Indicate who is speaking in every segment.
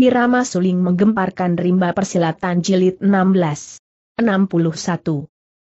Speaker 1: Irama suling menggemparkan rimba persilatan jilid 16. 61.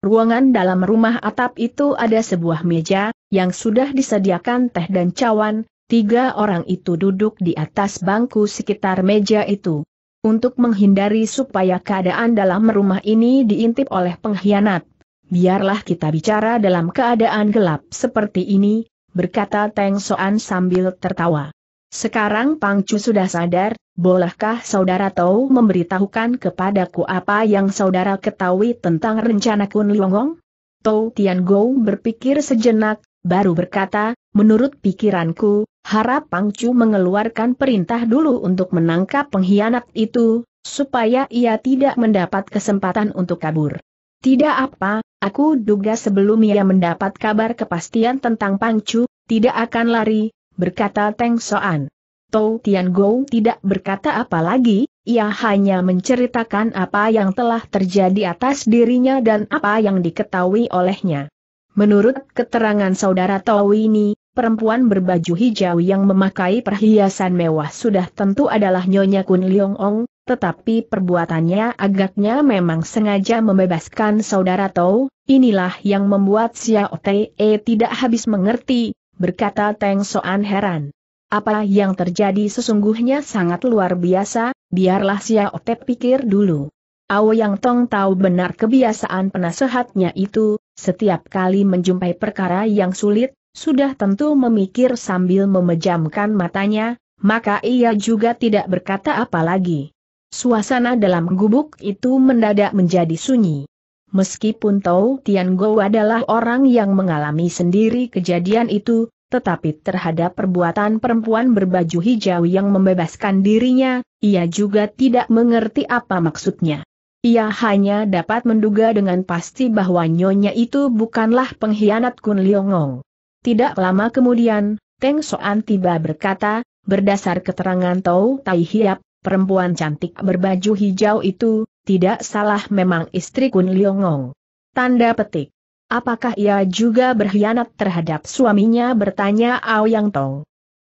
Speaker 1: Ruangan dalam rumah atap itu ada sebuah meja, yang sudah disediakan teh dan cawan, tiga orang itu duduk di atas bangku sekitar meja itu. Untuk menghindari supaya keadaan dalam rumah ini diintip oleh pengkhianat. Biarlah kita bicara dalam keadaan gelap seperti ini, berkata Teng Soan sambil tertawa. Sekarang Pang Chu sudah sadar, bolehkah saudara tahu memberitahukan kepadaku apa yang saudara ketahui tentang rencana Kun Liongong? Tou Tian Gou berpikir sejenak, baru berkata, menurut pikiranku, harap Pang Chu mengeluarkan perintah dulu untuk menangkap pengkhianat itu, supaya ia tidak mendapat kesempatan untuk kabur. Tidak apa, aku duga sebelum ia mendapat kabar kepastian tentang Pang Chu, tidak akan lari, berkata Teng Soan. Tou Tian Go tidak berkata apa lagi, ia hanya menceritakan apa yang telah terjadi atas dirinya dan apa yang diketahui olehnya. Menurut keterangan saudara Tou ini, perempuan berbaju hijau yang memakai perhiasan mewah sudah tentu adalah Nyonya Kun Leong Ong, tetapi perbuatannya agaknya memang sengaja membebaskan saudara Tou, inilah yang membuat Xiao Te tidak habis mengerti, berkata Teng Soan heran. Apa yang terjadi sesungguhnya sangat luar biasa, biarlah si Otep pikir dulu. Ao Yang Tong tahu benar kebiasaan penasehatnya itu, setiap kali menjumpai perkara yang sulit, sudah tentu memikir sambil memejamkan matanya, maka ia juga tidak berkata apa lagi. Suasana dalam gubuk itu mendadak menjadi sunyi. Meskipun Tau Tian Go adalah orang yang mengalami sendiri kejadian itu, tetapi terhadap perbuatan perempuan berbaju hijau yang membebaskan dirinya, ia juga tidak mengerti apa maksudnya. Ia hanya dapat menduga dengan pasti bahwa nyonya itu bukanlah pengkhianat Kun Liongong. Tidak lama kemudian, Teng Soan tiba berkata, berdasar keterangan Tau Tai Hiap, Perempuan cantik berbaju hijau itu, tidak salah memang istri Kun Liongong. Tanda petik. Apakah ia juga berkhianat terhadap suaminya bertanya Ao Yang Tong.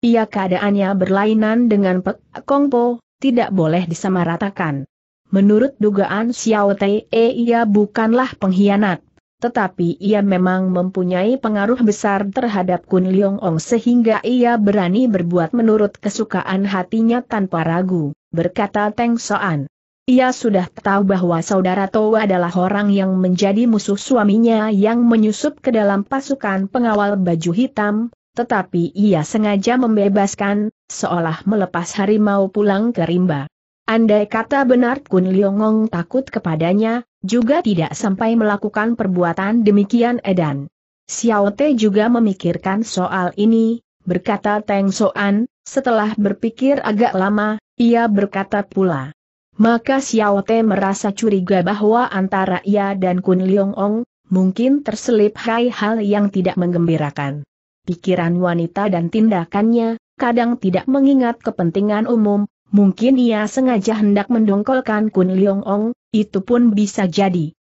Speaker 1: Ia keadaannya berlainan dengan Pek Po, tidak boleh disamaratakan. Menurut dugaan Xiao Tai, e, ia bukanlah pengkhianat, tetapi ia memang mempunyai pengaruh besar terhadap Kun Liong Ong sehingga ia berani berbuat menurut kesukaan hatinya tanpa ragu berkata Teng Soan. Ia sudah tahu bahwa saudara Towa adalah orang yang menjadi musuh suaminya yang menyusup ke dalam pasukan pengawal baju hitam, tetapi ia sengaja membebaskan, seolah melepas harimau pulang ke rimba. Andai kata benar Kun Liongong takut kepadanya, juga tidak sampai melakukan perbuatan demikian edan. Xiao Te juga memikirkan soal ini, berkata Teng Soan, setelah berpikir agak lama, ia berkata pula. Maka Xiao Te merasa curiga bahwa antara ia dan Kun Leong Ong, mungkin terselip hal-hal yang tidak menggembirakan. Pikiran wanita dan tindakannya, kadang tidak mengingat kepentingan umum, mungkin ia sengaja hendak mendongkolkan Kun Leong Ong, itu pun bisa jadi.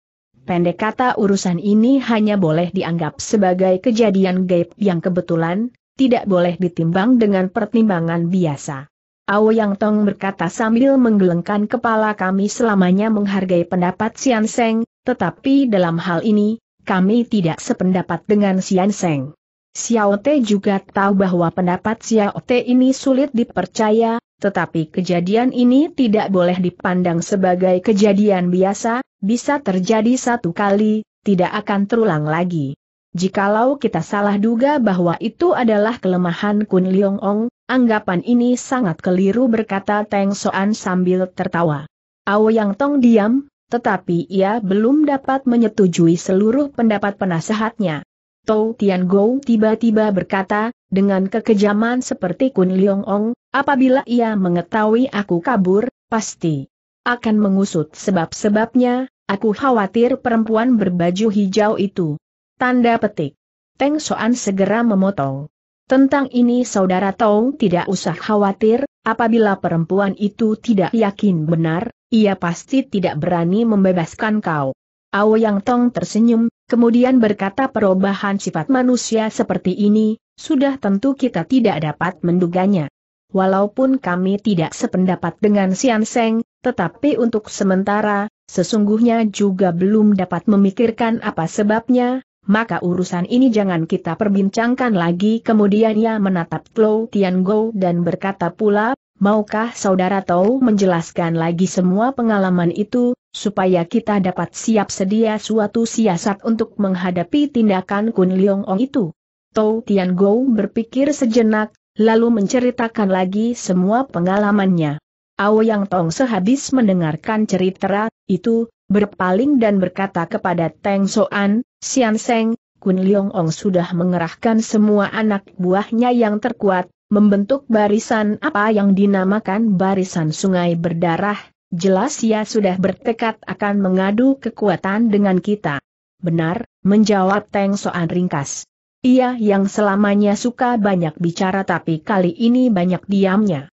Speaker 1: Pendek kata urusan ini hanya boleh dianggap sebagai kejadian gaib yang kebetulan, tidak boleh ditimbang dengan pertimbangan biasa. Yang Tong berkata sambil menggelengkan kepala kami selamanya menghargai pendapat Sian Seng, tetapi dalam hal ini, kami tidak sependapat dengan Sian Seng. Xiao Te juga tahu bahwa pendapat Xiao Te ini sulit dipercaya, tetapi kejadian ini tidak boleh dipandang sebagai kejadian biasa, bisa terjadi satu kali, tidak akan terulang lagi. Jikalau kita salah duga bahwa itu adalah kelemahan Kun Liong Ong, anggapan ini sangat keliru berkata Teng Soan sambil tertawa. Ao Yang Tong diam, tetapi ia belum dapat menyetujui seluruh pendapat penasehatnya. Tou Tian Go tiba-tiba berkata, dengan kekejaman seperti Kun Liong Ong, apabila ia mengetahui aku kabur, pasti akan mengusut sebab-sebabnya, aku khawatir perempuan berbaju hijau itu. Tanda petik. Teng Soan segera memotong. Tentang ini saudara Tong tidak usah khawatir, apabila perempuan itu tidak yakin benar, ia pasti tidak berani membebaskan kau. Ao Yang Tong tersenyum, kemudian berkata perubahan sifat manusia seperti ini, sudah tentu kita tidak dapat menduganya. Walaupun kami tidak sependapat dengan Sian Seng, tetapi untuk sementara, sesungguhnya juga belum dapat memikirkan apa sebabnya, maka urusan ini jangan kita perbincangkan lagi. Kemudian ia menatap Tian Go dan berkata pula, maukah saudara tahu menjelaskan lagi semua pengalaman itu, supaya kita dapat siap sedia suatu siasat untuk menghadapi tindakan Kun Leong Ong itu. Tian Go berpikir sejenak, lalu menceritakan lagi semua pengalamannya. Ao Yang Tong sehabis mendengarkan cerita itu, berpaling dan berkata kepada Teng Soan, Sian Seng, Kun Leong Ong sudah mengerahkan semua anak buahnya yang terkuat, membentuk barisan apa yang dinamakan barisan sungai berdarah, jelas ia sudah bertekad akan mengadu kekuatan dengan kita. Benar, menjawab Teng Soan ringkas. Ia yang selamanya suka banyak bicara tapi kali ini banyak diamnya.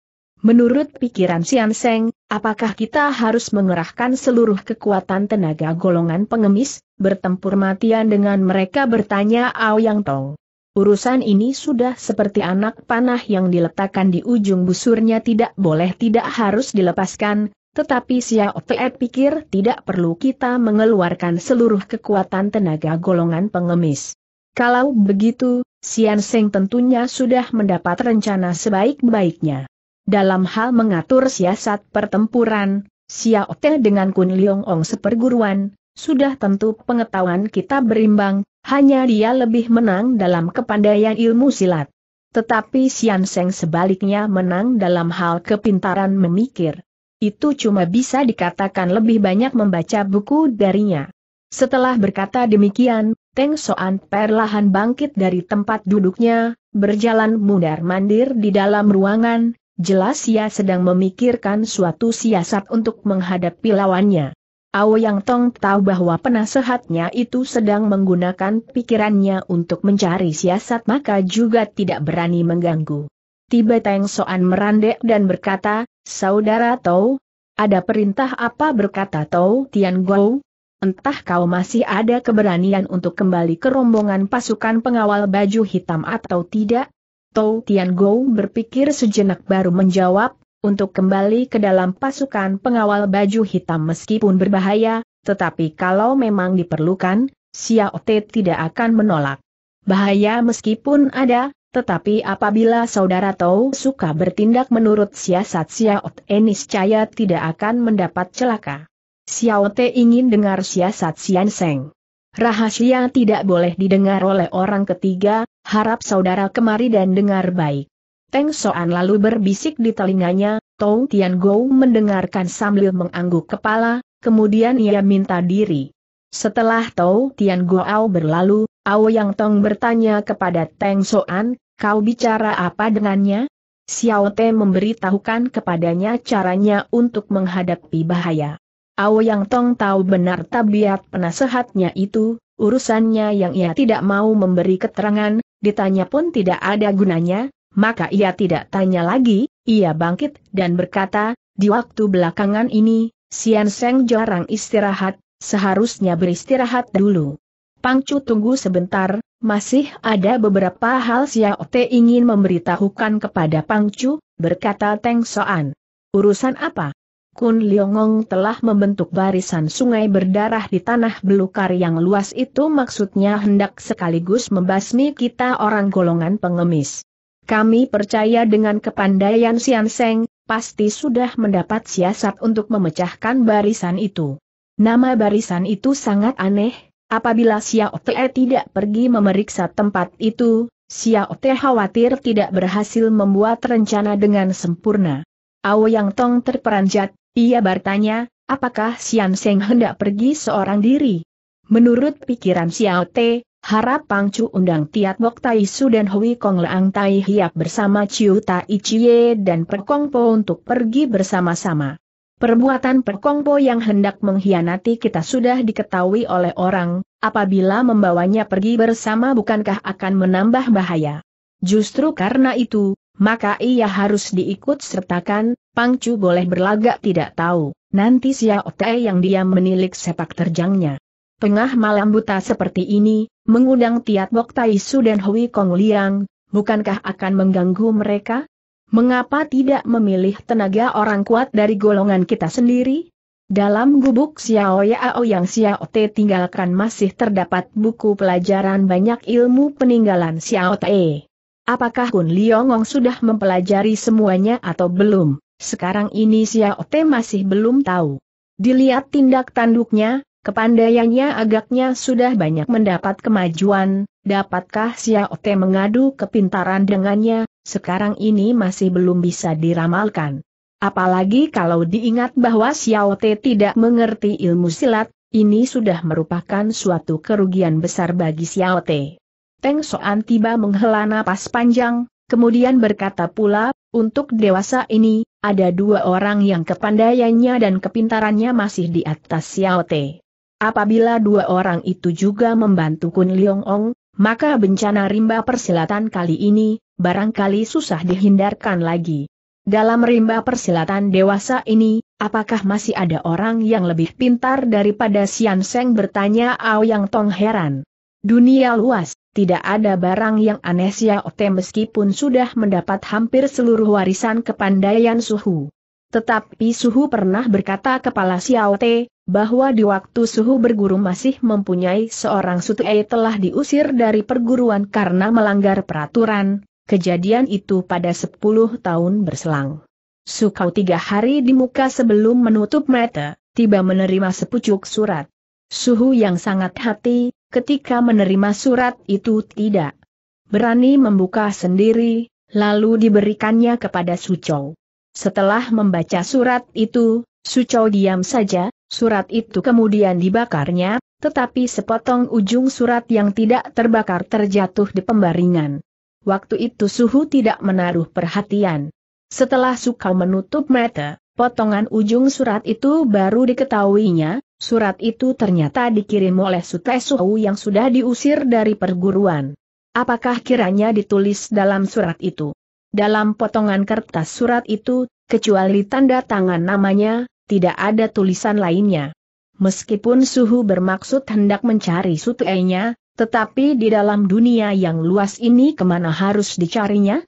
Speaker 1: Menurut pikiran Sian Seng, Apakah kita harus mengerahkan seluruh kekuatan tenaga golongan pengemis, bertempur matian dengan mereka bertanya Ao Yang Tong? Urusan ini sudah seperti anak panah yang diletakkan di ujung busurnya tidak boleh tidak harus dilepaskan, tetapi Xiao Teet pikir tidak perlu kita mengeluarkan seluruh kekuatan tenaga golongan pengemis. Kalau begitu, Xian Seng tentunya sudah mendapat rencana sebaik-baiknya. Dalam hal mengatur siasat pertempuran, Xiao Te dengan Kun Liong Ong seperguruan, sudah tentu pengetahuan kita berimbang, hanya dia lebih menang dalam kepandaian ilmu silat. Tetapi Xian Seng sebaliknya menang dalam hal kepintaran memikir. Itu cuma bisa dikatakan lebih banyak membaca buku darinya. Setelah berkata demikian, Teng Soan perlahan bangkit dari tempat duduknya, berjalan mundar-mandir di dalam ruangan, Jelas ia sedang memikirkan suatu siasat untuk menghadapi lawannya. Ao Yang Tong tahu bahwa penasehatnya itu sedang menggunakan pikirannya untuk mencari siasat maka juga tidak berani mengganggu. Tiba Teng Soan merandek dan berkata, Saudara Tau, ada perintah apa berkata Tau Tian Gou? Entah kau masih ada keberanian untuk kembali ke rombongan pasukan pengawal baju hitam atau tidak, Tou Tian Go berpikir sejenak baru menjawab, untuk kembali ke dalam pasukan pengawal baju hitam meskipun berbahaya, tetapi kalau memang diperlukan, Xiao Te tidak akan menolak. Bahaya meskipun ada, tetapi apabila saudara Tou suka bertindak menurut siasat Xiao Te niscaya tidak akan mendapat celaka. Xiao Te ingin dengar siasat Xian Seng. Rahasia tidak boleh didengar oleh orang ketiga, harap saudara kemari dan dengar baik. Teng Soan lalu berbisik di telinganya, Tong Tian Gou mendengarkan sambil mengangguk kepala, kemudian ia minta diri. Setelah Tong Tian Gou berlalu, Ao Yang Tong bertanya kepada Teng Soan, kau bicara apa dengannya? Xiao Te memberitahukan kepadanya caranya untuk menghadapi bahaya. Yang Tong tahu benar tabiat penasehatnya itu, urusannya yang ia tidak mau memberi keterangan, ditanya pun tidak ada gunanya, maka ia tidak tanya lagi, ia bangkit dan berkata, di waktu belakangan ini, Sian Seng jarang istirahat, seharusnya beristirahat dulu. Pangcu tunggu sebentar, masih ada beberapa hal Xiao Te ingin memberitahukan kepada Pangcu, berkata Teng Soan. Urusan apa? Kun Liongong telah membentuk barisan sungai berdarah di tanah belukar yang luas itu maksudnya hendak sekaligus membasmi kita orang golongan pengemis. Kami percaya dengan kepandaian Sian Seng, pasti sudah mendapat siasat untuk memecahkan barisan itu. Nama barisan itu sangat aneh, apabila Xiao Te tidak pergi memeriksa tempat itu, Xiao Te khawatir tidak berhasil membuat rencana dengan sempurna. Ao Yang Tong terperanjat, ia bertanya, apakah Xian Seng hendak pergi seorang diri? Menurut pikiran Xiao Te, harap Pangcu undang Tiat Wok Tai Su dan Hui Kong Leang Tai Hiap bersama Ciu Tai Chie dan Perkong Po untuk pergi bersama-sama. Perbuatan Po yang hendak mengkhianati kita sudah diketahui oleh orang, apabila membawanya pergi bersama bukankah akan menambah bahaya. Justru karena itu, maka ia harus diikut sertakan, Pangcu boleh berlagak tidak tahu, nanti Xiao Te yang dia menilik sepak terjangnya. Tengah malam buta seperti ini, mengundang Tiat Bok Tai Su dan Hui Kong Liang, bukankah akan mengganggu mereka? Mengapa tidak memilih tenaga orang kuat dari golongan kita sendiri? Dalam gubuk Xiao Yao yang Xiao Te tinggalkan masih terdapat buku pelajaran banyak ilmu peninggalan Xiao Te. Apakah Kun Liongong sudah mempelajari semuanya atau belum? Sekarang ini Xiao Te masih belum tahu. Dilihat tindak tanduknya, kepandaiannya agaknya sudah banyak mendapat kemajuan, dapatkah Xiao Te mengadu kepintaran dengannya, sekarang ini masih belum bisa diramalkan. Apalagi kalau diingat bahwa Xiao Te tidak mengerti ilmu silat, ini sudah merupakan suatu kerugian besar bagi Xiao Te. Teng Soan tiba menghela napas panjang, kemudian berkata pula, untuk dewasa ini, ada dua orang yang kepandaiannya dan kepintarannya masih di atas Xiao Te. Apabila dua orang itu juga membantu Kun Leong Ong, maka bencana rimba persilatan kali ini, barangkali susah dihindarkan lagi. Dalam rimba persilatan dewasa ini, apakah masih ada orang yang lebih pintar daripada Sian Seng bertanya Ao Yang Tong heran. Dunia luas, tidak ada barang yang aneh Xiaote meskipun sudah mendapat hampir seluruh warisan kepandaian Suhu. Tetapi Suhu pernah berkata kepala Xiaote, bahwa di waktu Suhu berguru masih mempunyai seorang sutue telah diusir dari perguruan karena melanggar peraturan, kejadian itu pada 10 tahun berselang. Sukau tiga hari di muka sebelum menutup mata, tiba menerima sepucuk surat suhu yang sangat hati, ketika menerima surat itu tidak berani membuka sendiri, lalu diberikannya kepada Sucow. Setelah membaca surat itu, Sucow diam saja, surat itu kemudian dibakarnya, tetapi sepotong ujung surat yang tidak terbakar terjatuh di pembaringan. Waktu itu suhu tidak menaruh perhatian. Setelah Sukau menutup mata, potongan ujung surat itu baru diketahuinya, Surat itu ternyata dikirim oleh Sutesuhu yang sudah diusir dari perguruan. Apakah kiranya ditulis dalam surat itu? Dalam potongan kertas surat itu, kecuali tanda tangan namanya, tidak ada tulisan lainnya. Meskipun Suhu bermaksud hendak mencari Sutei-nya, tetapi di dalam dunia yang luas ini kemana harus dicarinya?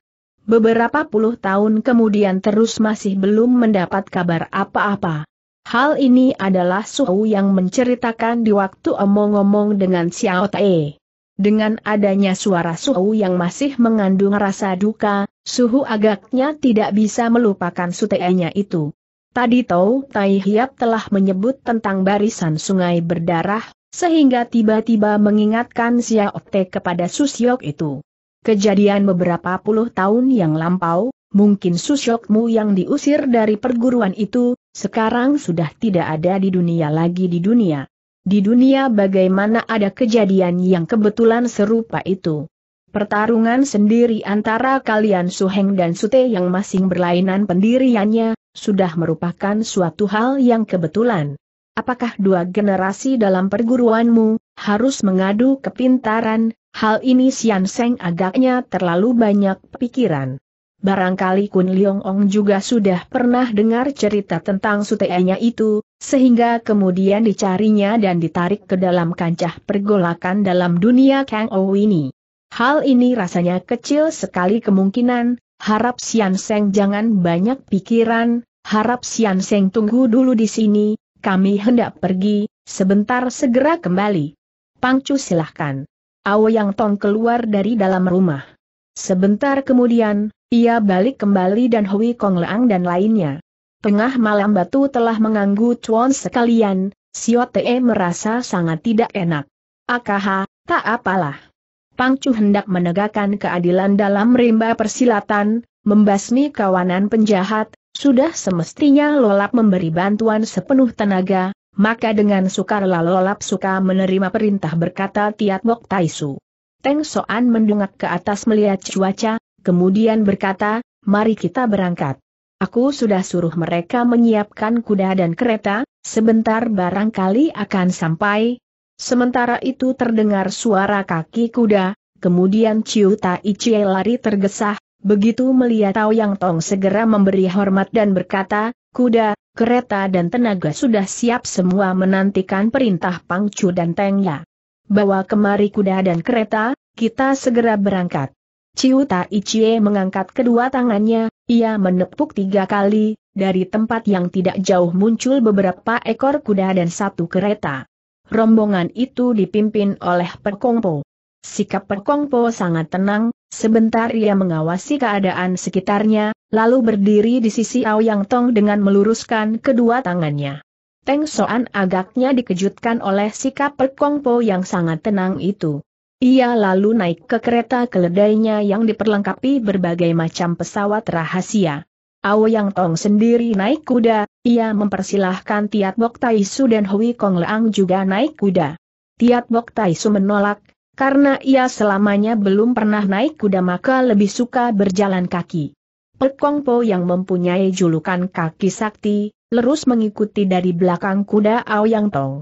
Speaker 1: Beberapa puluh tahun kemudian terus masih belum mendapat kabar apa-apa. Hal ini adalah Suhu yang menceritakan di waktu omong-omong dengan Xiao Te. Dengan adanya suara Suhu yang masih mengandung rasa duka, Suhu agaknya tidak bisa melupakan sutenya itu. Tadi Tau Tai Hiap telah menyebut tentang barisan sungai berdarah, sehingga tiba-tiba mengingatkan Xiao Te kepada Susyok itu. Kejadian beberapa puluh tahun yang lampau, mungkin Susyokmu yang diusir dari perguruan itu, sekarang sudah tidak ada di dunia lagi di dunia. Di dunia bagaimana ada kejadian yang kebetulan serupa itu? Pertarungan sendiri antara kalian Suheng dan Sute yang masing berlainan pendiriannya, sudah merupakan suatu hal yang kebetulan. Apakah dua generasi dalam perguruanmu, harus mengadu kepintaran, hal ini Sian Seng agaknya terlalu banyak pikiran. Barangkali Kun Leong Ong juga sudah pernah dengar cerita tentang sutenya itu, sehingga kemudian dicarinya dan ditarik ke dalam kancah pergolakan dalam dunia Kang Ou ini. Hal ini rasanya kecil sekali kemungkinan, harap Sian Seng jangan banyak pikiran, harap Sian Seng tunggu dulu di sini, kami hendak pergi, sebentar segera kembali. Pangcu silahkan. Awo Yang Tong keluar dari dalam rumah. Sebentar kemudian, ia balik kembali dan Hui Kong Leang dan lainnya. Tengah malam batu telah mengganggu Chuan sekalian, Sio Te merasa sangat tidak enak. Akaha, tak apalah. Pang Chu hendak menegakkan keadilan dalam rimba persilatan, membasmi kawanan penjahat, sudah semestinya Lolap memberi bantuan sepenuh tenaga, maka dengan sukarela lolap suka menerima perintah berkata Tiat Tai Taisu. Teng Soan mendungak ke atas melihat cuaca, kemudian berkata, mari kita berangkat. Aku sudah suruh mereka menyiapkan kuda dan kereta, sebentar barangkali akan sampai. Sementara itu terdengar suara kaki kuda, kemudian Ciu Tai Chie lari tergesah, begitu melihat Tao Yang Tong segera memberi hormat dan berkata, kuda, kereta dan tenaga sudah siap semua menantikan perintah Pang Chu dan Teng Ya. Bawa kemari kuda dan kereta, kita segera berangkat. Ciuta Ichie mengangkat kedua tangannya, ia menepuk tiga kali, dari tempat yang tidak jauh muncul beberapa ekor kuda dan satu kereta. Rombongan itu dipimpin oleh Perkongpo. Sikap Perkongpo sangat tenang, sebentar ia mengawasi keadaan sekitarnya, lalu berdiri di sisi Aoyang Tong dengan meluruskan kedua tangannya. Teng Soan agaknya dikejutkan oleh sikap Perkongpo yang sangat tenang itu. Ia lalu naik ke kereta keledainya yang diperlengkapi berbagai macam pesawat rahasia. Yang Tong sendiri naik kuda, ia mempersilahkan Tiat Bok Su dan Hui Kong Leang juga naik kuda. Tiat Bok Su menolak, karena ia selamanya belum pernah naik kuda maka lebih suka berjalan kaki. Pekong Po yang mempunyai julukan kaki sakti, lerus mengikuti dari belakang kuda Yang Tong.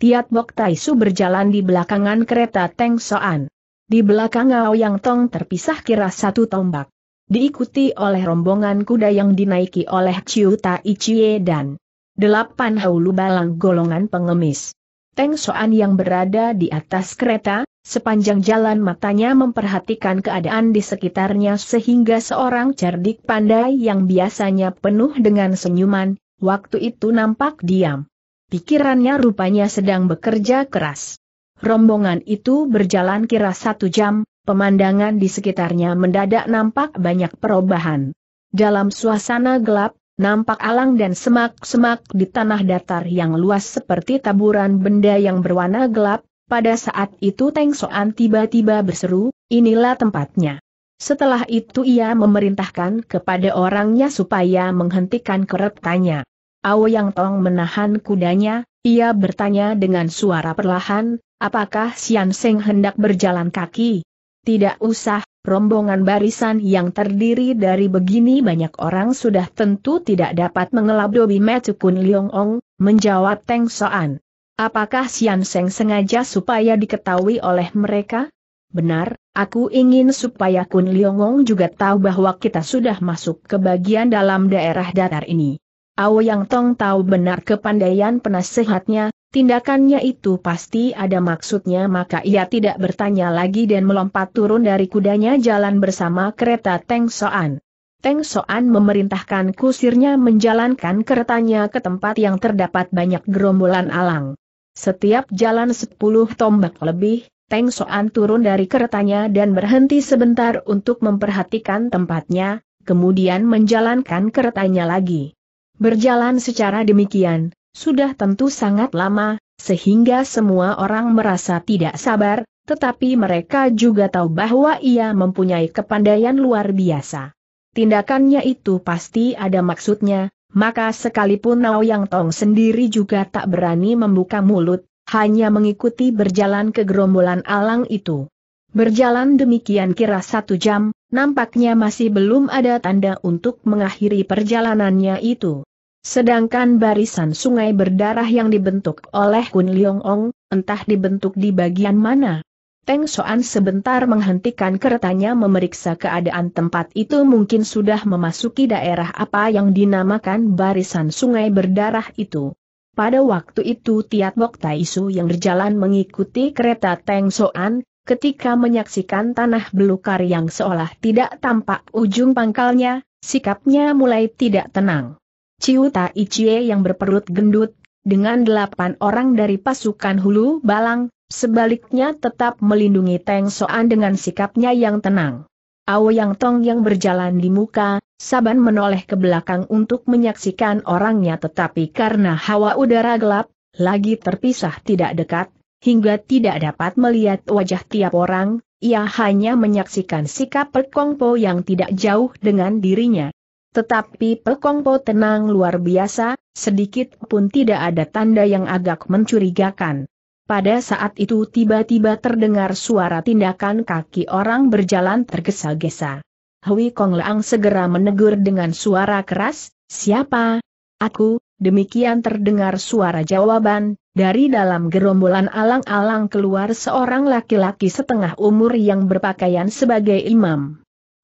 Speaker 1: Tiat Bok Taisu berjalan di belakangan kereta Teng Soan. Di belakang Yang Tong terpisah kira satu tombak. Diikuti oleh rombongan kuda yang dinaiki oleh Chiu Tai Chie dan delapan haulu balang golongan pengemis. Teng Soan yang berada di atas kereta, sepanjang jalan matanya memperhatikan keadaan di sekitarnya sehingga seorang cerdik pandai yang biasanya penuh dengan senyuman, waktu itu nampak diam. Pikirannya rupanya sedang bekerja keras. Rombongan itu berjalan kira satu jam, pemandangan di sekitarnya mendadak nampak banyak perubahan. Dalam suasana gelap, nampak alang dan semak-semak di tanah datar yang luas seperti taburan benda yang berwarna gelap, pada saat itu Teng Soan tiba-tiba berseru, inilah tempatnya. Setelah itu ia memerintahkan kepada orangnya supaya menghentikan keretanya. Yang Tong menahan kudanya, ia bertanya dengan suara perlahan, apakah Sian Seng hendak berjalan kaki? Tidak usah, rombongan barisan yang terdiri dari begini banyak orang sudah tentu tidak dapat mengelab Dobi Metukun Liong Ong, menjawab Teng Soan. Apakah Sian Seng sengaja supaya diketahui oleh mereka? Benar, aku ingin supaya Kun Liongong juga tahu bahwa kita sudah masuk ke bagian dalam daerah datar ini. Ao Yang Tong tahu benar kepandaian penasehatnya, tindakannya itu pasti ada maksudnya maka ia tidak bertanya lagi dan melompat turun dari kudanya jalan bersama kereta Teng Soan. Teng Soan memerintahkan kusirnya menjalankan keretanya ke tempat yang terdapat banyak gerombolan alang. Setiap jalan sepuluh tombak lebih, Teng Soan turun dari keretanya dan berhenti sebentar untuk memperhatikan tempatnya, kemudian menjalankan keretanya lagi. Berjalan secara demikian, sudah tentu sangat lama, sehingga semua orang merasa tidak sabar, tetapi mereka juga tahu bahwa ia mempunyai kepandaian luar biasa. Tindakannya itu pasti ada maksudnya, maka sekalipun Nao Yang Tong sendiri juga tak berani membuka mulut, hanya mengikuti berjalan ke gerombolan alang itu. Berjalan demikian kira satu jam, nampaknya masih belum ada tanda untuk mengakhiri perjalanannya itu. Sedangkan barisan sungai berdarah yang dibentuk oleh Kun Leong Ong, entah dibentuk di bagian mana. Teng Soan sebentar menghentikan keretanya memeriksa keadaan tempat itu mungkin sudah memasuki daerah apa yang dinamakan barisan sungai berdarah itu. Pada waktu itu Tiat Bok Taisu yang berjalan mengikuti kereta Teng Soan, ketika menyaksikan tanah belukar yang seolah tidak tampak ujung pangkalnya, sikapnya mulai tidak tenang. Ciuta Cie yang berperut gendut, dengan delapan orang dari pasukan hulu balang, sebaliknya tetap melindungi Teng Soan dengan sikapnya yang tenang. Ao Yang Tong yang berjalan di muka, Saban menoleh ke belakang untuk menyaksikan orangnya tetapi karena hawa udara gelap, lagi terpisah tidak dekat, hingga tidak dapat melihat wajah tiap orang, ia hanya menyaksikan sikap Pekongpo yang tidak jauh dengan dirinya. Tetapi Pekongpo tenang luar biasa, sedikit pun tidak ada tanda yang agak mencurigakan. Pada saat itu tiba-tiba terdengar suara tindakan kaki orang berjalan tergesa-gesa. Hui Kong Leang segera menegur dengan suara keras, siapa? Aku, demikian terdengar suara jawaban, dari dalam gerombolan alang-alang keluar seorang laki-laki setengah umur yang berpakaian sebagai imam.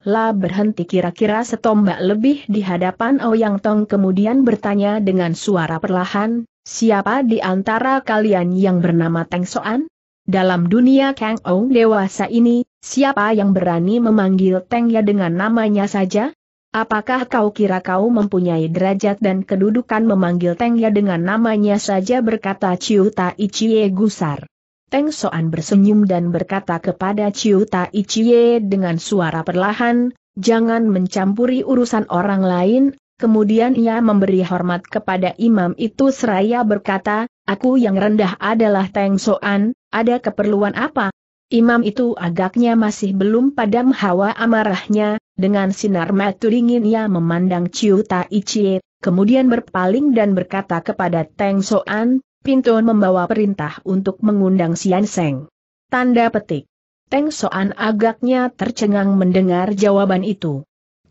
Speaker 1: La berhenti kira-kira setombak lebih di hadapan Ouyang Tong kemudian bertanya dengan suara perlahan, siapa di antara kalian yang bernama Teng Soan? Dalam dunia Kang Ong dewasa ini, siapa yang berani memanggil Teng Ya dengan namanya saja? Apakah kau kira kau mempunyai derajat dan kedudukan memanggil Teng Ya dengan namanya saja berkata Ciu Tai Chie Gusar? Teng Soan bersenyum dan berkata kepada Chiu Tai Chie dengan suara perlahan, jangan mencampuri urusan orang lain, kemudian ia memberi hormat kepada imam itu seraya berkata, aku yang rendah adalah Teng Soan, ada keperluan apa? Imam itu agaknya masih belum padam hawa amarahnya, dengan sinar mata dingin ia memandang Chiu Tai Chie, kemudian berpaling dan berkata kepada Teng Soan, Pintu membawa perintah untuk mengundang Sian Seng. Tanda petik. Teng Soan agaknya tercengang mendengar jawaban itu.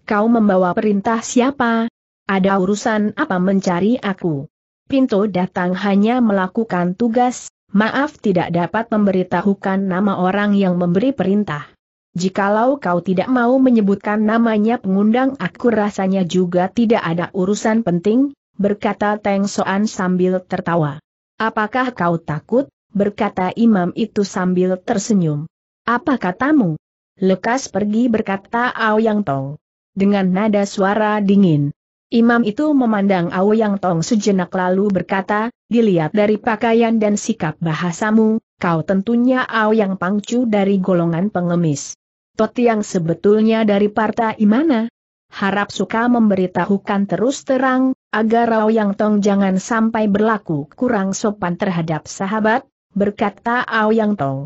Speaker 1: Kau membawa perintah siapa? Ada urusan apa mencari aku? Pintu datang hanya melakukan tugas, maaf tidak dapat memberitahukan nama orang yang memberi perintah. Jikalau kau tidak mau menyebutkan namanya pengundang aku rasanya juga tidak ada urusan penting, berkata Teng Soan sambil tertawa. Apakah kau takut? berkata imam itu sambil tersenyum. Apa katamu? Lekas pergi berkata Yang Tong. Dengan nada suara dingin. Imam itu memandang Yang Tong sejenak lalu berkata, dilihat dari pakaian dan sikap bahasamu, kau tentunya Yang Pangcu dari golongan pengemis. Tot yang sebetulnya dari partai mana? harap suka memberitahukan terus terang, agar Rao Yang Tong jangan sampai berlaku kurang sopan terhadap sahabat, berkata Ao Yang Tong.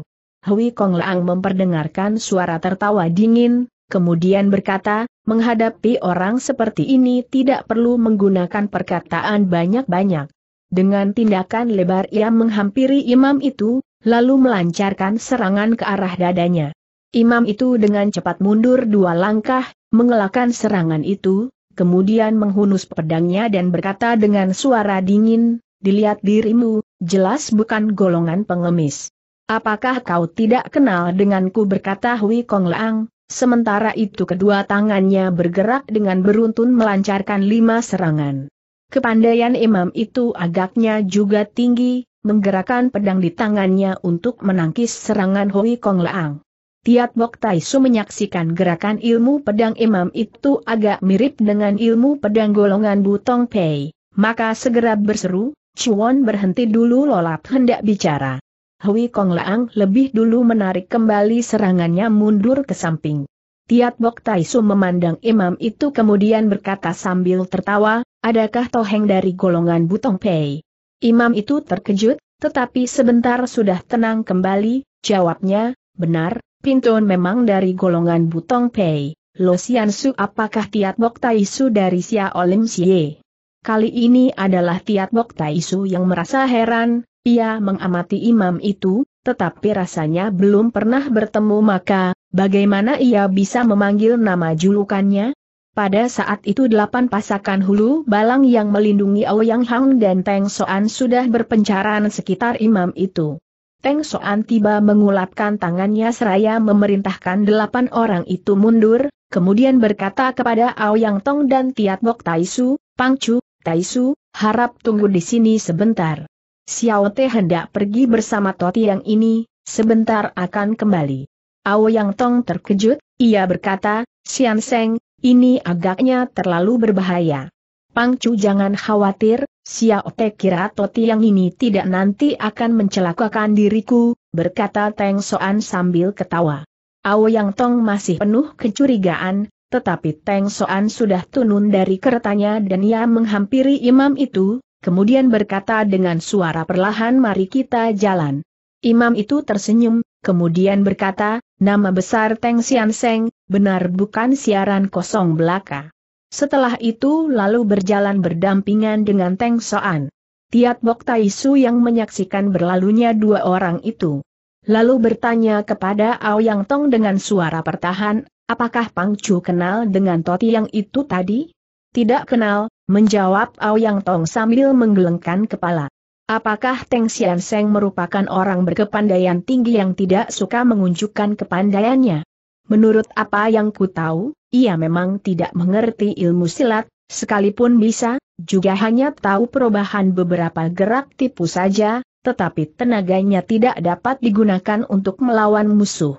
Speaker 1: Hui Kong Lang memperdengarkan suara tertawa dingin, kemudian berkata, menghadapi orang seperti ini tidak perlu menggunakan perkataan banyak-banyak. Dengan tindakan lebar ia menghampiri imam itu, lalu melancarkan serangan ke arah dadanya. Imam itu dengan cepat mundur dua langkah, mengelakkan serangan itu, kemudian menghunus pedangnya dan berkata dengan suara dingin, dilihat dirimu, jelas bukan golongan pengemis. Apakah kau tidak kenal denganku berkata Hui Kong Laang, sementara itu kedua tangannya bergerak dengan beruntun melancarkan lima serangan. Kepandaian imam itu agaknya juga tinggi, menggerakkan pedang di tangannya untuk menangkis serangan Hui Kong Laang. Tiat Bok Taisu menyaksikan gerakan ilmu pedang imam itu agak mirip dengan ilmu pedang golongan Butong Pei, maka segera berseru, Chuan berhenti dulu lolap hendak bicara. Hui Kong Laang lebih dulu menarik kembali serangannya mundur ke samping. Tiat Bok Taisu memandang imam itu kemudian berkata sambil tertawa, adakah toheng dari golongan Butong Pei? Imam itu terkejut, tetapi sebentar sudah tenang kembali, jawabnya, benar, Pinton memang dari golongan Butong Pei, Lo Sian Su apakah Tiat Bok Tai Su dari Sia Olim Sie? Kali ini adalah Tiat Bok Tai Su yang merasa heran, ia mengamati imam itu, tetapi rasanya belum pernah bertemu maka, bagaimana ia bisa memanggil nama julukannya? Pada saat itu delapan pasakan hulu balang yang melindungi Yang Hang dan Teng Soan sudah berpencaran sekitar imam itu. Teng Soan tiba mengulapkan tangannya seraya memerintahkan delapan orang itu mundur, kemudian berkata kepada Ao Yang Tong dan Tiat Bok Taisu, Pangcu, Taisu, harap tunggu di sini sebentar. Xiao Te hendak pergi bersama Toti yang ini, sebentar akan kembali. Ao Yang Tong terkejut, ia berkata, Sian Seng, ini agaknya terlalu berbahaya. Pangcu jangan khawatir, Xiao Te kira Toti yang ini tidak nanti akan mencelakakan diriku, berkata Teng Soan sambil ketawa. Ao Yang Tong masih penuh kecurigaan, tetapi Teng Soan sudah tunun dari keretanya dan ia menghampiri imam itu, kemudian berkata dengan suara perlahan mari kita jalan. Imam itu tersenyum, kemudian berkata, nama besar Teng Sian Seng, benar bukan siaran kosong belaka. Setelah itu lalu berjalan berdampingan dengan Teng Soan. Tiat Bok Tai Su yang menyaksikan berlalunya dua orang itu. Lalu bertanya kepada Ao Yang Tong dengan suara pertahan, apakah Pang Chu kenal dengan Toti yang itu tadi? Tidak kenal, menjawab Ao Yang Tong sambil menggelengkan kepala. Apakah Teng Xian Seng merupakan orang berkepandaian tinggi yang tidak suka mengunjukkan kepandaiannya? Menurut apa yang ku tahu, ia memang tidak mengerti ilmu silat, sekalipun bisa, juga hanya tahu perubahan beberapa gerak tipu saja, tetapi tenaganya tidak dapat digunakan untuk melawan musuh.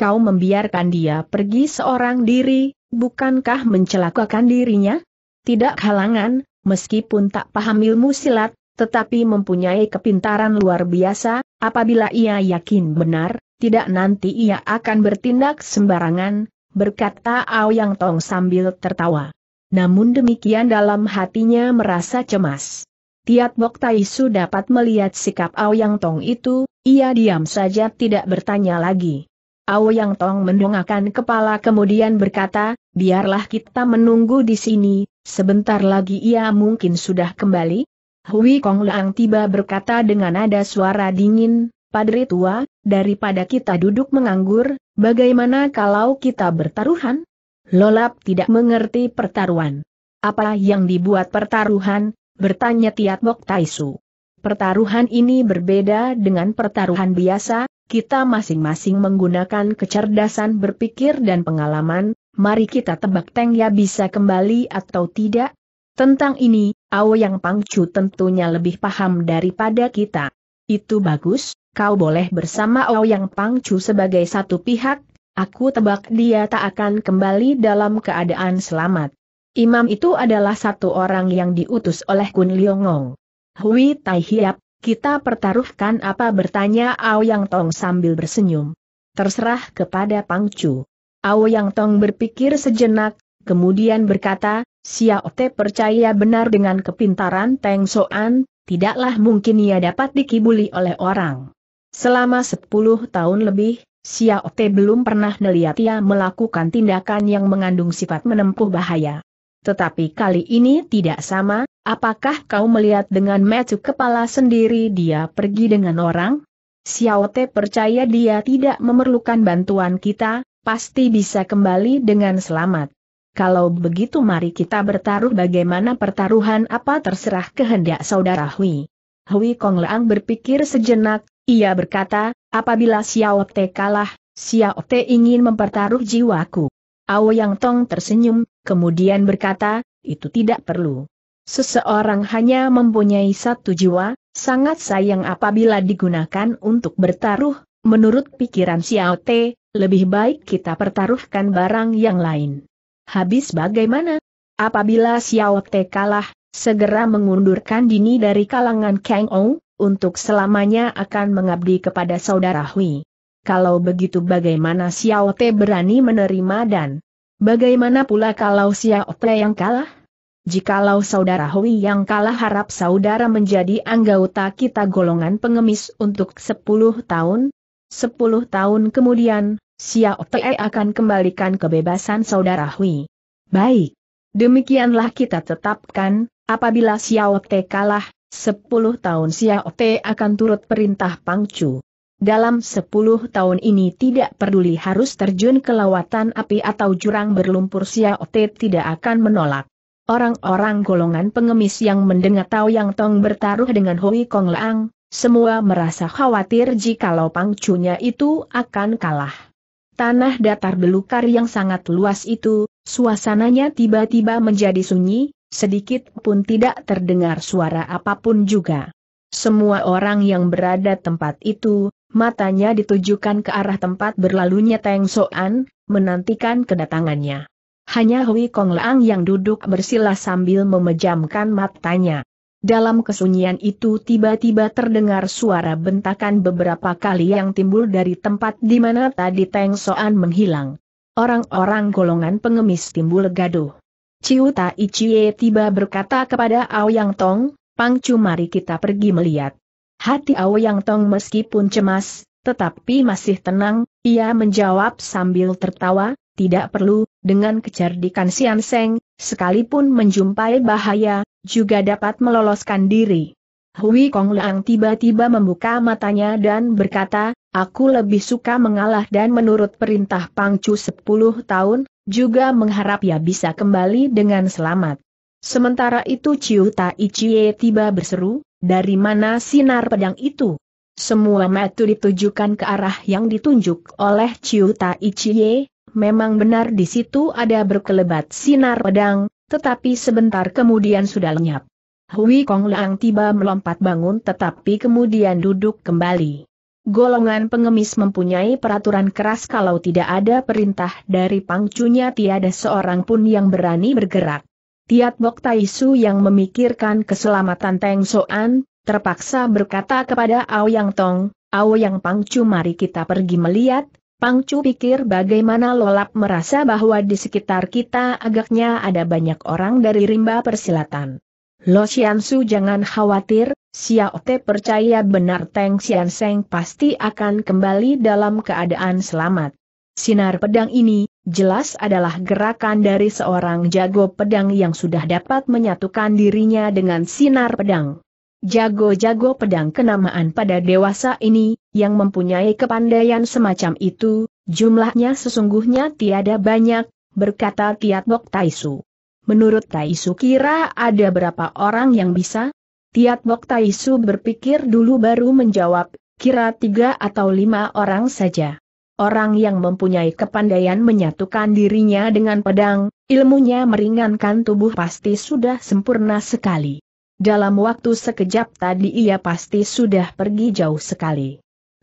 Speaker 1: Kau membiarkan dia pergi seorang diri, bukankah mencelakakan dirinya? Tidak halangan, meskipun tak paham ilmu silat, tetapi mempunyai kepintaran luar biasa, apabila ia yakin benar, tidak nanti ia akan bertindak sembarangan, berkata Ao Yang Tong sambil tertawa. Namun demikian dalam hatinya merasa cemas. Tiat Bok Taisu dapat melihat sikap Ao Yang Tong itu, ia diam saja tidak bertanya lagi. Ao Yang Tong mendongakkan kepala kemudian berkata, biarlah kita menunggu di sini, sebentar lagi ia mungkin sudah kembali. Hui Kong Leang tiba berkata dengan nada suara dingin, Padre tua, daripada kita duduk menganggur, Bagaimana kalau kita bertaruhan? Lolap tidak mengerti pertaruhan. Apa yang dibuat pertaruhan? Bertanya Tiat Bok Taisu. Pertaruhan ini berbeda dengan pertaruhan biasa, kita masing-masing menggunakan kecerdasan berpikir dan pengalaman, mari kita tebak Teng ya bisa kembali atau tidak? Tentang ini, Ao Yang Pangcu tentunya lebih paham daripada kita. Itu bagus, kau boleh bersama Ouyang Pangcu sebagai satu pihak, aku tebak dia tak akan kembali dalam keadaan selamat. Imam itu adalah satu orang yang diutus oleh Kun Liongong. Hui Tai Hiap, kita pertaruhkan apa bertanya Yang Tong sambil bersenyum. Terserah kepada Pangcu. Yang Tong berpikir sejenak, kemudian berkata, Xiao Te percaya benar dengan kepintaran Teng Soan, tidaklah mungkin ia dapat dikibuli oleh orang. Selama 10 tahun lebih, Xiao Te belum pernah melihat ia melakukan tindakan yang mengandung sifat menempuh bahaya. Tetapi kali ini tidak sama, apakah kau melihat dengan metu kepala sendiri dia pergi dengan orang? Xiao Te percaya dia tidak memerlukan bantuan kita, pasti bisa kembali dengan selamat. Kalau begitu mari kita bertaruh bagaimana pertaruhan apa terserah kehendak saudara Hui. Hui Kong Leang berpikir sejenak, ia berkata, apabila Xiao Te kalah, Xiao Te ingin mempertaruh jiwaku. Ao Yang Tong tersenyum, kemudian berkata, itu tidak perlu. Seseorang hanya mempunyai satu jiwa, sangat sayang apabila digunakan untuk bertaruh, menurut pikiran Xiao Te, lebih baik kita pertaruhkan barang yang lain. Habis bagaimana? Apabila Xiao Te kalah, segera mengundurkan dini dari kalangan Kang Ou, untuk selamanya akan mengabdi kepada saudara Hui. Kalau begitu bagaimana Xiao Te berani menerima dan bagaimana pula kalau Xiao Te yang kalah? Jikalau saudara Hui yang kalah harap saudara menjadi anggota kita golongan pengemis untuk 10 tahun? 10 tahun kemudian, Xiao Te akan kembalikan kebebasan saudara Hui. Baik. Demikianlah kita tetapkan, apabila Xiao Te kalah, Sepuluh tahun Xiao Te akan turut perintah Pangcu. Dalam sepuluh tahun ini tidak peduli harus terjun ke lawatan api atau jurang berlumpur Xiao Te tidak akan menolak. Orang-orang golongan pengemis yang mendengar Tao Yang Tong bertaruh dengan Hui Kong Leang, semua merasa khawatir jikalau pangcunya itu akan kalah. Tanah datar belukar yang sangat luas itu, suasananya tiba-tiba menjadi sunyi, Sedikit pun tidak terdengar suara apapun juga. Semua orang yang berada tempat itu, matanya ditujukan ke arah tempat berlalunya Teng Soan, menantikan kedatangannya. Hanya Hui Kong Leang yang duduk bersila sambil memejamkan matanya. Dalam kesunyian itu tiba-tiba terdengar suara bentakan beberapa kali yang timbul dari tempat di mana tadi Teng Soan menghilang. Orang-orang golongan pengemis timbul gaduh. Ciu Tai tiba berkata kepada Aoyang Tong, Pangcu mari kita pergi melihat. Hati Aoyang Tong meskipun cemas, tetapi masih tenang, ia menjawab sambil tertawa, tidak perlu, dengan kecerdikan Sian Seng, sekalipun menjumpai bahaya, juga dapat meloloskan diri. Hui Kong Leang tiba-tiba membuka matanya dan berkata, Aku lebih suka mengalah dan menurut perintah Pangcu 10 tahun, juga mengharap ia bisa kembali dengan selamat. Sementara itu Ciu Tai Chie tiba berseru, dari mana sinar pedang itu? Semua mata ditujukan ke arah yang ditunjuk oleh Ciu Tai Chie, memang benar di situ ada berkelebat sinar pedang, tetapi sebentar kemudian sudah lenyap. Hui Kong Lang tiba melompat bangun tetapi kemudian duduk kembali golongan pengemis mempunyai peraturan keras kalau tidak ada perintah dari pangcunya tiada seorang pun yang berani bergerak. Tiat Bok Taisu yang memikirkan keselamatan Teng Soan, terpaksa berkata kepada Ao Yang Tong, Yang Pangcu mari kita pergi melihat, Pangcu pikir bagaimana Lolap merasa bahwa di sekitar kita agaknya ada banyak orang dari rimba persilatan. Lo Xiansu jangan khawatir, Xiao Te percaya benar Teng Xian Seng pasti akan kembali dalam keadaan selamat. Sinar pedang ini, jelas adalah gerakan dari seorang jago pedang yang sudah dapat menyatukan dirinya dengan sinar pedang. Jago-jago pedang kenamaan pada dewasa ini, yang mempunyai kepandaian semacam itu, jumlahnya sesungguhnya tiada banyak, berkata Tiat Bok Taisu. Menurut Taisu kira ada berapa orang yang bisa? Tiat Bok Taisu berpikir dulu baru menjawab, kira tiga atau lima orang saja. Orang yang mempunyai kepandaian menyatukan dirinya dengan pedang, ilmunya meringankan tubuh pasti sudah sempurna sekali. Dalam waktu sekejap tadi ia pasti sudah pergi jauh sekali.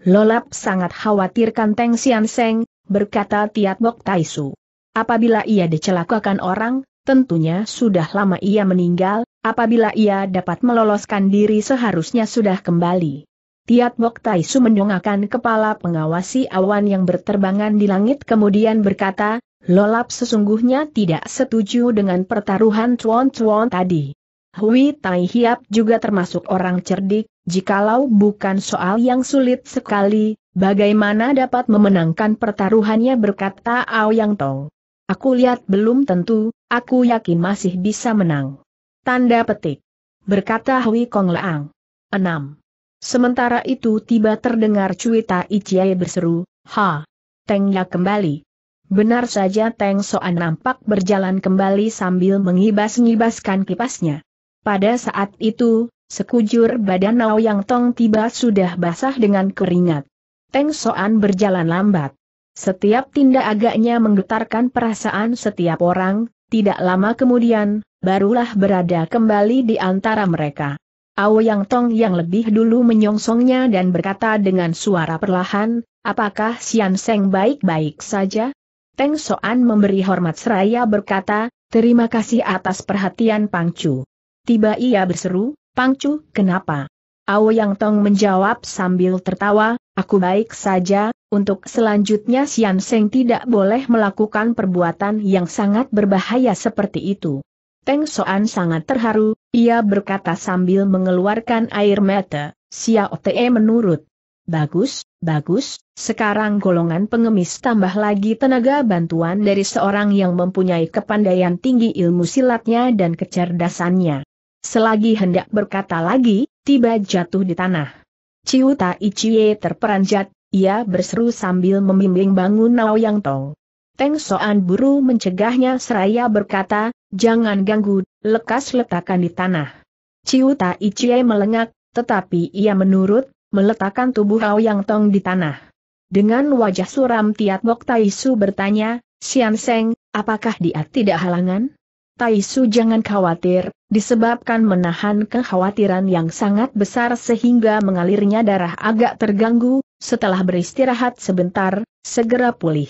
Speaker 1: Lolap sangat khawatirkan Teng Sian Seng, berkata Tiat Bok Taisu. Apabila ia dicelakakan orang, Tentunya sudah lama ia meninggal, apabila ia dapat meloloskan diri seharusnya sudah kembali. Tiat Bok Taisu menyongakkan kepala pengawasi awan yang berterbangan di langit kemudian berkata, Lolap sesungguhnya tidak setuju dengan pertaruhan cuan-cuan tadi. Hui Tai Hiap juga termasuk orang cerdik, jikalau bukan soal yang sulit sekali, bagaimana dapat memenangkan pertaruhannya berkata Ao Yang Tong. Aku lihat belum tentu, aku yakin masih bisa menang. Tanda petik. Berkata Hui Kong Leang. 6. Sementara itu tiba terdengar cuita Ichiai berseru, Ha! Tengnya kembali. Benar saja Teng Soan nampak berjalan kembali sambil mengibas-ngibaskan kipasnya. Pada saat itu, sekujur badan Nao Yang Tong tiba sudah basah dengan keringat. Teng Soan berjalan lambat. Setiap tindak agaknya menggetarkan perasaan setiap orang, tidak lama kemudian, barulah berada kembali di antara mereka. Yang Tong yang lebih dulu menyongsongnya dan berkata dengan suara perlahan, apakah Sian Seng baik-baik saja? Teng Soan memberi hormat seraya berkata, terima kasih atas perhatian Pangcu. Tiba ia berseru, Pangcu, kenapa? Yang Tong menjawab sambil tertawa, aku baik saja, untuk selanjutnya Sian Seng tidak boleh melakukan perbuatan yang sangat berbahaya seperti itu. Teng Soan sangat terharu, ia berkata sambil mengeluarkan air mata, Xiao Te menurut. Bagus, bagus, sekarang golongan pengemis tambah lagi tenaga bantuan dari seorang yang mempunyai kepandaian tinggi ilmu silatnya dan kecerdasannya. Selagi hendak berkata lagi, tiba jatuh di tanah. Ciu Tai terperanjat, ia berseru sambil membimbing bangun Yang Tong. Teng Soan Buru mencegahnya seraya berkata, jangan ganggu, lekas letakkan di tanah. Ciu Tai Chie melengak, tetapi ia menurut, meletakkan tubuh Yang Tong di tanah. Dengan wajah suram Tiat Bok Su bertanya, Sian Seng, apakah dia tidak halangan? Tai Su jangan khawatir, disebabkan menahan kekhawatiran yang sangat besar sehingga mengalirnya darah agak terganggu, setelah beristirahat sebentar, segera pulih.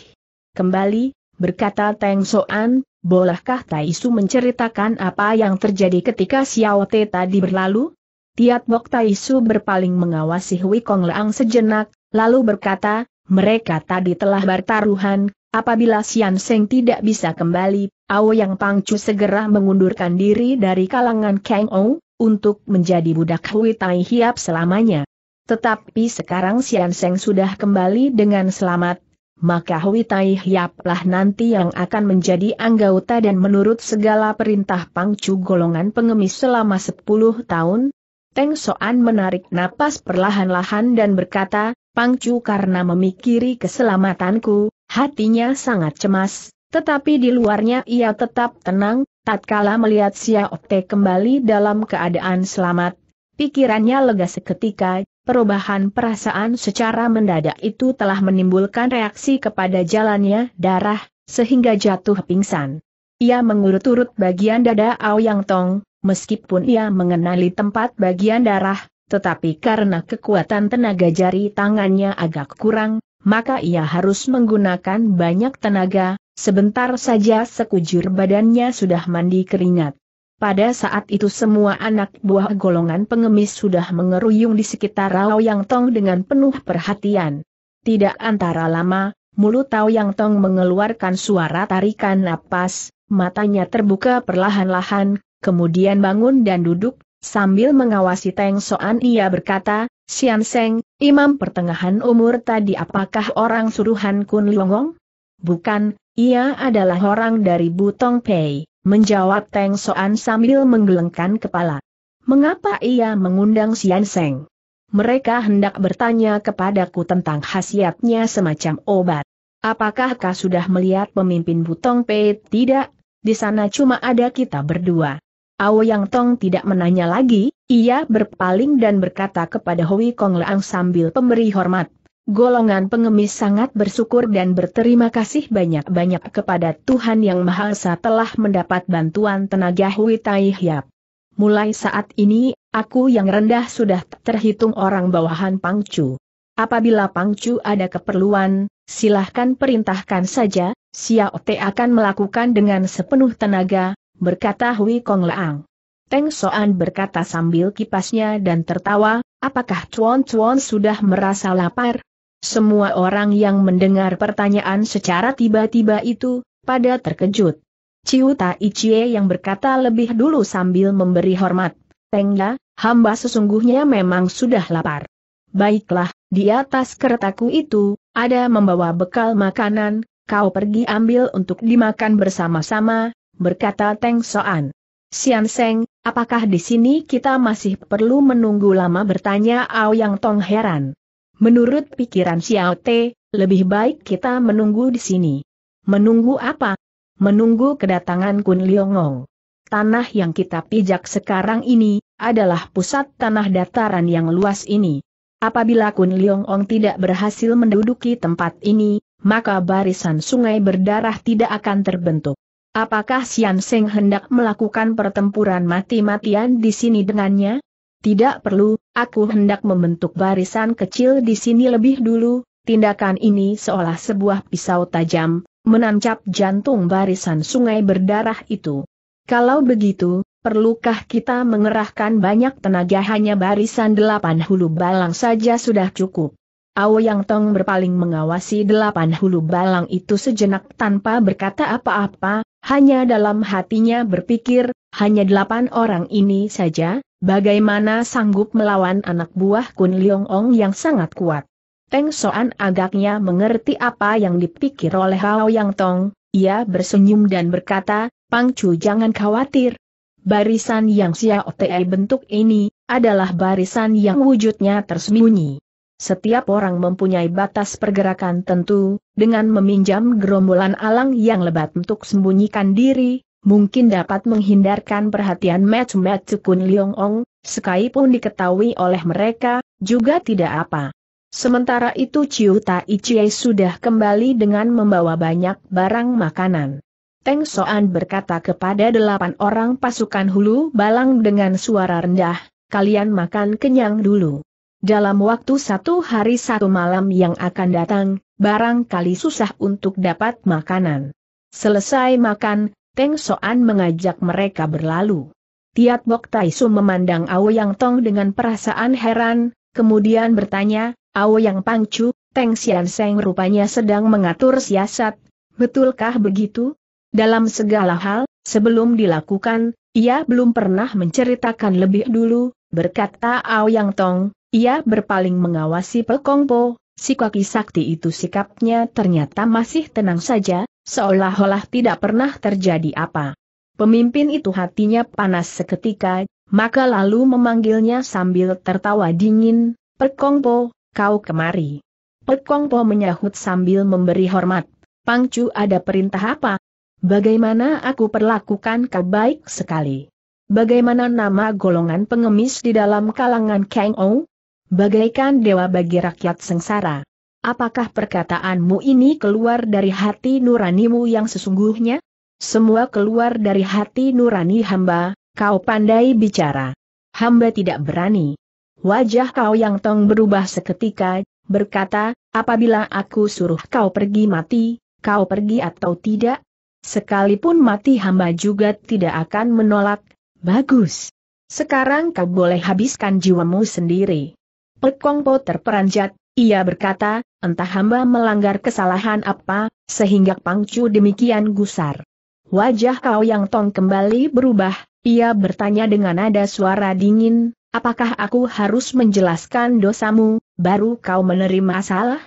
Speaker 1: Kembali, berkata Teng Soan, bolehkah Tai Su menceritakan apa yang terjadi ketika Xiao Te tadi berlalu? Tiat Bok Tai Su berpaling mengawasi Hui Kong Leang sejenak, lalu berkata, mereka tadi telah bertaruhan, apabila Xian Seng tidak bisa kembali, yang Pangcu segera mengundurkan diri dari kalangan Kang Ong, untuk menjadi budak Hui Tai Hiap selamanya. Tetapi sekarang Sian Seng sudah kembali dengan selamat, maka Hui Tai Hiap nanti yang akan menjadi anggota dan menurut segala perintah Pangcu golongan pengemis selama 10 tahun, Teng Soan menarik napas perlahan-lahan dan berkata, Pangcu karena memikiri keselamatanku, hatinya sangat cemas, tetapi di luarnya ia tetap tenang, tatkala melihat Xiao Te kembali dalam keadaan selamat, pikirannya lega seketika, perubahan perasaan secara mendadak itu telah menimbulkan reaksi kepada jalannya darah, sehingga jatuh pingsan. Ia mengurut-urut bagian dada ao yang Tong, meskipun ia mengenali tempat bagian darah, tetapi karena kekuatan tenaga jari tangannya agak kurang, maka ia harus menggunakan banyak tenaga, Sebentar saja sekujur badannya sudah mandi keringat. Pada saat itu semua anak buah golongan pengemis sudah mengeruyung di sekitar Rao Yang Tong dengan penuh perhatian. Tidak antara lama, mulut Rao Yang Tong mengeluarkan suara tarikan napas, matanya terbuka perlahan-lahan, kemudian bangun dan duduk, sambil mengawasi Teng Soan ia berkata, Sian Seng, imam pertengahan umur tadi apakah orang suruhan Kun Liongong? Bukan, ia adalah orang dari Butong Pei, menjawab Teng Soan sambil menggelengkan kepala. Mengapa ia mengundang Sian Seng? Mereka hendak bertanya kepadaku tentang khasiatnya semacam obat. Apakah kau sudah melihat pemimpin Butong Pei? Tidak, di sana cuma ada kita berdua. Yang Tong tidak menanya lagi, ia berpaling dan berkata kepada Hui Kong Leang sambil pemberi hormat golongan pengemis sangat bersyukur dan berterima kasih banyak-banyak kepada Tuhan Yang Maha Esa telah mendapat bantuan tenaga Hui Tai Hiap. Mulai saat ini, aku yang rendah sudah terhitung orang bawahan Pangcu. Apabila Pangcu ada keperluan, silahkan perintahkan saja, Xiao Te akan melakukan dengan sepenuh tenaga, berkata Hui Kong Leang. Teng Soan berkata sambil kipasnya dan tertawa, apakah Chuan Chuan sudah merasa lapar? Semua orang yang mendengar pertanyaan secara tiba-tiba itu, pada terkejut. Ciu Tai yang berkata lebih dulu sambil memberi hormat. Tengda, ya, hamba sesungguhnya memang sudah lapar. Baiklah, di atas keretaku itu, ada membawa bekal makanan, kau pergi ambil untuk dimakan bersama-sama, berkata Teng Soan. Sian Seng, apakah di sini kita masih perlu menunggu lama bertanya Ao Yang Tong heran. Menurut pikiran Xiao Te, lebih baik kita menunggu di sini. Menunggu apa? Menunggu kedatangan Kun Liongong. Tanah yang kita pijak sekarang ini, adalah pusat tanah dataran yang luas ini. Apabila Kun Liongong tidak berhasil menduduki tempat ini, maka barisan sungai berdarah tidak akan terbentuk. Apakah Xian Seng hendak melakukan pertempuran mati-matian di sini dengannya? Tidak perlu, Aku hendak membentuk barisan kecil di sini lebih dulu, tindakan ini seolah sebuah pisau tajam, menancap jantung barisan sungai berdarah itu. Kalau begitu, perlukah kita mengerahkan banyak tenaga hanya barisan delapan hulu balang saja sudah cukup. Ao Yang Tong berpaling mengawasi delapan hulu balang itu sejenak tanpa berkata apa-apa, hanya dalam hatinya berpikir, hanya delapan orang ini saja, Bagaimana sanggup melawan anak buah Kun Leong Ong yang sangat kuat? Teng Soan agaknya mengerti apa yang dipikir oleh Hao Yang Tong, ia bersenyum dan berkata, Pang Chu jangan khawatir. Barisan yang Xiao OTE bentuk ini, adalah barisan yang wujudnya tersembunyi. Setiap orang mempunyai batas pergerakan tentu, dengan meminjam gerombolan alang yang lebat untuk sembunyikan diri, mungkin dapat menghindarkan perhatian Match Match Kun Leong Ong, sekalipun diketahui oleh mereka, juga tidak apa. Sementara itu Chiu Tai Chie sudah kembali dengan membawa banyak barang makanan. Teng Soan berkata kepada delapan orang pasukan hulu balang dengan suara rendah, kalian makan kenyang dulu. Dalam waktu satu hari satu malam yang akan datang, barangkali susah untuk dapat makanan. Selesai makan, Teng Soan mengajak mereka berlalu. Tiat Bok Taisu memandang Ao Yang Tong dengan perasaan heran, kemudian bertanya, Ao Yang Pangcu, Teng Sian Seng rupanya sedang mengatur siasat, betulkah begitu? Dalam segala hal, sebelum dilakukan, ia belum pernah menceritakan lebih dulu, berkata Ao Yang Tong, ia berpaling mengawasi Pekong Po, si kaki sakti itu sikapnya ternyata masih tenang saja, Seolah-olah tidak pernah terjadi apa. Pemimpin itu hatinya panas seketika, maka lalu memanggilnya sambil tertawa dingin, Pekongpo, kau kemari. Pekongpo menyahut sambil memberi hormat, Pangcu ada perintah apa? Bagaimana aku perlakukan kau baik sekali? Bagaimana nama golongan pengemis di dalam kalangan Kang Ong? Bagaikan dewa bagi rakyat sengsara. Apakah perkataanmu ini keluar dari hati nuranimu yang sesungguhnya? Semua keluar dari hati nurani hamba, kau pandai bicara. Hamba tidak berani. Wajah kau yang tong berubah seketika, berkata, apabila aku suruh kau pergi mati, kau pergi atau tidak? Sekalipun mati hamba juga tidak akan menolak, bagus. Sekarang kau boleh habiskan jiwamu sendiri. Pekongpo terperanjat, ia berkata, entah hamba melanggar kesalahan apa, sehingga pangcu demikian gusar. Wajah kau yang tong kembali berubah, ia bertanya dengan nada suara dingin, apakah aku harus menjelaskan dosamu, baru kau menerima salah?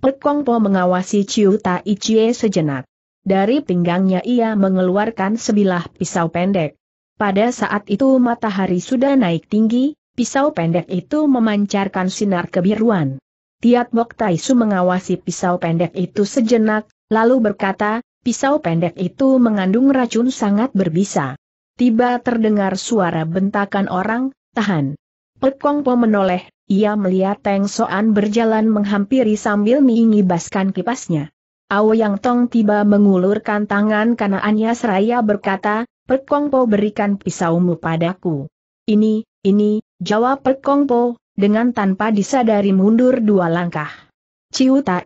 Speaker 1: Pekongpo mengawasi Ciu Tai Chie sejenak. Dari pinggangnya ia mengeluarkan sebilah pisau pendek. Pada saat itu matahari sudah naik tinggi, pisau pendek itu memancarkan sinar kebiruan. Tiat Bok Taisu mengawasi pisau pendek itu sejenak, lalu berkata, pisau pendek itu mengandung racun sangat berbisa. Tiba terdengar suara bentakan orang, tahan. Pekong Po menoleh, ia melihat Teng Soan berjalan menghampiri sambil mengibaskan kipasnya. Yang Tong tiba mengulurkan tangan kanaannya seraya berkata, Pekong Po berikan pisaumu padaku. Ini, ini, jawab Pekong Po, dengan tanpa disadari mundur dua langkah. Ciu Tai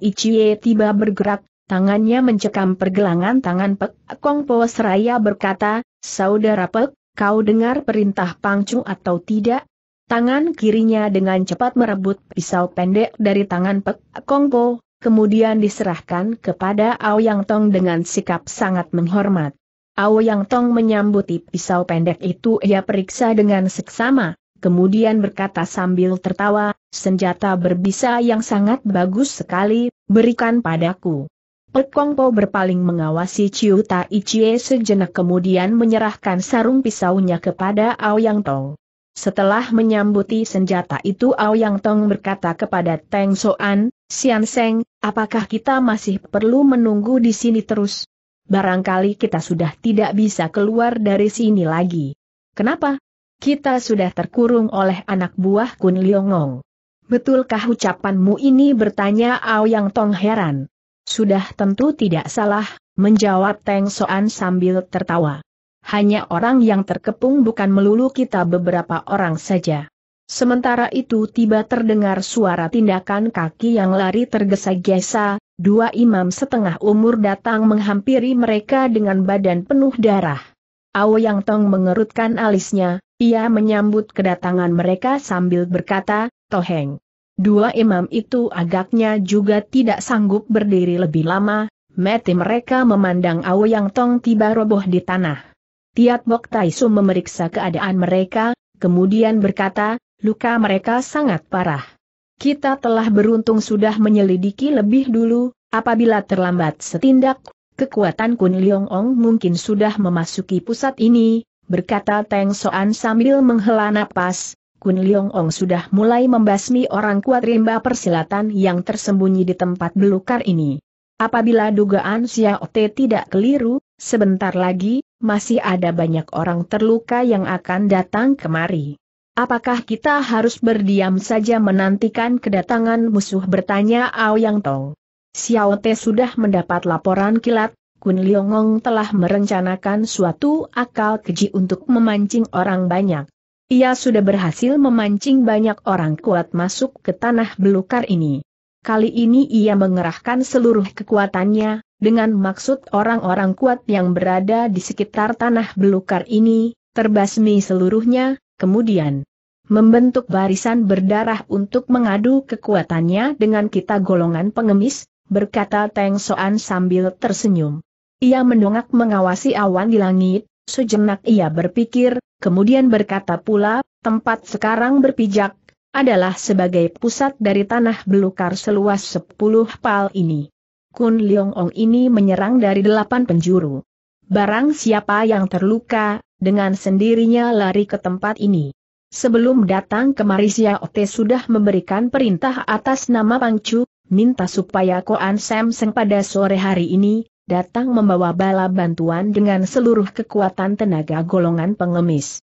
Speaker 1: tiba bergerak, tangannya mencekam pergelangan tangan Pek Kong Po seraya berkata, Saudara Pek, kau dengar perintah Pangcu atau tidak? Tangan kirinya dengan cepat merebut pisau pendek dari tangan Pek Kong Po, kemudian diserahkan kepada Ao Yang Tong dengan sikap sangat menghormat. Ao Yang Tong menyambuti pisau pendek itu ia periksa dengan seksama, kemudian berkata sambil tertawa, senjata berbisa yang sangat bagus sekali, berikan padaku. Pek Po berpaling mengawasi Ciu Tai Chie sejenak kemudian menyerahkan sarung pisaunya kepada Aoyang Tong. Setelah menyambuti senjata itu Aoyang Tong berkata kepada Teng Soan, Sian Seng, apakah kita masih perlu menunggu di sini terus? Barangkali kita sudah tidak bisa keluar dari sini lagi. Kenapa? kita sudah terkurung oleh anak buah Kun Liongong. Betulkah ucapanmu ini bertanya Aoyang Tong heran? Sudah tentu tidak salah, menjawab Teng Soan sambil tertawa. Hanya orang yang terkepung bukan melulu kita beberapa orang saja. Sementara itu tiba terdengar suara tindakan kaki yang lari tergesa-gesa, dua imam setengah umur datang menghampiri mereka dengan badan penuh darah. Aoyang Tong mengerutkan alisnya, ia menyambut kedatangan mereka sambil berkata, Toheng. Dua imam itu agaknya juga tidak sanggup berdiri lebih lama, mati mereka memandang Yang Tong tiba roboh di tanah. Tiat Bok Taisu memeriksa keadaan mereka, kemudian berkata, luka mereka sangat parah. Kita telah beruntung sudah menyelidiki lebih dulu, apabila terlambat setindak, kekuatan Kun Liong Ong mungkin sudah memasuki pusat ini, berkata Teng Soan sambil menghela napas, Kun Leong Ong sudah mulai membasmi orang kuat rimba persilatan yang tersembunyi di tempat belukar ini. Apabila dugaan Xiao Te tidak keliru, sebentar lagi, masih ada banyak orang terluka yang akan datang kemari. Apakah kita harus berdiam saja menantikan kedatangan musuh bertanya Ao Yang Tong? Xiao Te sudah mendapat laporan kilat, Kun Liongong telah merencanakan suatu akal keji untuk memancing orang banyak. Ia sudah berhasil memancing banyak orang kuat masuk ke tanah belukar ini. Kali ini ia mengerahkan seluruh kekuatannya, dengan maksud orang-orang kuat yang berada di sekitar tanah belukar ini, terbasmi seluruhnya, kemudian membentuk barisan berdarah untuk mengadu kekuatannya dengan kita golongan pengemis, berkata Teng Soan sambil tersenyum. Ia mendongak mengawasi awan di langit, sejenak ia berpikir, kemudian berkata pula, tempat sekarang berpijak, adalah sebagai pusat dari tanah belukar seluas sepuluh pal ini. Kun Leong Ong ini menyerang dari delapan penjuru. Barang siapa yang terluka, dengan sendirinya lari ke tempat ini. Sebelum datang kemari Xiao Ote sudah memberikan perintah atas nama Pangcu, minta supaya Koan Samseng pada sore hari ini, datang membawa bala bantuan dengan seluruh kekuatan tenaga golongan pengemis.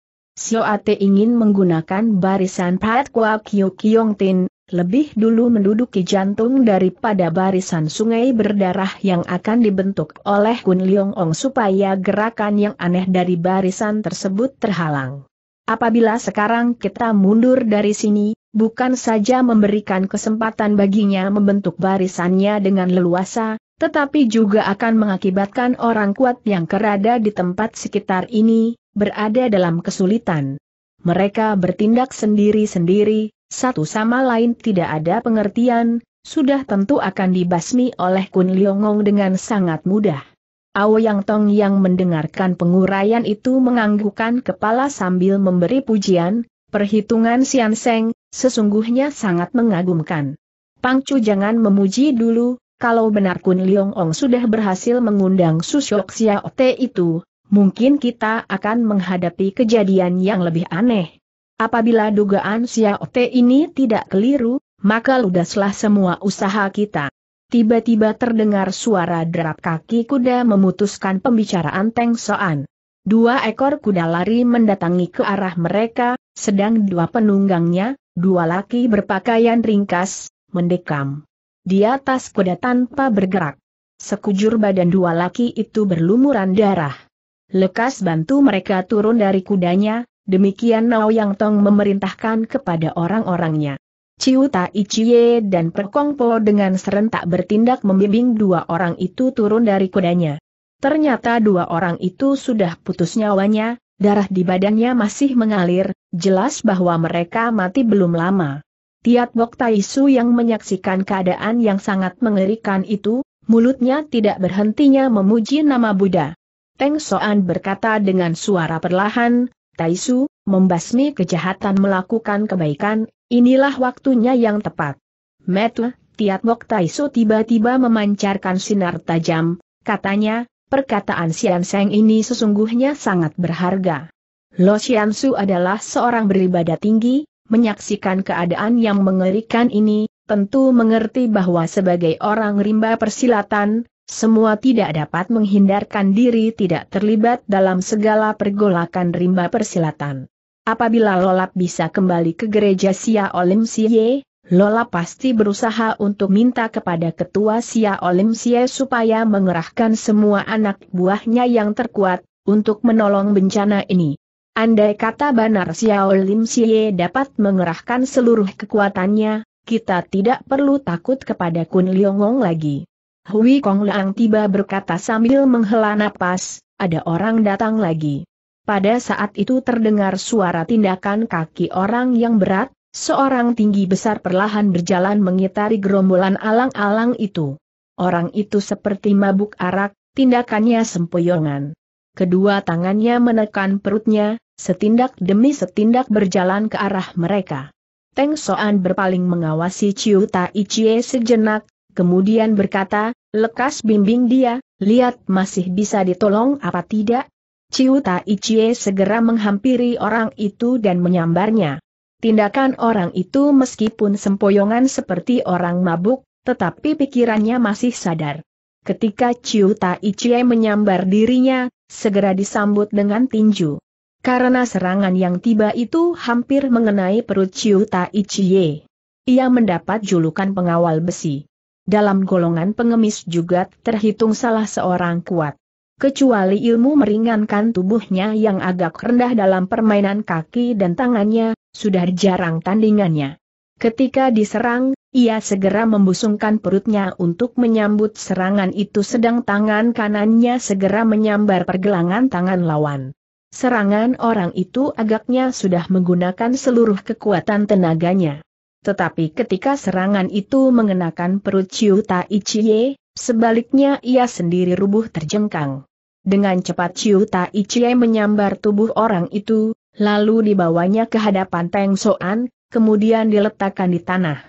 Speaker 1: Ate ingin menggunakan barisan Pat Kwa Kyo Kyong Tin, lebih dulu menduduki jantung daripada barisan sungai berdarah yang akan dibentuk oleh Kun Leong Ong supaya gerakan yang aneh dari barisan tersebut terhalang. Apabila sekarang kita mundur dari sini, bukan saja memberikan kesempatan baginya membentuk barisannya dengan leluasa, tetapi juga akan mengakibatkan orang kuat yang kerada di tempat sekitar ini, berada dalam kesulitan. Mereka bertindak sendiri-sendiri, satu sama lain tidak ada pengertian, sudah tentu akan dibasmi oleh Kun Liongong dengan sangat mudah. Yang Tong yang mendengarkan penguraian itu menganggukkan kepala sambil memberi pujian, perhitungan Sian Seng, sesungguhnya sangat mengagumkan. Pang Chu jangan memuji dulu, kalau benar Kun Liong Ong sudah berhasil mengundang Susyok Xiao Te itu, mungkin kita akan menghadapi kejadian yang lebih aneh. Apabila dugaan Xiao Te ini tidak keliru, maka ludaslah semua usaha kita tiba-tiba terdengar suara derap kaki kuda memutuskan pembicaraan Teng Soan. Dua ekor kuda lari mendatangi ke arah mereka, sedang dua penunggangnya, dua laki berpakaian ringkas, mendekam. Di atas kuda tanpa bergerak. Sekujur badan dua laki itu berlumuran darah. Lekas bantu mereka turun dari kudanya, demikian Nao Yang Tong memerintahkan kepada orang-orangnya. Ciuta Ichie dan Perkongpo dengan serentak bertindak membimbing dua orang itu turun dari kudanya. Ternyata dua orang itu sudah putus nyawanya, darah di badannya masih mengalir, jelas bahwa mereka mati belum lama. Tiat Bok Taisu yang menyaksikan keadaan yang sangat mengerikan itu, mulutnya tidak berhentinya memuji nama Buddha. Teng Soan berkata dengan suara perlahan, Taisu, membasmi kejahatan melakukan kebaikan, Inilah waktunya yang tepat. Metu, Tiat Mok Taiso tiba-tiba memancarkan sinar tajam, katanya, perkataan Sian Seng ini sesungguhnya sangat berharga. Lo Sian Su adalah seorang beribadah tinggi, menyaksikan keadaan yang mengerikan ini, tentu mengerti bahwa sebagai orang rimba persilatan, semua tidak dapat menghindarkan diri tidak terlibat dalam segala pergolakan rimba persilatan. Apabila Lolap bisa kembali ke gereja Sia Olim Sie, Lola pasti berusaha untuk minta kepada ketua Sia Olim Sie supaya mengerahkan semua anak buahnya yang terkuat, untuk menolong bencana ini. Andai kata Banar Sia Olim Sie dapat mengerahkan seluruh kekuatannya, kita tidak perlu takut kepada Kun Liongong lagi. Hui Kong Leang tiba berkata sambil menghela napas, ada orang datang lagi. Pada saat itu terdengar suara tindakan kaki orang yang berat, seorang tinggi besar perlahan berjalan mengitari gerombolan alang-alang itu. Orang itu seperti mabuk arak, tindakannya sempoyongan. Kedua tangannya menekan perutnya, setindak demi setindak berjalan ke arah mereka. Teng Soan berpaling mengawasi Ciu Tai Chie sejenak, kemudian berkata, lekas bimbing dia, lihat masih bisa ditolong apa tidak, Ciuta Ichie segera menghampiri orang itu dan menyambarnya. Tindakan orang itu meskipun sempoyongan seperti orang mabuk, tetapi pikirannya masih sadar. Ketika Ciuta Ichie menyambar dirinya, segera disambut dengan tinju. Karena serangan yang tiba itu hampir mengenai perut Ciuta Ichie. Ia mendapat julukan pengawal besi. Dalam golongan pengemis juga terhitung salah seorang kuat kecuali ilmu meringankan tubuhnya yang agak rendah dalam permainan kaki dan tangannya, sudah jarang tandingannya. Ketika diserang, ia segera membusungkan perutnya untuk menyambut serangan itu sedang tangan kanannya segera menyambar pergelangan tangan lawan. Serangan orang itu agaknya sudah menggunakan seluruh kekuatan tenaganya. Tetapi ketika serangan itu mengenakan perut Ciu Tai Chie, sebaliknya ia sendiri rubuh terjengkang. Dengan cepat Chiu Tai Chie menyambar tubuh orang itu, lalu dibawanya ke hadapan Teng Soan, kemudian diletakkan di tanah.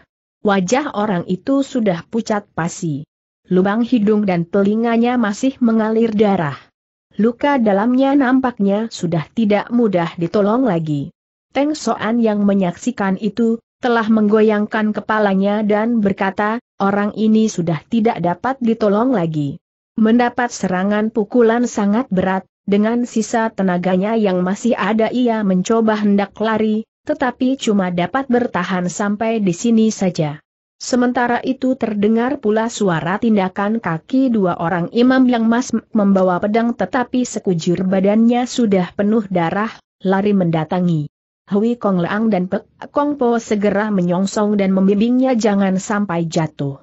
Speaker 1: Wajah orang itu sudah pucat pasi. Lubang hidung dan telinganya masih mengalir darah. Luka dalamnya nampaknya sudah tidak mudah ditolong lagi. Teng Soan yang menyaksikan itu, telah menggoyangkan kepalanya dan berkata, orang ini sudah tidak dapat ditolong lagi. Mendapat serangan pukulan sangat berat, dengan sisa tenaganya yang masih ada ia mencoba hendak lari, tetapi cuma dapat bertahan sampai di sini saja. Sementara itu terdengar pula suara tindakan kaki dua orang imam yang mas membawa pedang tetapi sekujur badannya sudah penuh darah, lari mendatangi. Hui Kong Leang dan Pek Kong Po segera menyongsong dan membimbingnya jangan sampai jatuh.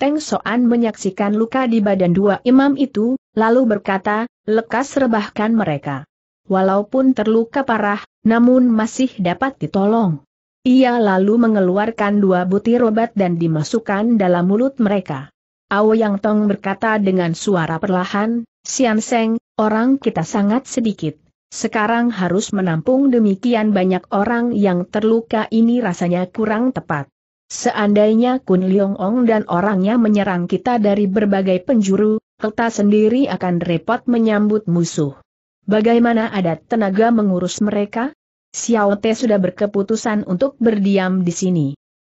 Speaker 1: Teng Soan menyaksikan luka di badan dua imam itu, lalu berkata, lekas rebahkan mereka. Walaupun terluka parah, namun masih dapat ditolong. Ia lalu mengeluarkan dua butir obat dan dimasukkan dalam mulut mereka. Ao Yang Tong berkata dengan suara perlahan, Sian Seng, orang kita sangat sedikit. Sekarang harus menampung demikian banyak orang yang terluka ini rasanya kurang tepat. Seandainya Kun Leong Ong dan orangnya menyerang kita dari berbagai penjuru, kita sendiri akan repot menyambut musuh. Bagaimana adat tenaga mengurus mereka? Xiao Te sudah berkeputusan untuk berdiam di sini.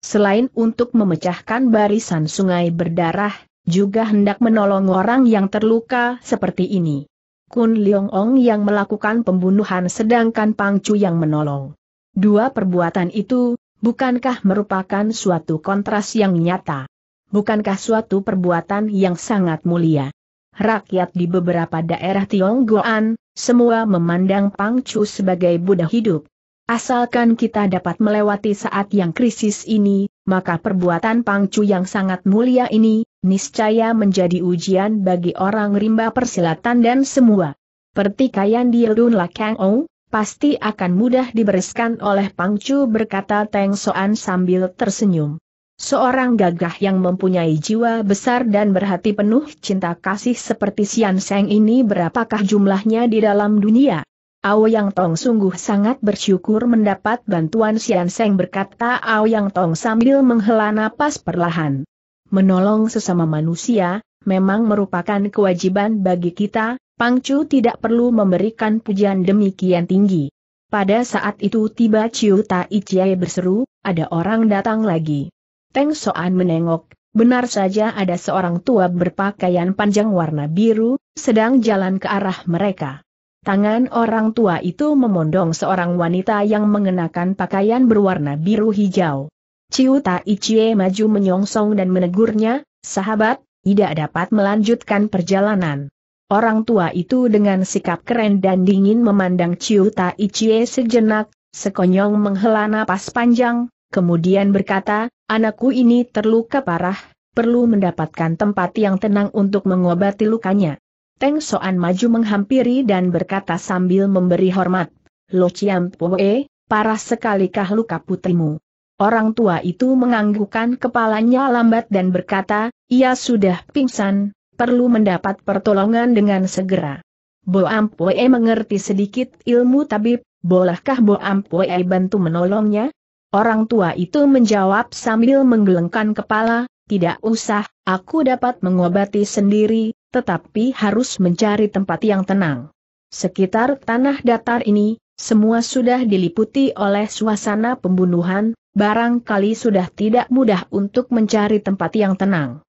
Speaker 1: Selain untuk memecahkan barisan sungai berdarah, juga hendak menolong orang yang terluka seperti ini. Kun Leong Ong yang melakukan pembunuhan sedangkan Pang Chu yang menolong. Dua perbuatan itu, bukankah merupakan suatu kontras yang nyata? Bukankah suatu perbuatan yang sangat mulia? Rakyat di beberapa daerah Tionggoan, semua memandang Pang Chu sebagai Buddha hidup. Asalkan kita dapat melewati saat yang krisis ini, maka perbuatan Pang Chu yang sangat mulia ini, niscaya menjadi ujian bagi orang rimba persilatan dan semua. Pertikaian di Run Kang Ong, pasti akan mudah dibereskan oleh Pangcu berkata Teng Soan sambil tersenyum. Seorang gagah yang mempunyai jiwa besar dan berhati penuh cinta kasih seperti Sian Seng ini berapakah jumlahnya di dalam dunia? Ao Yang Tong sungguh sangat bersyukur mendapat bantuan Sian Seng berkata Ao Yang Tong sambil menghela napas perlahan. Menolong sesama manusia, memang merupakan kewajiban bagi kita, Pangcu tidak perlu memberikan pujian demikian tinggi. Pada saat itu tiba Ciu Tai Chie berseru, ada orang datang lagi. Teng Soan menengok, benar saja ada seorang tua berpakaian panjang warna biru, sedang jalan ke arah mereka. Tangan orang tua itu memondong seorang wanita yang mengenakan pakaian berwarna biru hijau. Ciu Tai Chie maju menyongsong dan menegurnya, sahabat, tidak dapat melanjutkan perjalanan. Orang tua itu dengan sikap keren dan dingin memandang Ciu Tai Chie sejenak, sekonyong menghela napas panjang, kemudian berkata, anakku ini terluka parah, perlu mendapatkan tempat yang tenang untuk mengobati lukanya. Teng Soan maju menghampiri dan berkata sambil memberi hormat, Lo Chiam Pue, parah sekalikah luka putrimu. Orang tua itu menganggukkan kepalanya lambat dan berkata, ia sudah pingsan, perlu mendapat pertolongan dengan segera. Bo Ampue mengerti sedikit ilmu tabib, bolehkah Bo Ampue bantu menolongnya? Orang tua itu menjawab sambil menggelengkan kepala, tidak usah, aku dapat mengobati sendiri, tetapi harus mencari tempat yang tenang. Sekitar tanah datar ini, semua sudah diliputi oleh suasana pembunuhan, barangkali sudah tidak mudah untuk mencari tempat yang tenang.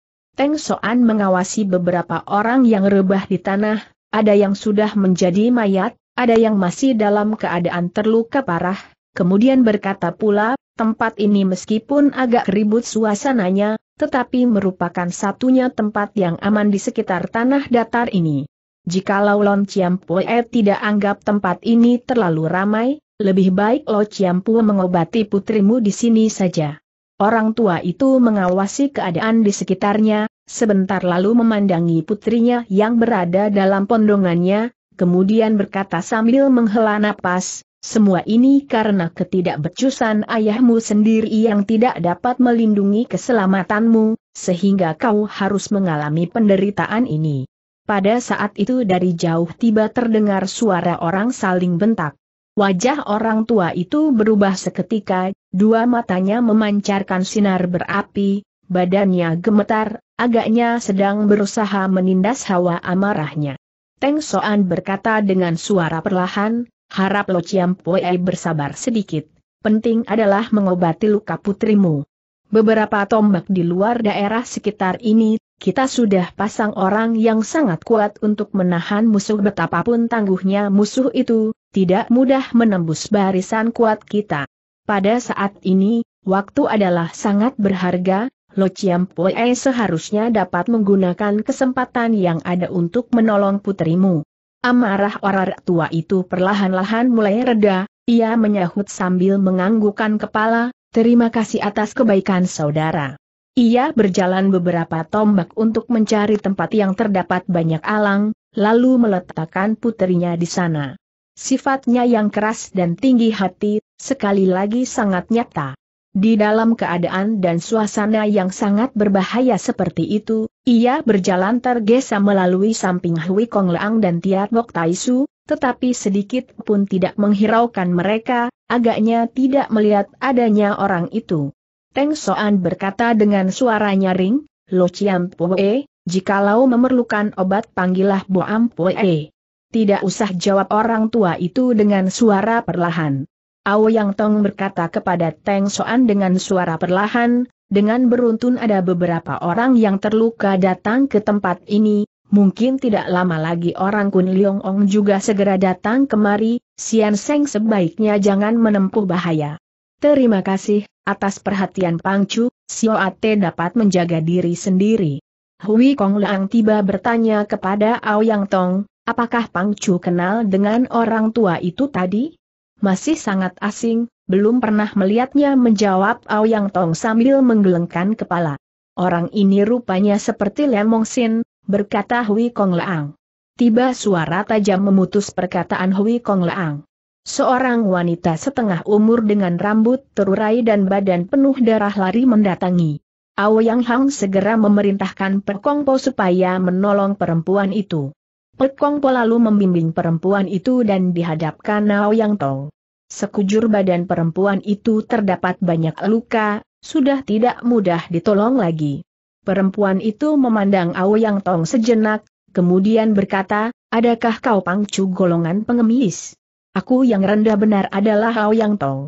Speaker 1: Teng Soan mengawasi beberapa orang yang rebah di tanah, ada yang sudah menjadi mayat, ada yang masih dalam keadaan terluka parah, kemudian berkata pula, tempat ini meskipun agak ribut suasananya, tetapi merupakan satunya tempat yang aman di sekitar tanah datar ini. Jikalau Lon Ciampue tidak anggap tempat ini terlalu ramai, lebih baik Lo Ciampue mengobati putrimu di sini saja. Orang tua itu mengawasi keadaan di sekitarnya, sebentar lalu memandangi putrinya yang berada dalam pondongannya, kemudian berkata sambil menghela napas, semua ini karena ketidakbecusan ayahmu sendiri yang tidak dapat melindungi keselamatanmu, sehingga kau harus mengalami penderitaan ini. Pada saat itu dari jauh tiba terdengar suara orang saling bentak. Wajah orang tua itu berubah seketika, Dua matanya memancarkan sinar berapi, badannya gemetar, agaknya sedang berusaha menindas hawa amarahnya. Teng Soan berkata dengan suara perlahan, harap Lo Chiam Poei bersabar sedikit, penting adalah mengobati luka putrimu. Beberapa tombak di luar daerah sekitar ini, kita sudah pasang orang yang sangat kuat untuk menahan musuh betapapun tangguhnya musuh itu, tidak mudah menembus barisan kuat kita. Pada saat ini, waktu adalah sangat berharga, Lo Chiam Pue seharusnya dapat menggunakan kesempatan yang ada untuk menolong putrimu. Amarah orang tua itu perlahan-lahan mulai reda, ia menyahut sambil menganggukkan kepala, terima kasih atas kebaikan saudara. Ia berjalan beberapa tombak untuk mencari tempat yang terdapat banyak alang, lalu meletakkan putrinya di sana. Sifatnya yang keras dan tinggi hati sekali lagi sangat nyata. Di dalam keadaan dan suasana yang sangat berbahaya seperti itu, ia berjalan tergesa melalui samping Hui Kong Leang dan Tia Bok Taisu, tetapi sedikit pun tidak menghiraukan mereka, agaknya tidak melihat adanya orang itu. Teng Soan berkata dengan suara nyaring, Lo Chiam Pue, jikalau memerlukan obat panggillah Boam Pue. Tidak usah jawab orang tua itu dengan suara perlahan. Ao Yang Tong berkata kepada Teng Soan dengan suara perlahan, dengan beruntun ada beberapa orang yang terluka datang ke tempat ini, mungkin tidak lama lagi orang Kun Liong Ong juga segera datang kemari, Sian Seng sebaiknya jangan menempuh bahaya. Terima kasih, atas perhatian Pangcu, Sio Ate dapat menjaga diri sendiri. Hui Kong Leang tiba bertanya kepada Ao Yang Tong, apakah Pangcu kenal dengan orang tua itu tadi? masih sangat asing, belum pernah melihatnya menjawab Ao Yang Tong sambil menggelengkan kepala. Orang ini rupanya seperti Lemong Sin, berkata Hui Kong Leang. Tiba suara tajam memutus perkataan Hui Kong Leang. Seorang wanita setengah umur dengan rambut terurai dan badan penuh darah lari mendatangi. Ao Yang Hang segera memerintahkan Po supaya menolong perempuan itu. Pekongpo Po lalu membimbing perempuan itu dan dihadapkan Yang Tong. Sekujur badan perempuan itu terdapat banyak luka, sudah tidak mudah ditolong lagi. Perempuan itu memandang Ao Yang Tong sejenak, kemudian berkata, adakah kau pangcu golongan pengemis? Aku yang rendah benar adalah Ao Yang Tong.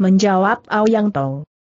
Speaker 1: Menjawab Ao Yang Tong.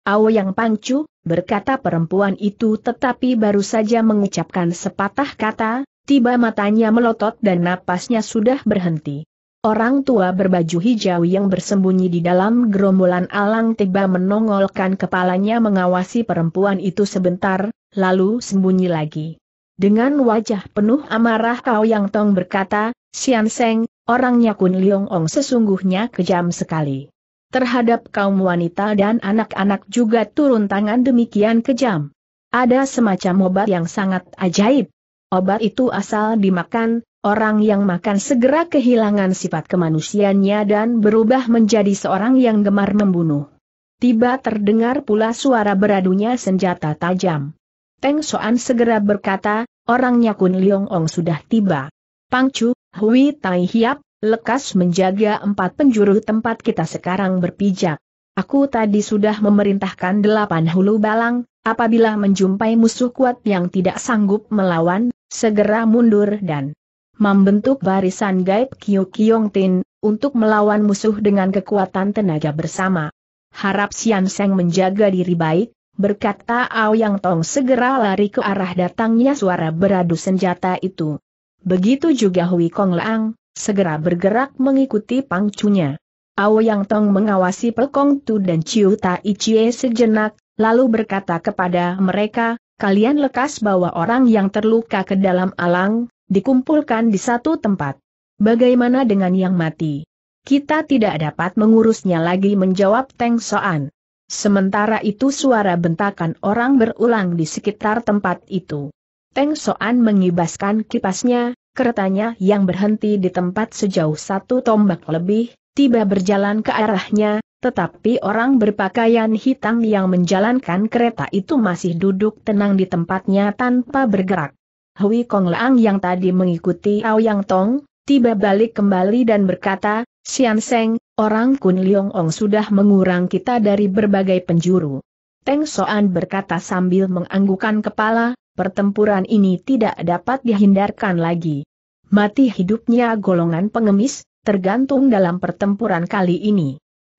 Speaker 1: Ao Yang pangcu, berkata perempuan itu tetapi baru saja mengucapkan sepatah kata, tiba matanya melotot dan napasnya sudah berhenti. Orang tua berbaju hijau yang bersembunyi di dalam gerombolan alang tiba menongolkan kepalanya mengawasi perempuan itu sebentar, lalu sembunyi lagi. Dengan wajah penuh amarah Kau Yang Tong berkata, Sian Seng, orangnya Kun Liong Ong sesungguhnya kejam sekali. Terhadap kaum wanita dan anak-anak juga turun tangan demikian kejam. Ada semacam obat yang sangat ajaib, Obat itu asal dimakan, orang yang makan segera kehilangan sifat kemanusiaannya dan berubah menjadi seorang yang gemar membunuh. Tiba terdengar pula suara beradunya senjata tajam. Teng Soan segera berkata, orangnya Kun Liong Ong sudah tiba. Pang Chu, Hui Tai Hiap, lekas menjaga empat penjuru tempat kita sekarang berpijak. Aku tadi sudah memerintahkan delapan hulu balang, Apabila menjumpai musuh kuat yang tidak sanggup melawan, segera mundur dan membentuk barisan gaib Kyu Kyong Tin, untuk melawan musuh dengan kekuatan tenaga bersama. Harap Sian Seng menjaga diri baik, berkata Ao Yang Tong segera lari ke arah datangnya suara beradu senjata itu. Begitu juga Hui Kong Leang segera bergerak mengikuti pangcunya. Yang Tong mengawasi Pelkong Tu dan Chiu Tai Chie sejenak, lalu berkata kepada mereka, kalian lekas bawa orang yang terluka ke dalam alang, dikumpulkan di satu tempat. Bagaimana dengan yang mati? Kita tidak dapat mengurusnya lagi menjawab Teng Soan. Sementara itu suara bentakan orang berulang di sekitar tempat itu. Teng Soan mengibaskan kipasnya, keretanya yang berhenti di tempat sejauh satu tombak lebih, tiba berjalan ke arahnya, tetapi orang berpakaian hitam yang menjalankan kereta itu masih duduk tenang di tempatnya tanpa bergerak. Hui Kong Lang yang tadi mengikuti Ao Yang Tong, tiba balik kembali dan berkata, Sian Seng, orang Kun Liong Ong sudah mengurang kita dari berbagai penjuru. Teng Soan berkata sambil menganggukan kepala, pertempuran ini tidak dapat dihindarkan lagi. Mati hidupnya golongan pengemis, tergantung dalam pertempuran kali ini.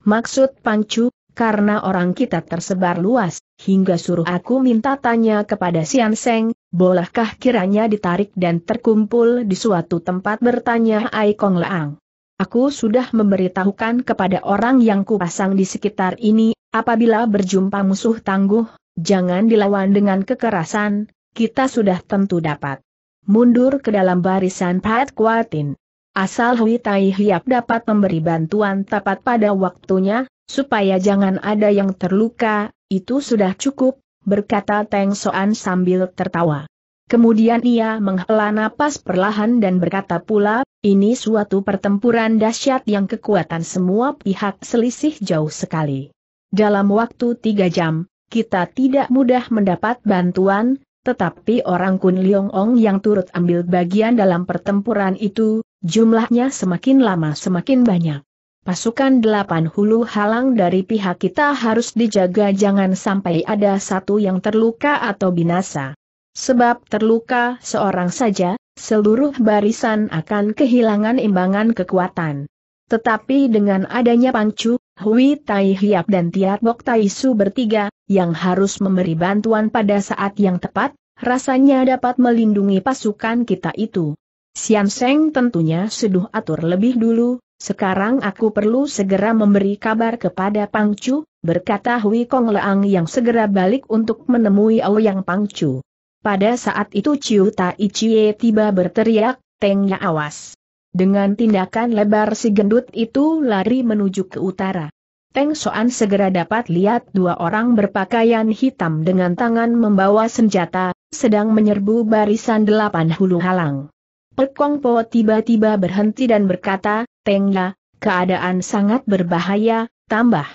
Speaker 1: Maksud Pancu, karena orang kita tersebar luas, hingga suruh aku minta tanya kepada Sian Seng, bolehkah kiranya ditarik dan terkumpul di suatu tempat bertanya Ai Kong Leang. Aku sudah memberitahukan kepada orang yang kupasang di sekitar ini, apabila berjumpa musuh tangguh, jangan dilawan dengan kekerasan, kita sudah tentu dapat mundur ke dalam barisan Pat Kuatin. Asal Hui Tai Hiap dapat memberi bantuan tepat pada waktunya, supaya jangan ada yang terluka, itu sudah cukup, berkata Teng Soan sambil tertawa. Kemudian ia menghela napas perlahan dan berkata pula, ini suatu pertempuran dahsyat yang kekuatan semua pihak selisih jauh sekali. Dalam waktu tiga jam, kita tidak mudah mendapat bantuan, tetapi orang Kun Liong Ong yang turut ambil bagian dalam pertempuran itu, Jumlahnya semakin lama semakin banyak. Pasukan delapan hulu halang dari pihak kita harus dijaga jangan sampai ada satu yang terluka atau binasa. Sebab terluka seorang saja, seluruh barisan akan kehilangan imbangan kekuatan. Tetapi dengan adanya Pangcu, Hui Tai Hiap dan Tiat Bok Tai Su bertiga, yang harus memberi bantuan pada saat yang tepat, rasanya dapat melindungi pasukan kita itu. Sian Seng tentunya seduh atur lebih dulu, sekarang aku perlu segera memberi kabar kepada Chu, berkata Hui Kong Leang yang segera balik untuk menemui Pang Chu. Pada saat itu Chiu Tai Chie tiba berteriak, Tengnya awas. Dengan tindakan lebar si gendut itu lari menuju ke utara. Teng Soan segera dapat lihat dua orang berpakaian hitam dengan tangan membawa senjata, sedang menyerbu barisan delapan hulu halang. Pekong Po tiba-tiba berhenti dan berkata, Tengga, ya, keadaan sangat berbahaya, tambah.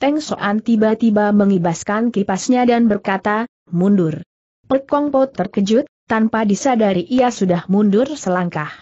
Speaker 1: Teng Soan tiba-tiba mengibaskan kipasnya dan berkata, mundur. Pekong Po terkejut, tanpa disadari ia sudah mundur selangkah.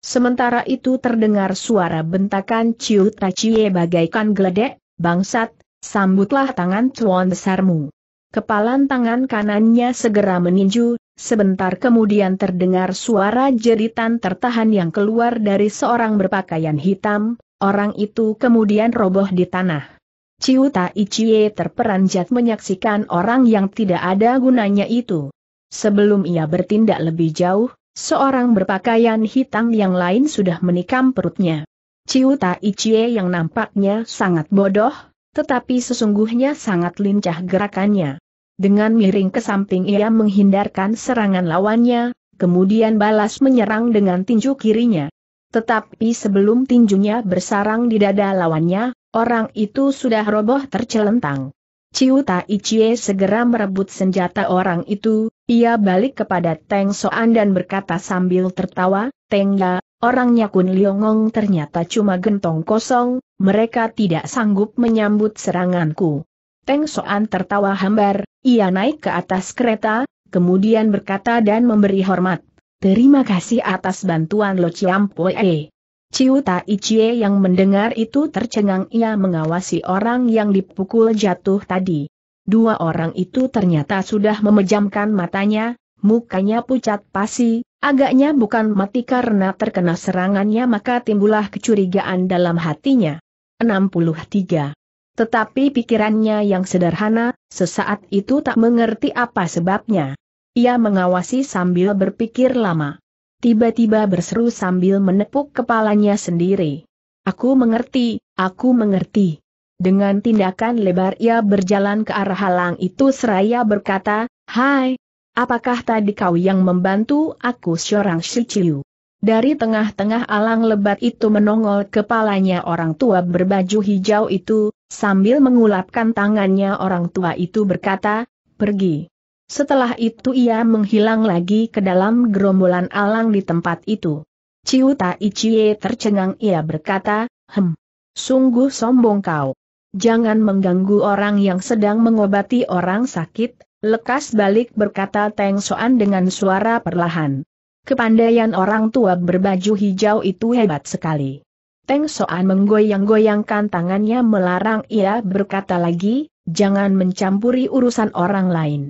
Speaker 1: Sementara itu terdengar suara bentakan Ciu Tachie bagaikan geledek, bangsat, sambutlah tangan cuan besarmu. Kepalan tangan kanannya segera meninju, sebentar kemudian terdengar suara jeritan tertahan yang keluar dari seorang berpakaian hitam, orang itu kemudian roboh di tanah. Ciuta Ichie terperanjat menyaksikan orang yang tidak ada gunanya itu. Sebelum ia bertindak lebih jauh, seorang berpakaian hitam yang lain sudah menikam perutnya. Ciuta Ichie yang nampaknya sangat bodoh, tetapi sesungguhnya sangat lincah gerakannya. Dengan miring ke samping ia menghindarkan serangan lawannya, kemudian balas menyerang dengan tinju kirinya. Tetapi sebelum tinjunya bersarang di dada lawannya, orang itu sudah roboh tercelentang. Ciuta Ichie segera merebut senjata orang itu, ia balik kepada Teng Soan dan berkata sambil tertawa, Teng Ya, Orangnya Kun Liongong ternyata cuma gentong kosong, mereka tidak sanggup menyambut seranganku. Teng Soan tertawa hambar, ia naik ke atas kereta, kemudian berkata dan memberi hormat. Terima kasih atas bantuan Lo Chiam Pue. Ciu Tai Chie yang mendengar itu tercengang ia mengawasi orang yang dipukul jatuh tadi. Dua orang itu ternyata sudah memejamkan matanya, mukanya pucat pasi, Agaknya bukan mati karena terkena serangannya maka timbullah kecurigaan dalam hatinya. 63. Tetapi pikirannya yang sederhana, sesaat itu tak mengerti apa sebabnya. Ia mengawasi sambil berpikir lama. Tiba-tiba berseru sambil menepuk kepalanya sendiri. Aku mengerti, aku mengerti. Dengan tindakan lebar ia berjalan ke arah halang itu seraya berkata, Hai, Apakah tadi kau yang membantu aku seorang Shiciu? Dari tengah-tengah alang lebat itu menongol kepalanya orang tua berbaju hijau itu, sambil mengulapkan tangannya orang tua itu berkata, pergi. Setelah itu ia menghilang lagi ke dalam gerombolan alang di tempat itu. Ciuta Ichie tercengang ia berkata, hem, sungguh sombong kau. Jangan mengganggu orang yang sedang mengobati orang sakit, Lekas balik berkata Teng Soan dengan suara perlahan. Kepandaian orang tua berbaju hijau itu hebat sekali. Teng Soan menggoyang-goyangkan tangannya melarang ia berkata lagi, jangan mencampuri urusan orang lain.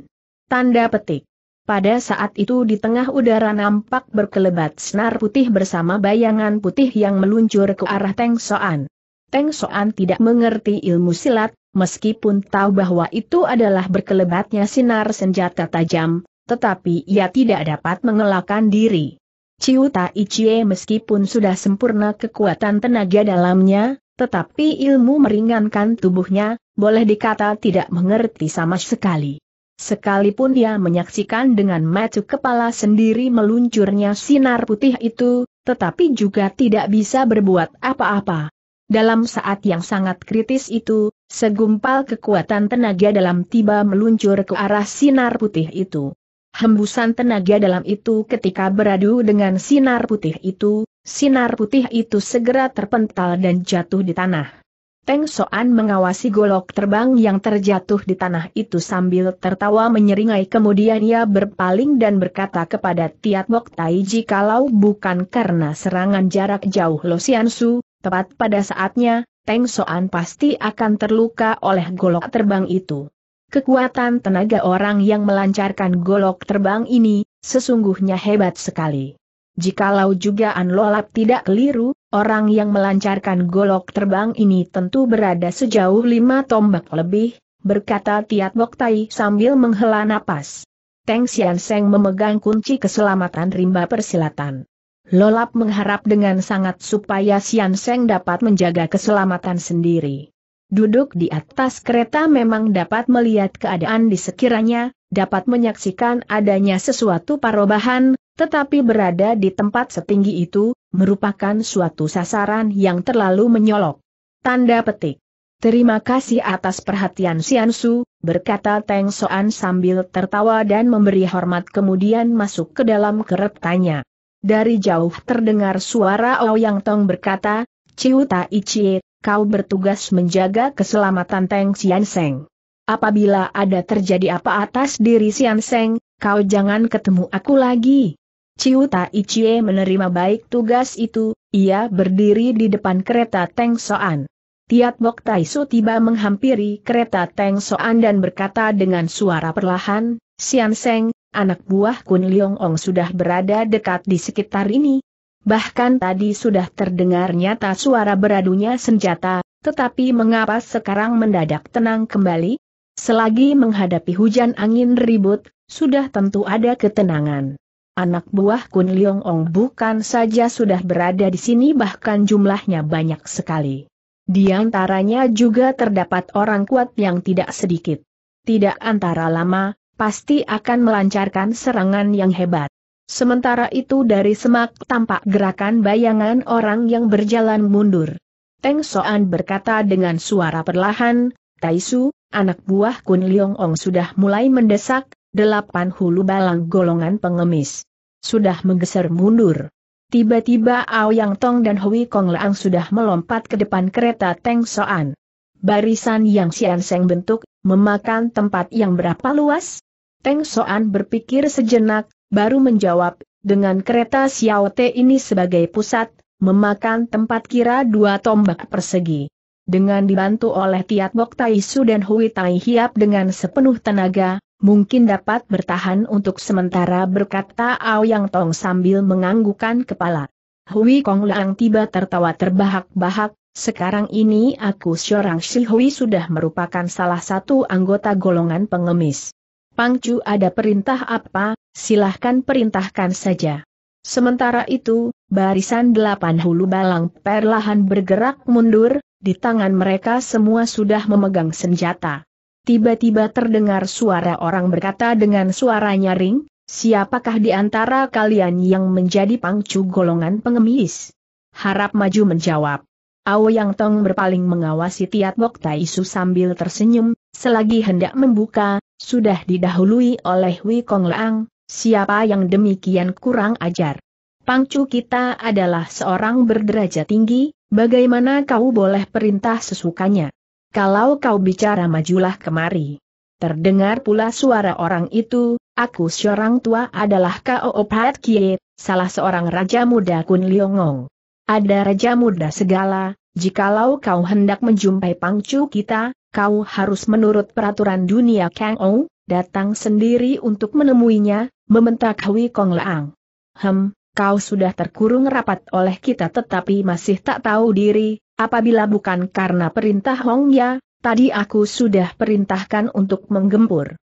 Speaker 1: Tanda petik. Pada saat itu di tengah udara nampak berkelebat senar putih bersama bayangan putih yang meluncur ke arah Teng Soan. Teng Soan tidak mengerti ilmu silat, Meskipun tahu bahwa itu adalah berkelebatnya sinar senjata tajam, tetapi ia tidak dapat mengelakkan diri. Ciuta Ichie meskipun sudah sempurna kekuatan tenaga dalamnya, tetapi ilmu meringankan tubuhnya, boleh dikata tidak mengerti sama sekali. Sekalipun dia menyaksikan dengan mata kepala sendiri meluncurnya sinar putih itu, tetapi juga tidak bisa berbuat apa-apa. Dalam saat yang sangat kritis itu, segumpal kekuatan tenaga dalam tiba meluncur ke arah sinar putih itu. Hembusan tenaga dalam itu ketika beradu dengan sinar putih itu, sinar putih itu segera terpental dan jatuh di tanah. Teng Soan mengawasi golok terbang yang terjatuh di tanah itu sambil tertawa menyeringai kemudian ia berpaling dan berkata kepada Tiat Wok Taiji kalau bukan karena serangan jarak jauh Lo Su, Tepat pada saatnya, Teng Soan pasti akan terluka oleh golok terbang itu. Kekuatan tenaga orang yang melancarkan golok terbang ini, sesungguhnya hebat sekali. Jikalau juga An lolap tidak keliru, orang yang melancarkan golok terbang ini tentu berada sejauh lima tombak lebih, berkata Tiat Bok Tai sambil menghela napas. Teng Sian Seng memegang kunci keselamatan rimba persilatan. Lolap mengharap dengan sangat supaya Sian Seng dapat menjaga keselamatan sendiri. Duduk di atas kereta memang dapat melihat keadaan di sekiranya, dapat menyaksikan adanya sesuatu perubahan, tetapi berada di tempat setinggi itu, merupakan suatu sasaran yang terlalu menyolok. Tanda petik. Terima kasih atas perhatian Su, berkata Teng Soan sambil tertawa dan memberi hormat kemudian masuk ke dalam keretanya. Dari jauh terdengar suara Ouyang Tong berkata, Ciuta Chie, kau bertugas menjaga keselamatan Teng Sian Seng. Apabila ada terjadi apa atas diri Sian Seng, kau jangan ketemu aku lagi. Ciuta Chie menerima baik tugas itu, ia berdiri di depan kereta Teng Soan. Tiat Bok Su tiba menghampiri kereta Teng Soan dan berkata dengan suara perlahan, Sian Seng, anak buah Kun Liong Ong sudah berada dekat di sekitar ini. Bahkan tadi sudah terdengar nyata suara beradunya senjata, tetapi mengapa sekarang mendadak tenang kembali? Selagi menghadapi hujan angin ribut, sudah tentu ada ketenangan. Anak buah Kun Liong Ong bukan saja sudah berada di sini bahkan jumlahnya banyak sekali. Di antaranya juga terdapat orang kuat yang tidak sedikit. Tidak antara lama, pasti akan melancarkan serangan yang hebat. Sementara itu dari semak tampak gerakan bayangan orang yang berjalan mundur. Teng Soan berkata dengan suara perlahan, Taisu, anak buah Kun Leong Ong sudah mulai mendesak, delapan hulu balang golongan pengemis. Sudah menggeser mundur. Tiba-tiba Ao Yang Tong dan Hui Kong Leang sudah melompat ke depan kereta Teng Soan. Barisan yang Sian Seng bentuk, memakan tempat yang berapa luas? Teng Soan berpikir sejenak, baru menjawab, dengan kereta Xiao Te ini sebagai pusat, memakan tempat kira dua tombak persegi. Dengan dibantu oleh Tiat Bok Tai Su dan Hui Tai Hiap dengan sepenuh tenaga, mungkin dapat bertahan untuk sementara berkata Ao Yang Tong sambil menganggukan kepala. Hui Kong Lang tiba tertawa terbahak-bahak, sekarang ini aku seorang Si Hui sudah merupakan salah satu anggota golongan pengemis. Pangcu ada perintah apa, silahkan perintahkan saja. Sementara itu, barisan delapan hulu balang perlahan bergerak mundur, di tangan mereka semua sudah memegang senjata. Tiba-tiba terdengar suara orang berkata dengan suara nyaring, siapakah di antara kalian yang menjadi pangcu golongan pengemis? Harap maju menjawab. Ao Yang Tong berpaling mengawasi Tiat Bok Tai Su sambil tersenyum, selagi hendak membuka, sudah didahului oleh Wei Kong Lang, siapa yang demikian kurang ajar? Pangcu kita adalah seorang berderajat tinggi, bagaimana kau boleh perintah sesukanya? Kalau kau bicara majulah kemari. Terdengar pula suara orang itu, aku seorang tua adalah Kao Opat Kie, salah seorang raja muda Kun Liongong. Ada raja muda segala, jikalau kau hendak menjumpai pangcu kita, kau harus menurut peraturan dunia Kang Ou, datang sendiri untuk menemuinya, mementak Hui Kong Leang. Hem, kau sudah terkurung rapat oleh kita tetapi masih tak tahu diri, apabila bukan karena perintah Hong Ya, tadi aku sudah perintahkan untuk menggempur.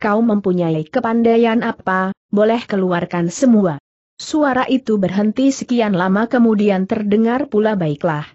Speaker 1: Kau mempunyai kepandaian apa, boleh keluarkan semua. Suara itu berhenti sekian lama kemudian terdengar pula baiklah.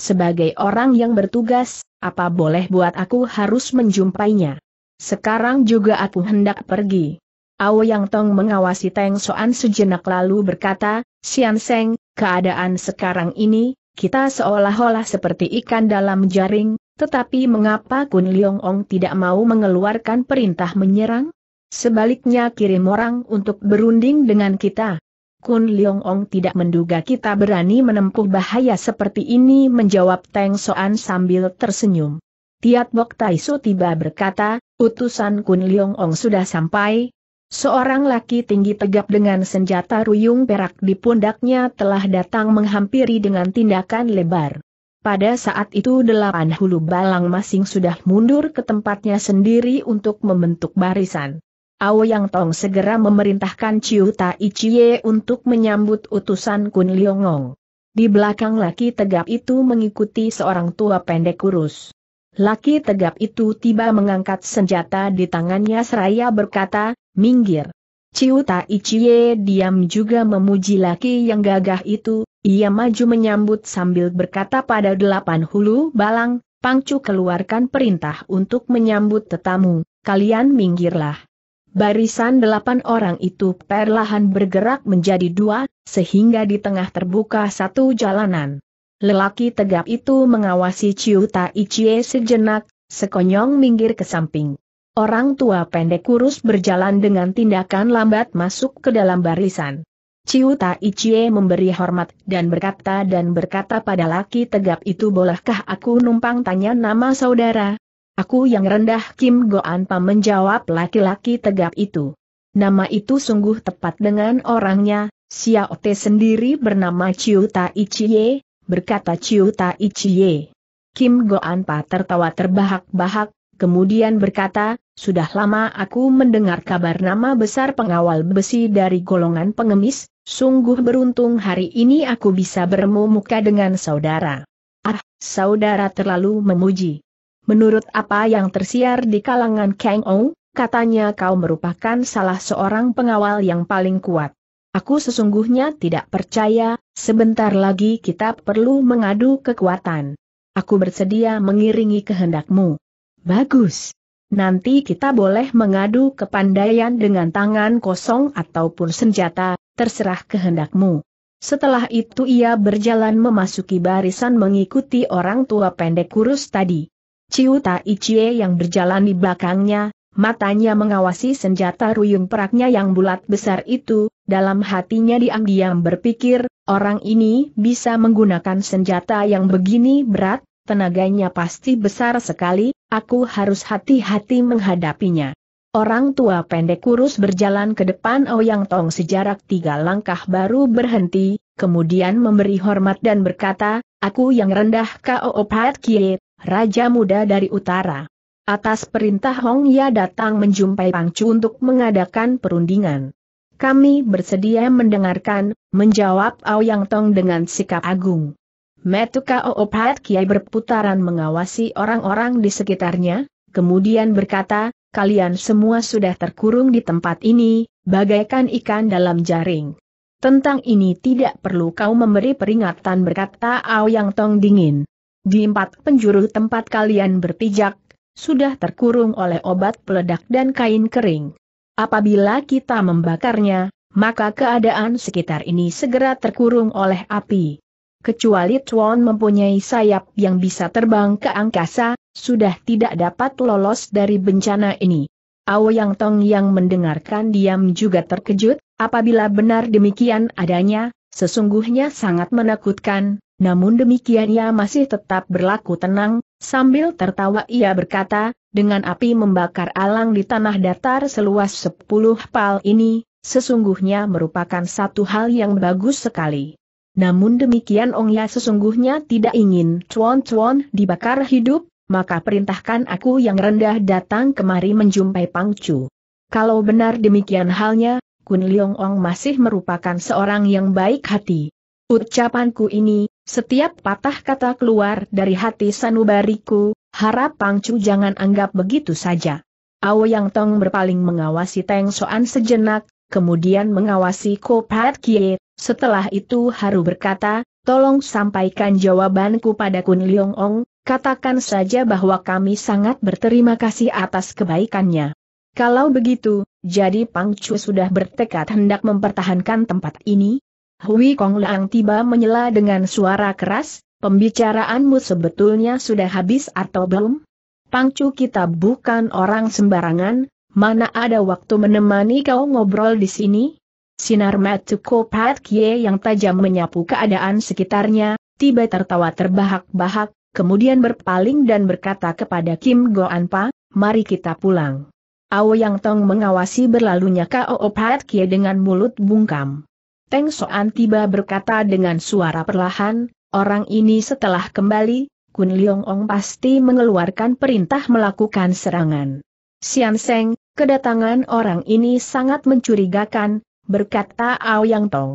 Speaker 1: Sebagai orang yang bertugas, apa boleh buat aku harus menjumpainya. Sekarang juga aku hendak pergi. Ao Yang Tong mengawasi Teng Soan sejenak lalu berkata, Sian Seng, keadaan sekarang ini, kita seolah-olah seperti ikan dalam jaring, tetapi mengapa Kun Leong Ong tidak mau mengeluarkan perintah menyerang? Sebaliknya kirim orang untuk berunding dengan kita. Kun Leong Ong tidak menduga kita berani menempuh bahaya seperti ini menjawab Teng Soan sambil tersenyum. Tiat Bok Taisu tiba berkata, utusan Kun Leong Ong sudah sampai. Seorang laki tinggi tegap dengan senjata ruyung perak di pundaknya telah datang menghampiri dengan tindakan lebar. Pada saat itu delapan hulu balang masing sudah mundur ke tempatnya sendiri untuk membentuk barisan. Yang Tong segera memerintahkan Ciu Tai Chie untuk menyambut utusan Kun Liongong. Di belakang laki tegap itu mengikuti seorang tua pendek kurus. Laki tegap itu tiba mengangkat senjata di tangannya seraya berkata, minggir. Ciu Tai Chie diam juga memuji laki yang gagah itu, ia maju menyambut sambil berkata pada delapan hulu balang, Pangcu keluarkan perintah untuk menyambut tetamu, kalian minggirlah. Barisan delapan orang itu perlahan bergerak menjadi dua, sehingga di tengah terbuka satu jalanan. Lelaki tegap itu mengawasi Ciuta Icie sejenak, sekonyong minggir ke samping. Orang tua pendek kurus berjalan dengan tindakan lambat masuk ke dalam barisan. Ciuta Icie memberi hormat dan berkata dan berkata pada laki tegap itu bolehkah aku numpang tanya nama saudara? Aku yang rendah Kim Goanpa menjawab laki-laki tegap itu. Nama itu sungguh tepat dengan orangnya, Xiao Te sendiri bernama Chiu Tai berkata Chiu Tai Kim Goanpa tertawa terbahak-bahak, kemudian berkata, sudah lama aku mendengar kabar nama besar pengawal besi dari golongan pengemis, sungguh beruntung hari ini aku bisa bermu muka dengan saudara. Ah, saudara terlalu memuji. Menurut apa yang tersiar di kalangan Kang Ong, katanya kau merupakan salah seorang pengawal yang paling kuat. Aku sesungguhnya tidak percaya, sebentar lagi kita perlu mengadu kekuatan. Aku bersedia mengiringi kehendakmu. Bagus. Nanti kita boleh mengadu kepandaian dengan tangan kosong ataupun senjata, terserah kehendakmu. Setelah itu ia berjalan memasuki barisan mengikuti orang tua pendek kurus tadi. Ciuta Ichie yang berjalan di belakangnya, matanya mengawasi senjata ruyung peraknya yang bulat besar itu, dalam hatinya diam-diam berpikir, orang ini bisa menggunakan senjata yang begini berat, tenaganya pasti besar sekali, aku harus hati-hati menghadapinya. Orang tua pendek kurus berjalan ke depan Ouyang Tong sejarak tiga langkah baru berhenti, kemudian memberi hormat dan berkata, Aku yang rendah Kao Opat Kie, Raja Muda dari Utara. Atas perintah Hong Ya datang menjumpai Pang Chu untuk mengadakan perundingan. Kami bersedia mendengarkan, menjawab Ao Yang Tong dengan sikap agung. Metuka Oopat Kiai berputaran mengawasi orang-orang di sekitarnya, kemudian berkata, kalian semua sudah terkurung di tempat ini, bagaikan ikan dalam jaring. Tentang ini tidak perlu kau memberi peringatan berkata Ao Yang Tong dingin di empat penjuru tempat kalian berpijak, sudah terkurung oleh obat peledak dan kain kering. Apabila kita membakarnya, maka keadaan sekitar ini segera terkurung oleh api. Kecuali Tuan mempunyai sayap yang bisa terbang ke angkasa, sudah tidak dapat lolos dari bencana ini. Ao Yang Tong yang mendengarkan diam juga terkejut, apabila benar demikian adanya, sesungguhnya sangat menakutkan, namun demikian ia masih tetap berlaku tenang, sambil tertawa ia berkata, dengan api membakar alang di tanah datar seluas 10 pal ini, sesungguhnya merupakan satu hal yang bagus sekali. Namun demikian Ong Ya sesungguhnya tidak ingin cuan-cuan dibakar hidup, maka perintahkan aku yang rendah datang kemari menjumpai Pang Chu. Kalau benar demikian halnya, Kun Leong Ong masih merupakan seorang yang baik hati. Ucapanku ini, setiap patah kata keluar dari hati sanubariku, harap Pangcu jangan anggap begitu saja. Yang Tong berpaling mengawasi Teng Soan sejenak, kemudian mengawasi Ko Pat Kie, setelah itu Haru berkata, tolong sampaikan jawabanku pada Kun Leong Ong, katakan saja bahwa kami sangat berterima kasih atas kebaikannya. Kalau begitu, jadi Pangcu sudah bertekad hendak mempertahankan tempat ini? Hui Kong Lang tiba menyela dengan suara keras, pembicaraanmu sebetulnya sudah habis atau belum? Pangcu kita bukan orang sembarangan, mana ada waktu menemani kau ngobrol di sini? Sinar matu Pat Kie yang tajam menyapu keadaan sekitarnya, tiba tertawa terbahak-bahak, kemudian berpaling dan berkata kepada Kim Go Anpa, mari kita pulang. Ao Yang Tong mengawasi berlalunya Kao Pat Kie dengan mulut bungkam. Teng Soan tiba berkata dengan suara perlahan, orang ini setelah kembali, Kun Leong Ong pasti mengeluarkan perintah melakukan serangan. Sian Seng, kedatangan orang ini sangat mencurigakan, berkata Yang Tong.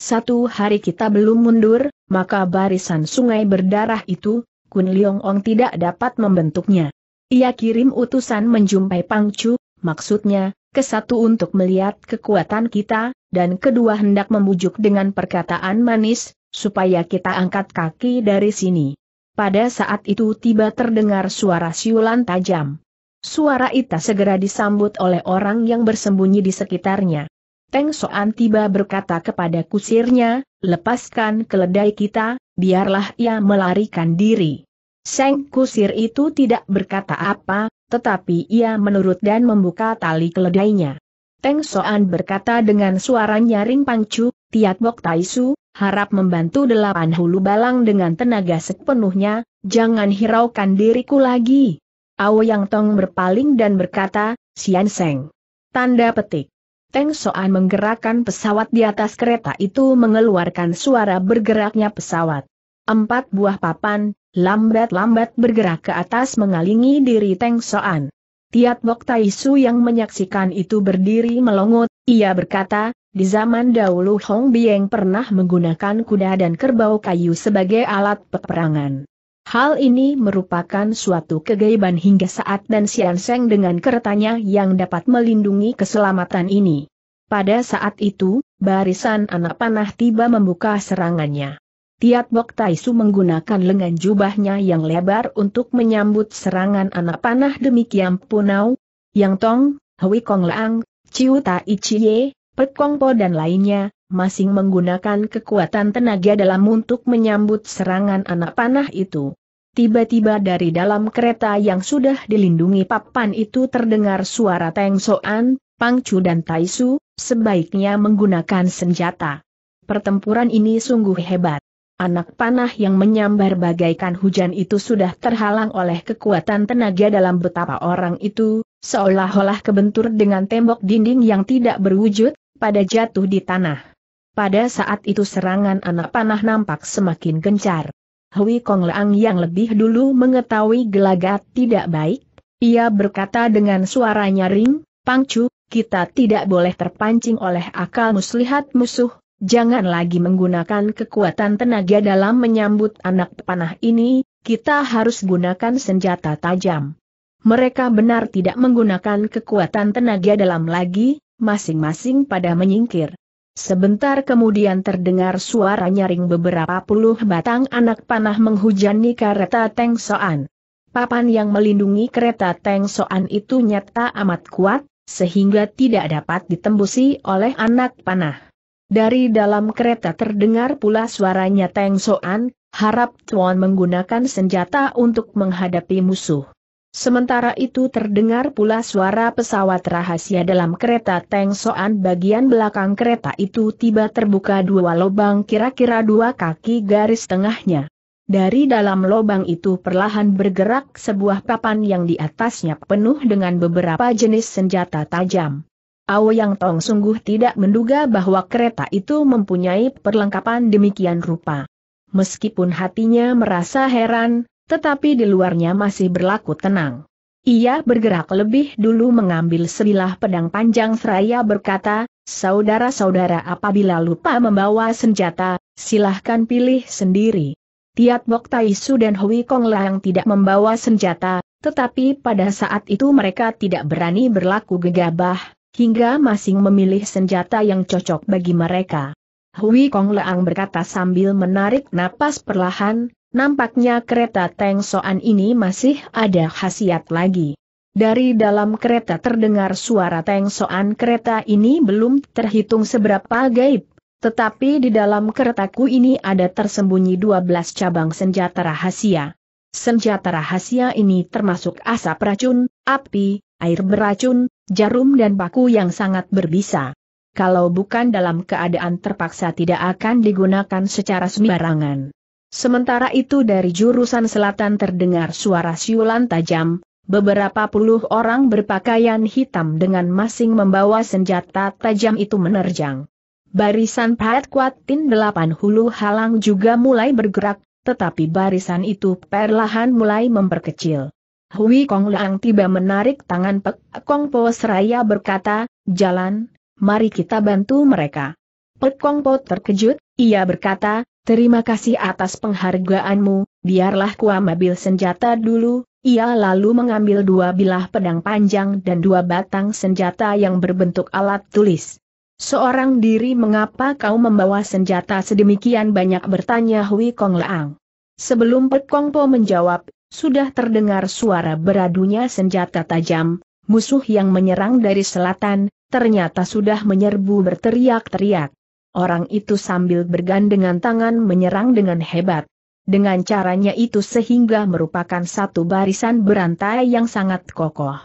Speaker 1: Satu hari kita belum mundur, maka barisan sungai berdarah itu, Kun Leong Ong tidak dapat membentuknya. Ia kirim utusan menjumpai Pangcu, maksudnya, kesatu untuk melihat kekuatan kita, dan kedua hendak membujuk dengan perkataan manis, supaya kita angkat kaki dari sini. Pada saat itu tiba terdengar suara siulan tajam. Suara itu segera disambut oleh orang yang bersembunyi di sekitarnya. Teng Soan tiba berkata kepada kusirnya, lepaskan keledai kita, biarlah ia melarikan diri. Seng kusir itu tidak berkata apa, tetapi ia menurut dan membuka tali keledainya. Teng Soan berkata dengan suara nyaring pangcu, Tiat Bok Taisu, harap membantu delapan hulu balang dengan tenaga sepenuhnya, jangan hiraukan diriku lagi. Ao Yang Tong berpaling dan berkata, Sian Seng. Tanda petik. Teng Soan menggerakkan pesawat di atas kereta itu mengeluarkan suara bergeraknya pesawat. Empat buah papan, lambat-lambat bergerak ke atas mengalingi diri Teng Soan. Tiat Bok Tai Su yang menyaksikan itu berdiri melongot, ia berkata, di zaman dahulu Hong Bieng pernah menggunakan kuda dan kerbau kayu sebagai alat peperangan. Hal ini merupakan suatu kegaiban hingga saat dan Sian Seng dengan keretanya yang dapat melindungi keselamatan ini. Pada saat itu, barisan anak panah tiba membuka serangannya. Tiat Bok Taisu menggunakan lengan jubahnya yang lebar untuk menyambut serangan anak panah demikian punau, Yang Tong, Hui Kong Leang, Ciu Tai Chie, Pek Kong Po dan lainnya, masing menggunakan kekuatan tenaga dalam untuk menyambut serangan anak panah itu. Tiba-tiba dari dalam kereta yang sudah dilindungi papan itu terdengar suara Teng Soan, Pang Chu dan Taisu, sebaiknya menggunakan senjata. Pertempuran ini sungguh hebat. Anak panah yang menyambar bagaikan hujan itu sudah terhalang oleh kekuatan tenaga dalam betapa orang itu, seolah-olah kebentur dengan tembok dinding yang tidak berwujud, pada jatuh di tanah. Pada saat itu serangan anak panah nampak semakin gencar. Hui Kong Leang yang lebih dulu mengetahui gelagat tidak baik, ia berkata dengan suara nyaring, Pangcu, kita tidak boleh terpancing oleh akal muslihat musuh, Jangan lagi menggunakan kekuatan tenaga dalam menyambut anak panah ini, kita harus gunakan senjata tajam. Mereka benar tidak menggunakan kekuatan tenaga dalam lagi, masing-masing pada menyingkir. Sebentar kemudian terdengar suara nyaring beberapa puluh batang anak panah menghujani kereta Teng Soan. Papan yang melindungi kereta Teng Soan itu nyata amat kuat, sehingga tidak dapat ditembusi oleh anak panah. Dari dalam kereta terdengar pula suaranya Teng Soan, harap Tuan menggunakan senjata untuk menghadapi musuh. Sementara itu terdengar pula suara pesawat rahasia dalam kereta Teng Soan bagian belakang kereta itu tiba terbuka dua lubang kira-kira dua kaki garis tengahnya. Dari dalam lubang itu perlahan bergerak sebuah papan yang di atasnya penuh dengan beberapa jenis senjata tajam. Yang Tong sungguh tidak menduga bahwa kereta itu mempunyai perlengkapan demikian rupa. Meskipun hatinya merasa heran, tetapi di luarnya masih berlaku tenang. Ia bergerak lebih dulu mengambil sebilah pedang panjang seraya berkata, Saudara-saudara apabila lupa membawa senjata, silahkan pilih sendiri. Tiat Bok Tai Su dan Hui Kong Lang tidak membawa senjata, tetapi pada saat itu mereka tidak berani berlaku gegabah, hingga masing memilih senjata yang cocok bagi mereka. Hui Kong Leang berkata sambil menarik napas perlahan, nampaknya kereta Teng Soan ini masih ada khasiat lagi. Dari dalam kereta terdengar suara Teng Soan kereta ini belum terhitung seberapa gaib, tetapi di dalam keretaku ini ada tersembunyi 12 cabang senjata rahasia. Senjata rahasia ini termasuk asap racun, api, air beracun, jarum dan paku yang sangat berbisa. Kalau bukan dalam keadaan terpaksa tidak akan digunakan secara sembarangan. Sementara itu dari jurusan selatan terdengar suara siulan tajam, beberapa puluh orang berpakaian hitam dengan masing membawa senjata tajam itu menerjang. Barisan Pahat Kuatin delapan hulu halang juga mulai bergerak, tetapi barisan itu perlahan mulai memperkecil. Hui Kong Leang tiba menarik tangan Pek Kong Po seraya berkata, jalan, mari kita bantu mereka. Pek Kong Po terkejut, ia berkata, terima kasih atas penghargaanmu, biarlah ku ambil senjata dulu, ia lalu mengambil dua bilah pedang panjang dan dua batang senjata yang berbentuk alat tulis. Seorang diri mengapa kau membawa senjata sedemikian banyak bertanya Hui Kong Leang. Sebelum Pek Kong Po menjawab, sudah terdengar suara beradunya senjata tajam, musuh yang menyerang dari selatan, ternyata sudah menyerbu berteriak-teriak. Orang itu sambil bergandengan tangan menyerang dengan hebat. Dengan caranya itu sehingga merupakan satu barisan berantai yang sangat kokoh.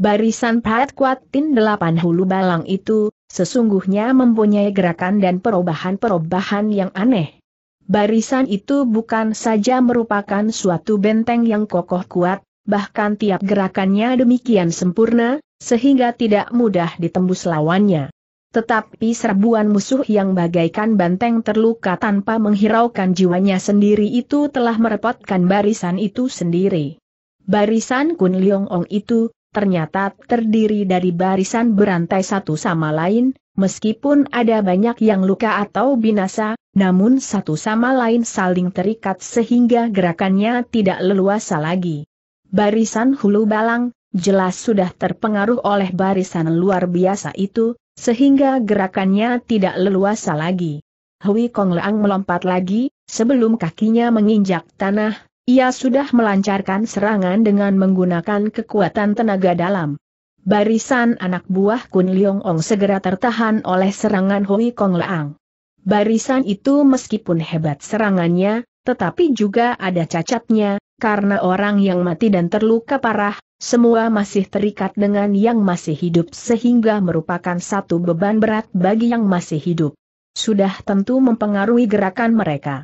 Speaker 1: Barisan Pat Kuatin delapan hulu balang itu, sesungguhnya mempunyai gerakan dan perubahan-perubahan yang aneh. Barisan itu bukan saja merupakan suatu benteng yang kokoh kuat, bahkan tiap gerakannya demikian sempurna, sehingga tidak mudah ditembus lawannya. Tetapi serbuan musuh yang bagaikan banteng terluka tanpa menghiraukan jiwanya sendiri itu telah merepotkan barisan itu sendiri. Barisan Kun Leong Ong itu, ternyata terdiri dari barisan berantai satu sama lain, meskipun ada banyak yang luka atau binasa, namun satu sama lain saling terikat sehingga gerakannya tidak leluasa lagi. Barisan hulu balang, jelas sudah terpengaruh oleh barisan luar biasa itu, sehingga gerakannya tidak leluasa lagi. Hui Kong Leang melompat lagi, sebelum kakinya menginjak tanah, ia sudah melancarkan serangan dengan menggunakan kekuatan tenaga dalam. Barisan anak buah Kun Leong Ong segera tertahan oleh serangan Hui Kong Leang. Barisan itu meskipun hebat serangannya, tetapi juga ada cacatnya, karena orang yang mati dan terluka parah, semua masih terikat dengan yang masih hidup sehingga merupakan satu beban berat bagi yang masih hidup. Sudah tentu mempengaruhi gerakan mereka.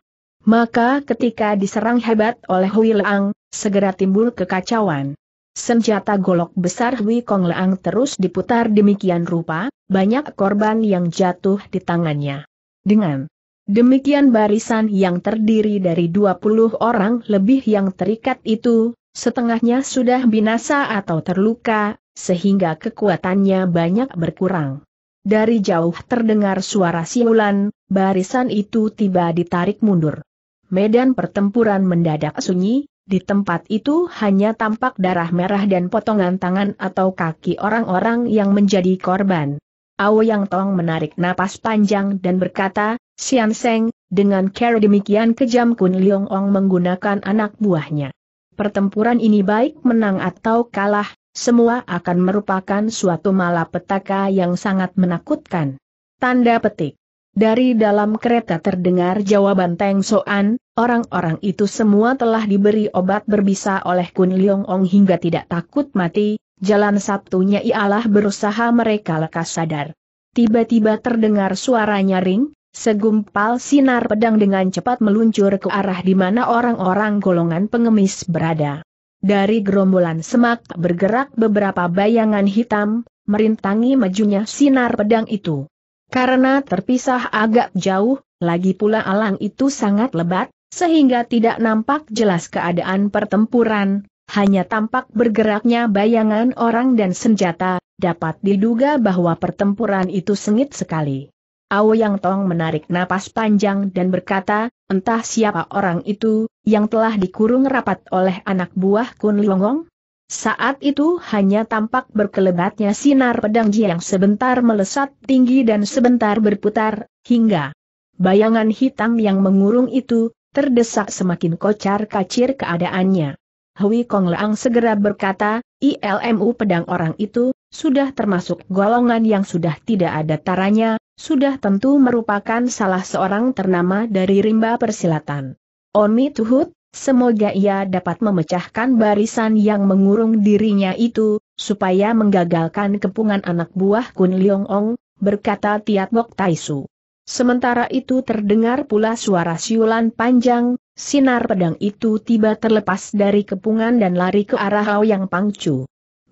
Speaker 1: Maka ketika diserang hebat oleh Hui Leang, segera timbul kekacauan. Senjata golok besar Hui Kong Leang terus diputar demikian rupa, banyak korban yang jatuh di tangannya. Dengan demikian barisan yang terdiri dari 20 orang lebih yang terikat itu, setengahnya sudah binasa atau terluka, sehingga kekuatannya banyak berkurang. Dari jauh terdengar suara siulan, barisan itu tiba ditarik mundur medan pertempuran mendadak sunyi, di tempat itu hanya tampak darah merah dan potongan tangan atau kaki orang-orang yang menjadi korban. Ao Yang Tong menarik napas panjang dan berkata, Sian Seng, dengan cara demikian kejam Kun Leong Ong menggunakan anak buahnya. Pertempuran ini baik menang atau kalah, semua akan merupakan suatu malapetaka yang sangat menakutkan. Tanda petik. Dari dalam kereta terdengar jawaban Teng Soan, orang-orang itu semua telah diberi obat berbisa oleh Kun Leong Ong hingga tidak takut mati, jalan sabtunya ialah berusaha mereka lekas sadar. Tiba-tiba terdengar suara nyaring, segumpal sinar pedang dengan cepat meluncur ke arah di mana orang-orang golongan pengemis berada. Dari gerombolan semak bergerak beberapa bayangan hitam, merintangi majunya sinar pedang itu. Karena terpisah agak jauh, lagi pula alang itu sangat lebat, sehingga tidak nampak jelas keadaan pertempuran, hanya tampak bergeraknya bayangan orang dan senjata, dapat diduga bahwa pertempuran itu sengit sekali. Ao Yang Tong menarik napas panjang dan berkata, entah siapa orang itu, yang telah dikurung rapat oleh anak buah Kun Longong? Saat itu hanya tampak berkelebatnya sinar pedang yang sebentar melesat tinggi dan sebentar berputar, hingga bayangan hitam yang mengurung itu, terdesak semakin kocar kacir keadaannya. Hui Kong Leang segera berkata, ILMU pedang orang itu, sudah termasuk golongan yang sudah tidak ada taranya, sudah tentu merupakan salah seorang ternama dari rimba persilatan. Oni Tuhut, Semoga ia dapat memecahkan barisan yang mengurung dirinya itu, supaya menggagalkan kepungan anak buah Kun Leong Ong, berkata Tiat Bok Taisu. Sementara itu terdengar pula suara siulan panjang, sinar pedang itu tiba terlepas dari kepungan dan lari ke arah Hao Yang Pangcu.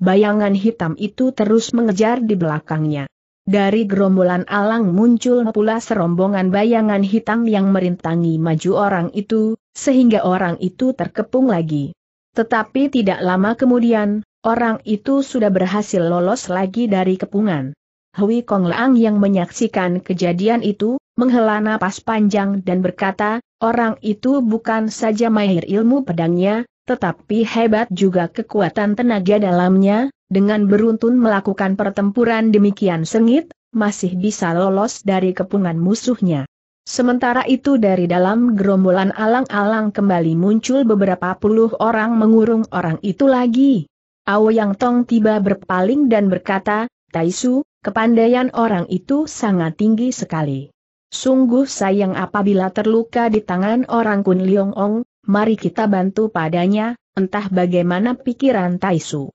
Speaker 1: Bayangan hitam itu terus mengejar di belakangnya. Dari gerombolan alang muncul pula serombongan bayangan hitam yang merintangi maju orang itu, sehingga orang itu terkepung lagi. Tetapi tidak lama kemudian, orang itu sudah berhasil lolos lagi dari kepungan. Hui Kong Lang yang menyaksikan kejadian itu, menghela napas panjang dan berkata, orang itu bukan saja mahir ilmu pedangnya, tetapi hebat juga kekuatan tenaga dalamnya, dengan beruntun melakukan pertempuran demikian sengit, masih bisa lolos dari kepungan musuhnya. Sementara itu dari dalam gerombolan alang-alang kembali muncul beberapa puluh orang mengurung orang itu lagi. Ao Yang Tong tiba berpaling dan berkata, Taisu, kepandaian orang itu sangat tinggi sekali. Sungguh sayang apabila terluka di tangan orang Kun Liong Ong, mari kita bantu padanya, entah bagaimana pikiran Taisu.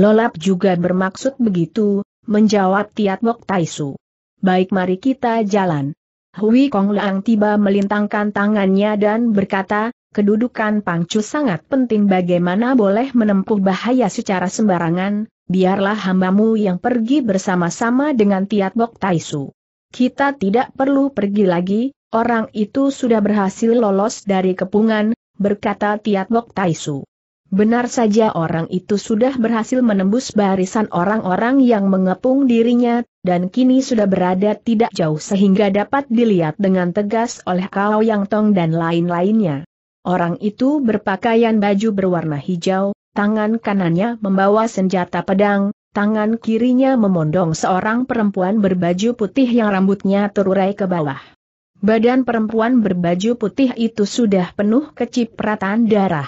Speaker 1: Lolap juga bermaksud begitu, menjawab Tiat Bok Taisu. Baik mari kita jalan. Hui Kong Lang tiba melintangkan tangannya dan berkata, kedudukan Pangcu sangat penting bagaimana boleh menempuh bahaya secara sembarangan, biarlah hambamu yang pergi bersama-sama dengan Tiat Bok Taisu. Kita tidak perlu pergi lagi, orang itu sudah berhasil lolos dari kepungan, berkata Tiat Bok Taisu. Benar saja orang itu sudah berhasil menembus barisan orang-orang yang mengepung dirinya, dan kini sudah berada tidak jauh sehingga dapat dilihat dengan tegas oleh kau Yang Tong dan lain-lainnya. Orang itu berpakaian baju berwarna hijau, tangan kanannya membawa senjata pedang, tangan kirinya memondong seorang perempuan berbaju putih yang rambutnya terurai ke bawah. Badan perempuan berbaju putih itu sudah penuh kecipratan darah.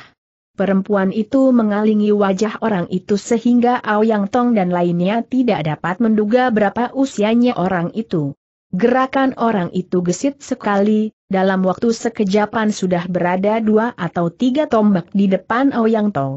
Speaker 1: Perempuan itu mengalingi wajah orang itu sehingga Aoyang Tong dan lainnya tidak dapat menduga berapa usianya orang itu. Gerakan orang itu gesit sekali, dalam waktu sekejapan sudah berada dua atau tiga tombak di depan Yang Tong.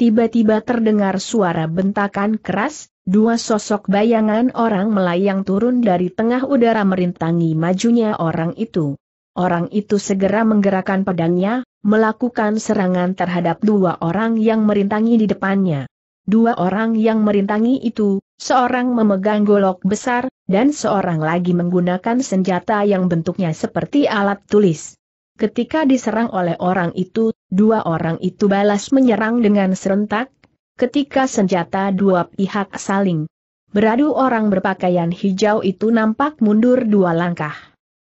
Speaker 1: Tiba-tiba terdengar suara bentakan keras, dua sosok bayangan orang melayang turun dari tengah udara merintangi majunya orang itu orang itu segera menggerakkan pedangnya, melakukan serangan terhadap dua orang yang merintangi di depannya. Dua orang yang merintangi itu, seorang memegang golok besar, dan seorang lagi menggunakan senjata yang bentuknya seperti alat tulis. Ketika diserang oleh orang itu, dua orang itu balas menyerang dengan serentak, ketika senjata dua pihak saling beradu orang berpakaian hijau itu nampak mundur dua langkah.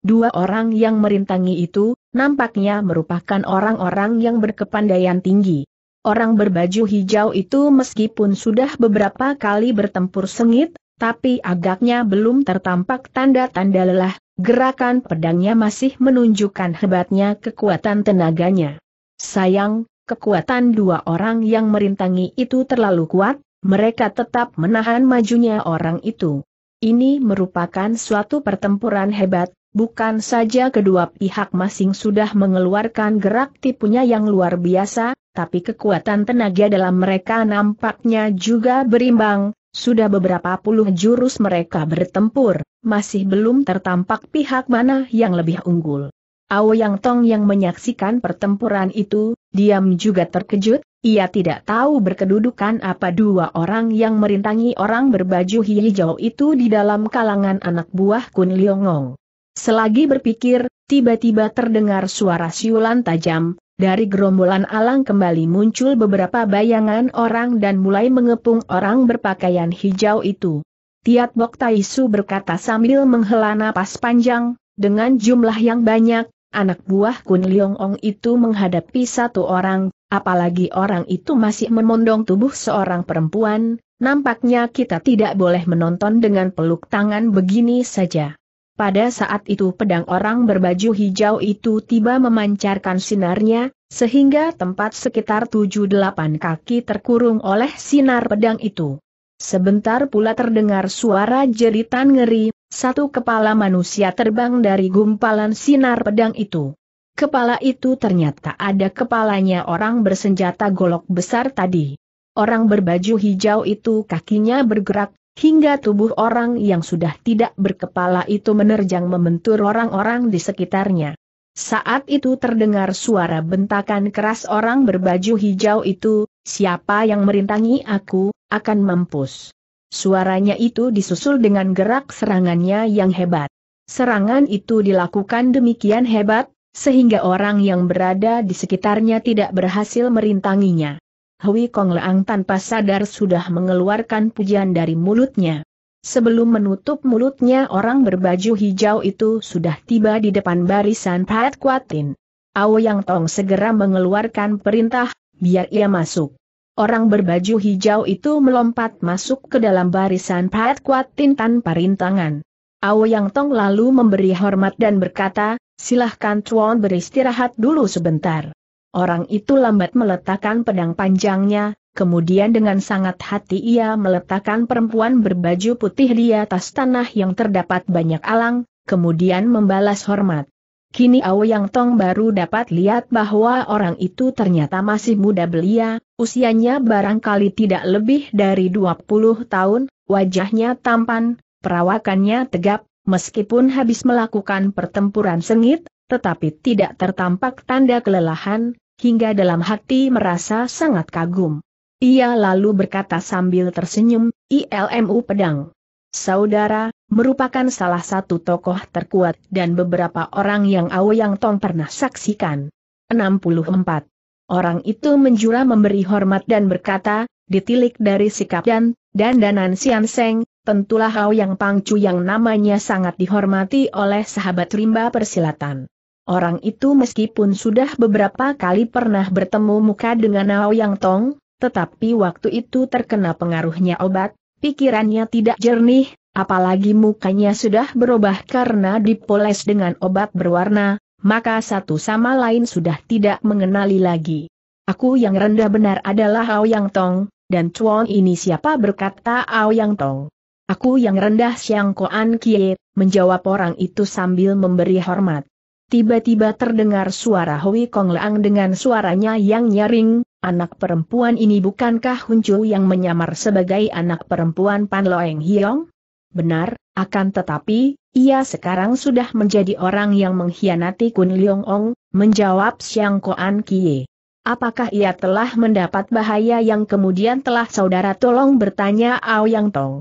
Speaker 1: Dua orang yang merintangi itu, nampaknya merupakan orang-orang yang berkepandaian tinggi. Orang berbaju hijau itu meskipun sudah beberapa kali bertempur sengit, tapi agaknya belum tertampak tanda-tanda lelah, gerakan pedangnya masih menunjukkan hebatnya kekuatan tenaganya. Sayang, kekuatan dua orang yang merintangi itu terlalu kuat, mereka tetap menahan majunya orang itu. Ini merupakan suatu pertempuran hebat, Bukan saja kedua pihak masing sudah mengeluarkan gerak tipunya yang luar biasa, tapi kekuatan tenaga dalam mereka nampaknya juga berimbang, sudah beberapa puluh jurus mereka bertempur, masih belum tertampak pihak mana yang lebih unggul. Ao Yang Tong yang menyaksikan pertempuran itu, diam juga terkejut, ia tidak tahu berkedudukan apa dua orang yang merintangi orang berbaju hijau itu di dalam kalangan anak buah Kun Liongong. Selagi berpikir, tiba-tiba terdengar suara siulan tajam, dari gerombolan alang kembali muncul beberapa bayangan orang dan mulai mengepung orang berpakaian hijau itu. Tiat Bok Taisu berkata sambil menghela napas panjang, dengan jumlah yang banyak, anak buah Kun Leong Ong itu menghadapi satu orang, apalagi orang itu masih memondong tubuh seorang perempuan, nampaknya kita tidak boleh menonton dengan peluk tangan begini saja. Pada saat itu pedang orang berbaju hijau itu tiba memancarkan sinarnya, sehingga tempat sekitar 7-8 kaki terkurung oleh sinar pedang itu. Sebentar pula terdengar suara jeritan ngeri, satu kepala manusia terbang dari gumpalan sinar pedang itu. Kepala itu ternyata ada kepalanya orang bersenjata golok besar tadi. Orang berbaju hijau itu kakinya bergerak, hingga tubuh orang yang sudah tidak berkepala itu menerjang membentur orang-orang di sekitarnya. Saat itu terdengar suara bentakan keras orang berbaju hijau itu, siapa yang merintangi aku, akan mampus. Suaranya itu disusul dengan gerak serangannya yang hebat. Serangan itu dilakukan demikian hebat, sehingga orang yang berada di sekitarnya tidak berhasil merintanginya. Hui Kong Leang tanpa sadar sudah mengeluarkan pujian dari mulutnya. Sebelum menutup mulutnya orang berbaju hijau itu sudah tiba di depan barisan Pat Kuatin. Ao Yang Tong segera mengeluarkan perintah, biar ia masuk. Orang berbaju hijau itu melompat masuk ke dalam barisan Pat Kuatin tanpa rintangan. Ao Yang Tong lalu memberi hormat dan berkata, silahkan Tuan beristirahat dulu sebentar. Orang itu lambat meletakkan pedang panjangnya, kemudian dengan sangat hati ia meletakkan perempuan berbaju putih di atas tanah yang terdapat banyak alang, kemudian membalas hormat. Kini Yang Tong baru dapat lihat bahwa orang itu ternyata masih muda belia, usianya barangkali tidak lebih dari 20 tahun, wajahnya tampan, perawakannya tegap, meskipun habis melakukan pertempuran sengit, tetapi tidak tertampak tanda kelelahan, hingga dalam hati merasa sangat kagum. Ia lalu berkata sambil tersenyum, ILMU pedang. Saudara, merupakan salah satu tokoh terkuat dan beberapa orang yang Yang Tong pernah saksikan. 64. Orang itu menjura memberi hormat dan berkata, ditilik dari sikap dan, dan danan Sian Seng, tentulah Yang Pangcu yang namanya sangat dihormati oleh sahabat rimba persilatan. Orang itu meskipun sudah beberapa kali pernah bertemu muka dengan Ao Yang Tong, tetapi waktu itu terkena pengaruhnya obat, pikirannya tidak jernih, apalagi mukanya sudah berubah karena dipoles dengan obat berwarna, maka satu sama lain sudah tidak mengenali lagi. Aku yang rendah benar adalah Ao Yang Tong, dan Chuan ini siapa berkata Ao Yang Tong. Aku yang rendah Siang Koan Kie, menjawab orang itu sambil memberi hormat. Tiba-tiba terdengar suara Hui Kong Leang dengan suaranya yang nyaring, anak perempuan ini bukankah Chu yang menyamar sebagai anak perempuan Pan Loeng Hiong? Benar, akan tetapi, ia sekarang sudah menjadi orang yang mengkhianati Kun Leong Ong, menjawab Xiang Koan Kie. Apakah ia telah mendapat bahaya yang kemudian telah saudara tolong bertanya Ao Yang Tong?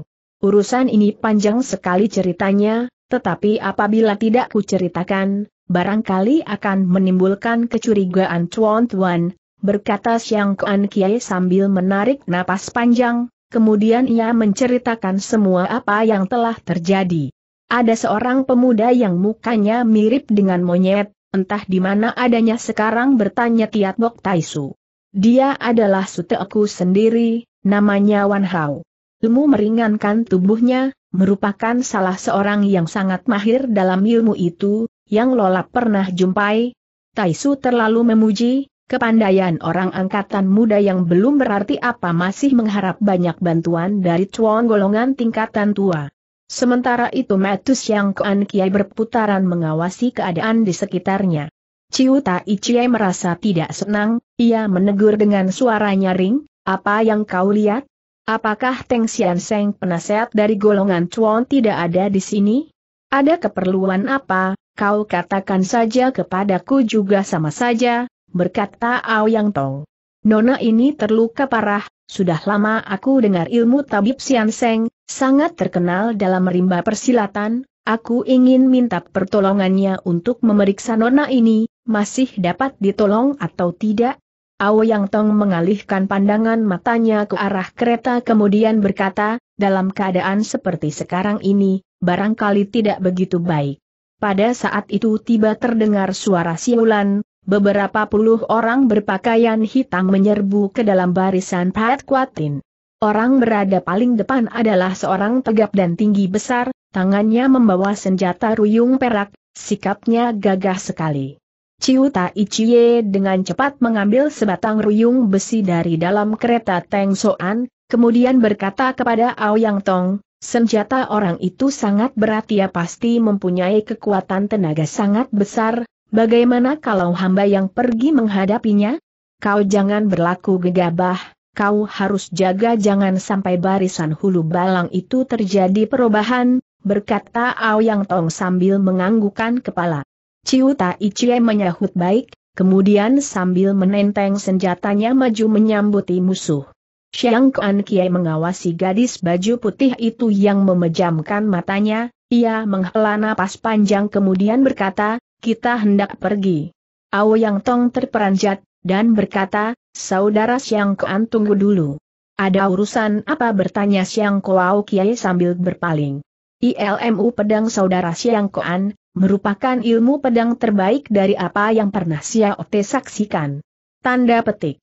Speaker 1: Urusan ini panjang sekali ceritanya, tetapi apabila tidak kuceritakan, barangkali akan menimbulkan kecurigaan Chuan Tuan, berkata siang Kuan Kiai sambil menarik napas panjang, kemudian ia menceritakan semua apa yang telah terjadi. Ada seorang pemuda yang mukanya mirip dengan monyet, entah di mana adanya sekarang bertanya Tiat Bok Taisu. Dia adalah suteku sendiri, namanya Wan Hao. Ilmu meringankan tubuhnya, merupakan salah seorang yang sangat mahir dalam ilmu itu, yang Lola pernah jumpai? Taisu terlalu memuji, kepandaian orang angkatan muda yang belum berarti apa masih mengharap banyak bantuan dari cuan golongan tingkatan tua. Sementara itu Metus yang Kuan Kiai berputaran mengawasi keadaan di sekitarnya. Ciu Tai Chiai merasa tidak senang, ia menegur dengan suara nyaring, apa yang kau lihat? Apakah Teng Sian Seng penasehat dari golongan Chuan tidak ada di sini? Ada keperluan apa, kau katakan saja kepadaku juga sama saja, berkata Ao Yang Tong. Nona ini terluka parah, sudah lama aku dengar ilmu tabib Sian Seng, sangat terkenal dalam rimba persilatan, aku ingin minta pertolongannya untuk memeriksa Nona ini, masih dapat ditolong atau tidak? Ao Yang Tong mengalihkan pandangan matanya ke arah kereta kemudian berkata, dalam keadaan seperti sekarang ini, barangkali tidak begitu baik. Pada saat itu tiba terdengar suara siulan, beberapa puluh orang berpakaian hitam menyerbu ke dalam barisan Pat Kuatin. Orang berada paling depan adalah seorang tegap dan tinggi besar, tangannya membawa senjata ruyung perak, sikapnya gagah sekali. Ciuta Ichie dengan cepat mengambil sebatang ruyung besi dari dalam kereta Teng Soan, kemudian berkata kepada Ao Yang Tong, Senjata orang itu sangat berat ia pasti mempunyai kekuatan tenaga sangat besar, bagaimana kalau hamba yang pergi menghadapinya? Kau jangan berlaku gegabah, kau harus jaga jangan sampai barisan hulu balang itu terjadi perubahan, berkata Ao Yang Tong sambil menganggukan kepala. Ciu Tai menyahut baik, kemudian sambil menenteng senjatanya maju menyambuti musuh. Xiang Kuan Kiai mengawasi gadis baju putih itu yang memejamkan matanya, ia menghela napas panjang kemudian berkata, kita hendak pergi. Yang Tong terperanjat, dan berkata, Saudara Xiang Kuan tunggu dulu. Ada urusan apa bertanya Xiang Kuau Kiai sambil berpaling. ILMU pedang saudara Xiang Kuan, merupakan ilmu pedang terbaik dari apa yang pernah Xiao Te saksikan. Tanda petik.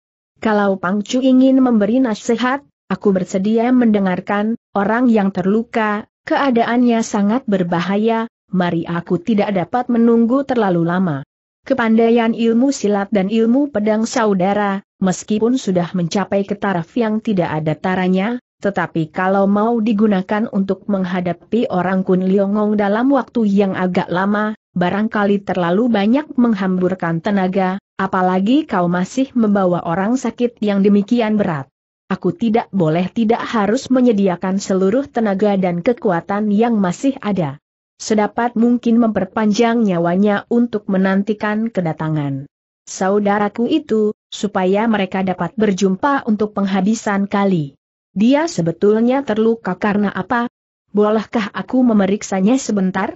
Speaker 1: Kalau Pangcu ingin memberi nasihat, aku bersedia mendengarkan, orang yang terluka, keadaannya sangat berbahaya, mari aku tidak dapat menunggu terlalu lama. Kepandaian ilmu silat dan ilmu pedang saudara, meskipun sudah mencapai ketaraf yang tidak ada taranya, tetapi kalau mau digunakan untuk menghadapi orang Kun Liongong dalam waktu yang agak lama, barangkali terlalu banyak menghamburkan tenaga, Apalagi kau masih membawa orang sakit yang demikian berat. Aku tidak boleh tidak harus menyediakan seluruh tenaga dan kekuatan yang masih ada. Sedapat mungkin memperpanjang nyawanya untuk menantikan kedatangan saudaraku itu, supaya mereka dapat berjumpa untuk penghabisan kali. Dia sebetulnya terluka karena apa? Bolehkah aku memeriksanya sebentar?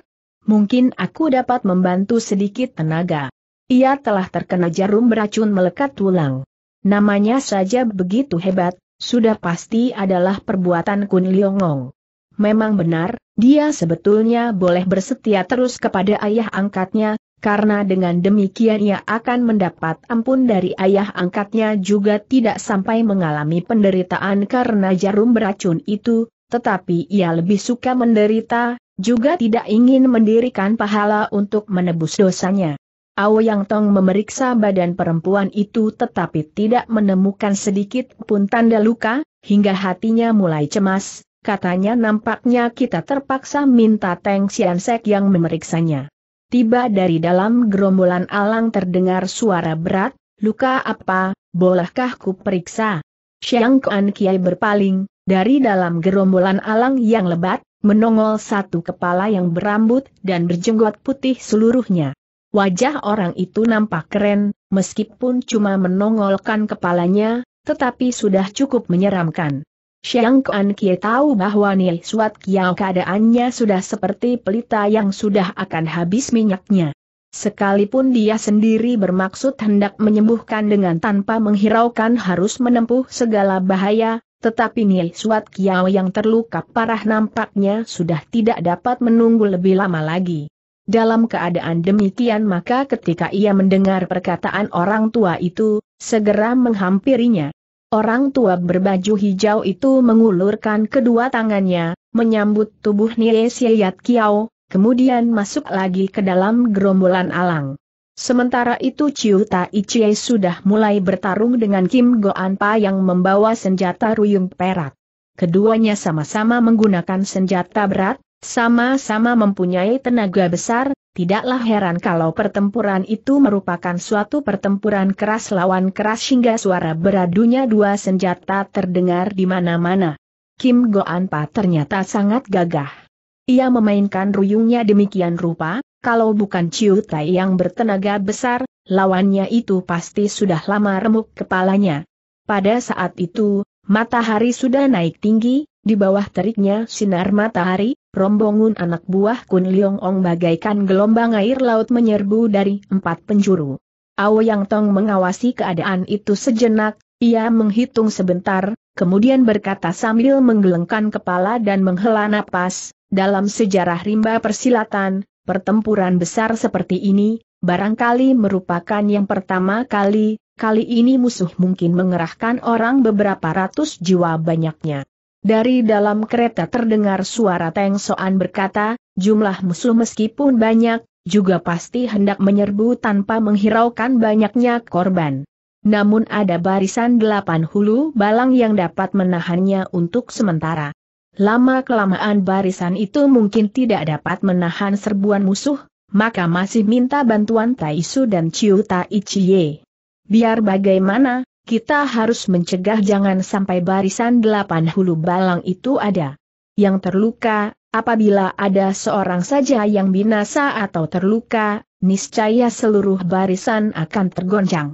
Speaker 1: Mungkin aku dapat membantu sedikit tenaga. Ia telah terkena jarum beracun melekat tulang. Namanya saja begitu hebat, sudah pasti adalah perbuatan Kun Liongong. Memang benar, dia sebetulnya boleh bersetia terus kepada ayah angkatnya, karena dengan demikian ia akan mendapat ampun dari ayah angkatnya juga tidak sampai mengalami penderitaan karena jarum beracun itu, tetapi ia lebih suka menderita, juga tidak ingin mendirikan pahala untuk menebus dosanya. Yang Tong memeriksa badan perempuan itu tetapi tidak menemukan sedikit pun tanda luka, hingga hatinya mulai cemas, katanya nampaknya kita terpaksa minta Teng Siansek yang memeriksanya. Tiba dari dalam gerombolan alang terdengar suara berat, luka apa, bolehkah ku periksa? Siang Kuan Kiai berpaling, dari dalam gerombolan alang yang lebat, menongol satu kepala yang berambut dan berjenggot putih seluruhnya. Wajah orang itu nampak keren, meskipun cuma menongolkan kepalanya, tetapi sudah cukup menyeramkan. Xiang Kuan Kie tahu bahwa Nil Suat Kiao keadaannya sudah seperti pelita yang sudah akan habis minyaknya. Sekalipun dia sendiri bermaksud hendak menyembuhkan dengan tanpa menghiraukan harus menempuh segala bahaya, tetapi Nil Suat Kiao yang terluka parah nampaknya sudah tidak dapat menunggu lebih lama lagi. Dalam keadaan demikian maka ketika ia mendengar perkataan orang tua itu, segera menghampirinya. Orang tua berbaju hijau itu mengulurkan kedua tangannya, menyambut tubuh Niesiat Kiao, kemudian masuk lagi ke dalam gerombolan alang. Sementara itu Chiu Tai Chie sudah mulai bertarung dengan Kim Go Pa yang membawa senjata ruyung perak. Keduanya sama-sama menggunakan senjata berat, sama-sama mempunyai tenaga besar, tidaklah heran kalau pertempuran itu merupakan suatu pertempuran keras lawan keras hingga suara beradunya dua senjata terdengar di mana-mana. Kim Goanpa Pa ternyata sangat gagah. Ia memainkan ruyungnya demikian rupa, kalau bukan Chiu Tai yang bertenaga besar, lawannya itu pasti sudah lama remuk kepalanya. Pada saat itu, matahari sudah naik tinggi, di bawah teriknya sinar matahari, rombongan anak buah Kun Liong Ong bagaikan gelombang air laut menyerbu dari empat penjuru. Ao Yang Tong mengawasi keadaan itu sejenak, ia menghitung sebentar, kemudian berkata sambil menggelengkan kepala dan menghela napas, dalam sejarah rimba persilatan, pertempuran besar seperti ini, barangkali merupakan yang pertama kali, kali ini musuh mungkin mengerahkan orang beberapa ratus jiwa banyaknya. Dari dalam kereta terdengar suara Teng Soan berkata, jumlah musuh meskipun banyak, juga pasti hendak menyerbu tanpa menghiraukan banyaknya korban. Namun ada barisan delapan hulu balang yang dapat menahannya untuk sementara. Lama-kelamaan barisan itu mungkin tidak dapat menahan serbuan musuh, maka masih minta bantuan Taisu dan Chiu Taichie. Biar bagaimana, kita harus mencegah jangan sampai barisan delapan hulu balang itu ada. Yang terluka, apabila ada seorang saja yang binasa atau terluka, niscaya seluruh barisan akan tergoncang.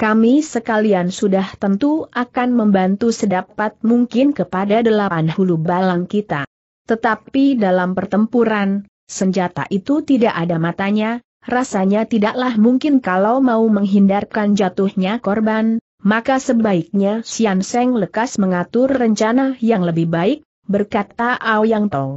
Speaker 1: Kami sekalian sudah tentu akan membantu sedapat mungkin kepada delapan hulu balang kita. Tetapi dalam pertempuran, senjata itu tidak ada matanya, rasanya tidaklah mungkin kalau mau menghindarkan jatuhnya korban, maka sebaiknya Xian Seng lekas mengatur rencana yang lebih baik, berkata Ao Yang Tong.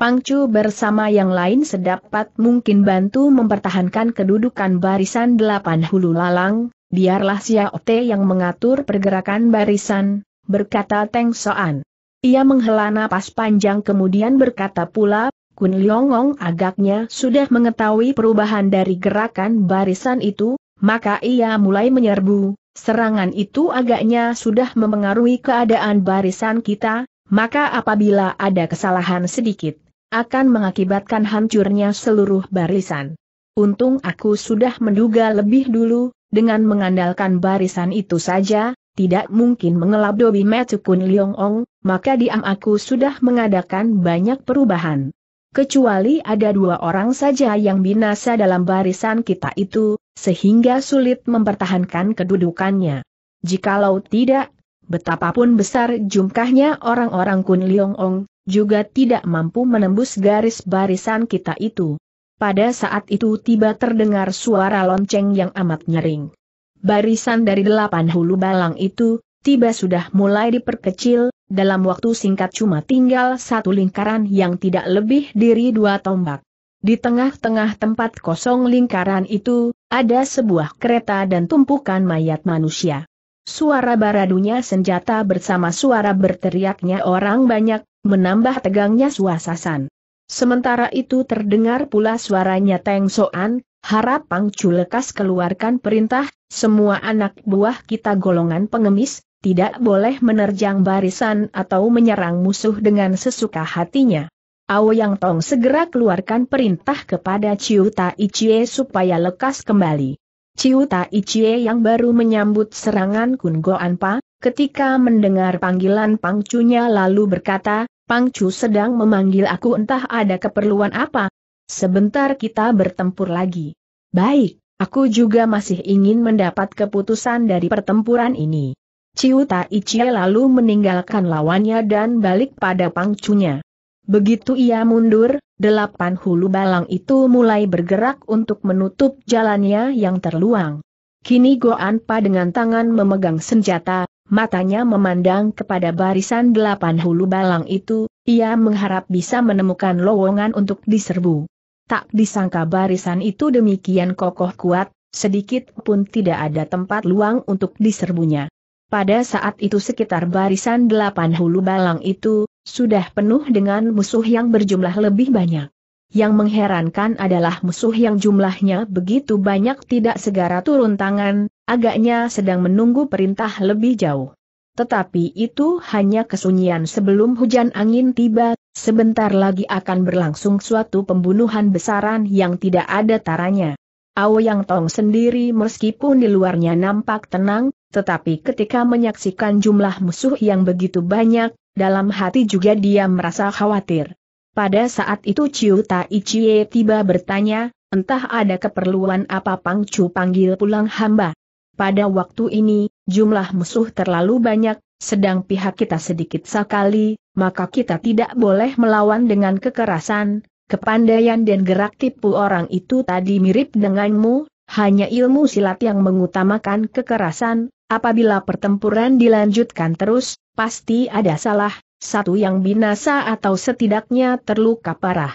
Speaker 1: Pangcu bersama yang lain sedapat mungkin bantu mempertahankan kedudukan barisan delapan hulu lalang, biarlah Te yang mengatur pergerakan barisan, berkata Teng Soan. Ia menghela napas panjang kemudian berkata pula, Kun Liongong agaknya sudah mengetahui perubahan dari gerakan barisan itu, maka ia mulai menyerbu, Serangan itu agaknya sudah memengaruhi keadaan barisan kita, maka apabila ada kesalahan sedikit, akan mengakibatkan hancurnya seluruh barisan. Untung aku sudah menduga lebih dulu, dengan mengandalkan barisan itu saja, tidak mungkin mengelap Dobi Metsukun Liong Ong, maka diam aku sudah mengadakan banyak perubahan. Kecuali ada dua orang saja yang binasa dalam barisan kita itu, sehingga sulit mempertahankan kedudukannya. Jikalau tidak, betapapun besar jumkahnya orang-orang Kun Liong juga tidak mampu menembus garis barisan kita itu. Pada saat itu tiba terdengar suara lonceng yang amat nyering. Barisan dari delapan hulu balang itu, tiba sudah mulai diperkecil, dalam waktu singkat cuma tinggal satu lingkaran yang tidak lebih dari dua tombak. Di tengah-tengah tempat kosong lingkaran itu, ada sebuah kereta dan tumpukan mayat manusia. Suara baradunya senjata bersama suara berteriaknya orang banyak, menambah tegangnya suasasan. Sementara itu terdengar pula suaranya Teng Soan, harap Pangcu lekas keluarkan perintah, semua anak buah kita golongan pengemis, tidak boleh menerjang barisan atau menyerang musuh dengan sesuka hatinya. Yang Tong segera keluarkan perintah kepada Ciu Tai Chie supaya lekas kembali. Ciu Tai Chie yang baru menyambut serangan Kun Go Anpa, ketika mendengar panggilan pangcunya lalu berkata, Pangcu sedang memanggil aku entah ada keperluan apa. Sebentar kita bertempur lagi. Baik, aku juga masih ingin mendapat keputusan dari pertempuran ini. Ciu Tai Chie lalu meninggalkan lawannya dan balik pada pangcunya. Begitu ia mundur, delapan hulu balang itu mulai bergerak untuk menutup jalannya yang terluang. Kini Goanpa dengan tangan memegang senjata, matanya memandang kepada barisan delapan hulu balang itu, ia mengharap bisa menemukan lowongan untuk diserbu. Tak disangka barisan itu demikian kokoh kuat, sedikit pun tidak ada tempat luang untuk diserbunya. Pada saat itu sekitar barisan delapan hulu balang itu, sudah penuh dengan musuh yang berjumlah lebih banyak. Yang mengherankan adalah musuh yang jumlahnya begitu banyak tidak segera turun tangan, agaknya sedang menunggu perintah lebih jauh. Tetapi itu hanya kesunyian sebelum hujan angin tiba, sebentar lagi akan berlangsung suatu pembunuhan besaran yang tidak ada taranya. Ao Yang Tong sendiri meskipun di luarnya nampak tenang, tetapi ketika menyaksikan jumlah musuh yang begitu banyak, dalam hati juga dia merasa khawatir. Pada saat itu Ciu Tai Chie tiba bertanya, entah ada keperluan apa Pang Chu panggil pulang hamba. Pada waktu ini, jumlah musuh terlalu banyak, sedang pihak kita sedikit sekali, maka kita tidak boleh melawan dengan kekerasan, kepandaian dan gerak tipu orang itu tadi mirip denganmu, hanya ilmu silat yang mengutamakan kekerasan, Apabila pertempuran dilanjutkan terus, pasti ada salah, satu yang binasa atau setidaknya terluka parah.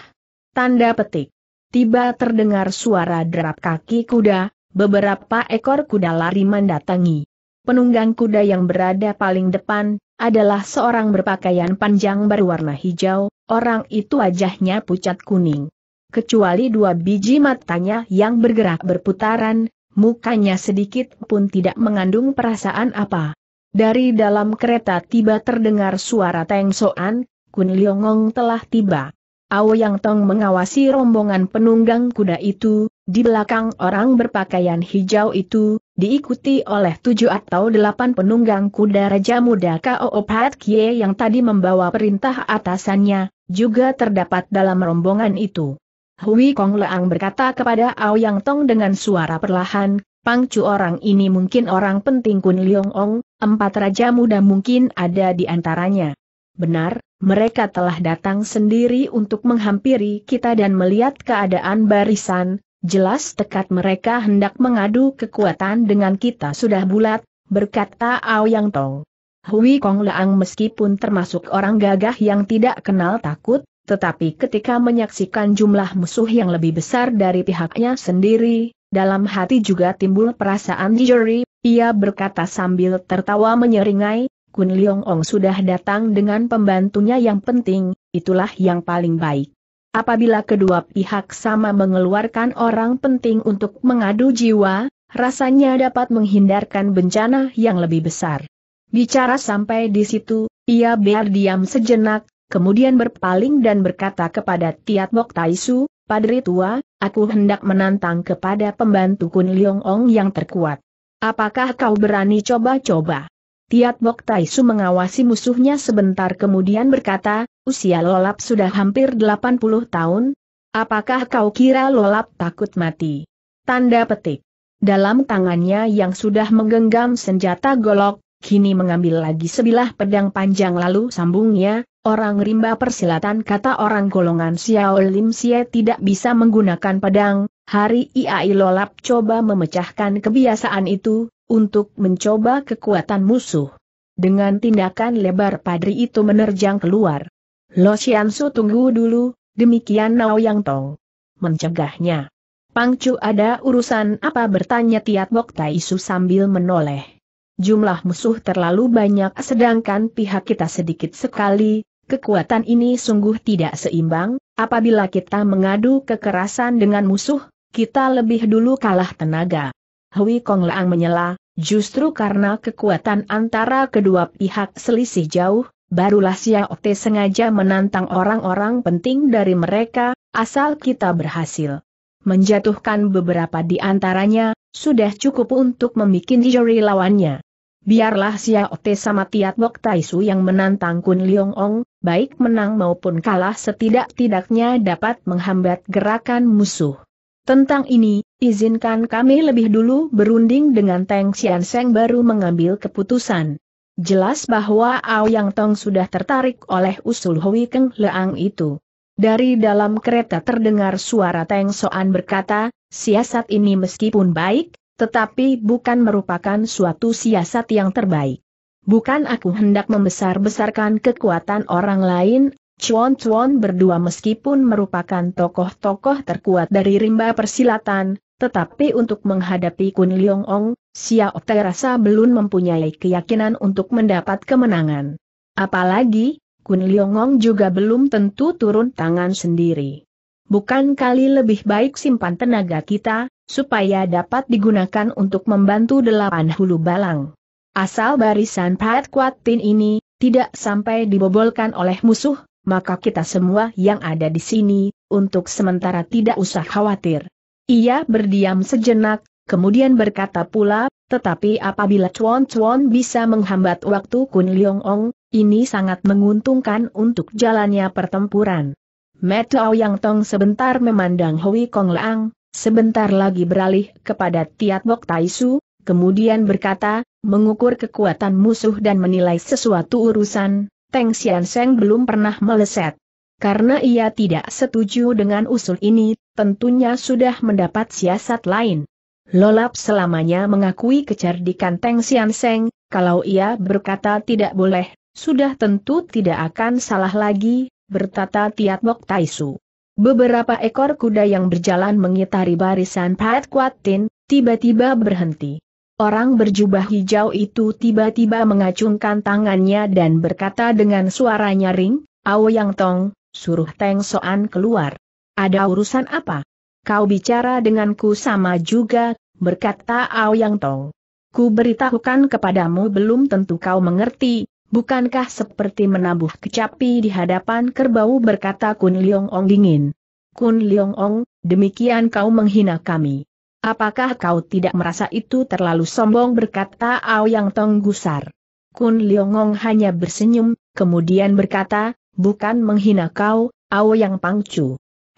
Speaker 1: Tanda petik. Tiba terdengar suara derap kaki kuda, beberapa ekor kuda lari mendatangi. Penunggang kuda yang berada paling depan, adalah seorang berpakaian panjang berwarna hijau, orang itu wajahnya pucat kuning. Kecuali dua biji matanya yang bergerak berputaran, mukanya sedikit pun tidak mengandung perasaan apa. Dari dalam kereta tiba terdengar suara Teng Soan, Kun Liongong telah tiba. Yang Tong mengawasi rombongan penunggang kuda itu, di belakang orang berpakaian hijau itu, diikuti oleh tujuh atau delapan penunggang kuda Raja Muda Kao Pat Kie yang tadi membawa perintah atasannya, juga terdapat dalam rombongan itu. Hui Kong Leang berkata kepada Ao Yang Tong dengan suara perlahan, Pangcu orang ini mungkin orang penting Kun Liong Ong, empat raja muda mungkin ada di antaranya. Benar, mereka telah datang sendiri untuk menghampiri kita dan melihat keadaan barisan, jelas tekad mereka hendak mengadu kekuatan dengan kita sudah bulat, berkata Ao Yang Tong. Hui Kong Leang meskipun termasuk orang gagah yang tidak kenal takut, tetapi ketika menyaksikan jumlah musuh yang lebih besar dari pihaknya sendiri, dalam hati juga timbul perasaan jeri, ia berkata sambil tertawa menyeringai, Kun Leong Ong sudah datang dengan pembantunya yang penting, itulah yang paling baik. Apabila kedua pihak sama mengeluarkan orang penting untuk mengadu jiwa, rasanya dapat menghindarkan bencana yang lebih besar. Bicara sampai di situ, ia biar diam sejenak, kemudian berpaling dan berkata kepada Tiat Tai Taisu, Padri tua, aku hendak menantang kepada pembantu Kun Liong Ong yang terkuat. Apakah kau berani coba-coba? Tiat Tai Taisu mengawasi musuhnya sebentar kemudian berkata, usia lolap sudah hampir 80 tahun. Apakah kau kira lolap takut mati? Tanda petik. Dalam tangannya yang sudah menggenggam senjata golok, kini mengambil lagi sebilah pedang panjang lalu sambungnya, Orang rimba persilatan kata orang golongan Xiao Lim Xie tidak bisa menggunakan pedang, hari ia Lolap coba memecahkan kebiasaan itu, untuk mencoba kekuatan musuh. Dengan tindakan lebar padri itu menerjang keluar. Lo Su tunggu dulu, demikian Nao Yang Tong. Mencegahnya. Pangcu ada urusan apa bertanya Tiat Bok Su sambil menoleh. Jumlah musuh terlalu banyak sedangkan pihak kita sedikit sekali, kekuatan ini sungguh tidak seimbang, apabila kita mengadu kekerasan dengan musuh, kita lebih dulu kalah tenaga. Hui Kong Laang menyela, justru karena kekuatan antara kedua pihak selisih jauh, barulah Xiao Te sengaja menantang orang-orang penting dari mereka, asal kita berhasil. Menjatuhkan beberapa di antaranya, sudah cukup untuk memikirkan juri lawannya biarlah Xiao Te sama Tiat Bok Taisu yang menantang Kun Liong Ong, baik menang maupun kalah setidak-tidaknya dapat menghambat gerakan musuh. Tentang ini, izinkan kami lebih dulu berunding dengan Teng Xian Seng baru mengambil keputusan. Jelas bahwa Ao Yang Tong sudah tertarik oleh usul Hui Keng Leang itu. Dari dalam kereta terdengar suara Teng Soan berkata, siasat ini meskipun baik, tetapi bukan merupakan suatu siasat yang terbaik. Bukan aku hendak membesar-besarkan kekuatan orang lain, Chuan Chuan berdua meskipun merupakan tokoh-tokoh terkuat dari rimba persilatan, tetapi untuk menghadapi Kun Leong Ong, Xiao rasa belum mempunyai keyakinan untuk mendapat kemenangan. Apalagi, Kun Leong Ong juga belum tentu turun tangan sendiri. Bukan kali lebih baik simpan tenaga kita, supaya dapat digunakan untuk membantu delapan hulu balang. Asal barisan Pat Kuat Tin ini, tidak sampai dibobolkan oleh musuh, maka kita semua yang ada di sini, untuk sementara tidak usah khawatir. Ia berdiam sejenak, kemudian berkata pula, tetapi apabila Chuan Chuan bisa menghambat waktu Kun Liong Ong, ini sangat menguntungkan untuk jalannya pertempuran. Metao Yang Tong sebentar memandang Hui Kong Lang, Sebentar lagi beralih kepada Tiat Bok Taisu, kemudian berkata, mengukur kekuatan musuh dan menilai sesuatu urusan, Teng Sian Seng belum pernah meleset. Karena ia tidak setuju dengan usul ini, tentunya sudah mendapat siasat lain. Lolap selamanya mengakui kecerdikan Teng Sian Seng, kalau ia berkata tidak boleh, sudah tentu tidak akan salah lagi, bertata Tiat Bok Taisu. Beberapa ekor kuda yang berjalan mengitari barisan Pat Kuatin, tiba-tiba berhenti. Orang berjubah hijau itu tiba-tiba mengacungkan tangannya dan berkata dengan suara nyaring, Ao Yang Tong, suruh Teng Soan keluar. Ada urusan apa? Kau bicara denganku sama juga, berkata Ao Yang Tong. Ku beritahukan kepadamu belum tentu kau mengerti, Bukankah seperti menabuh kecapi di hadapan kerbau berkata Kun Leong Ong dingin. Kun Leong Ong, demikian kau menghina kami. Apakah kau tidak merasa itu terlalu sombong berkata Yang Tong Gusar? Kun Leong Ong hanya bersenyum, kemudian berkata, bukan menghina kau, Ao Yang Pangcu.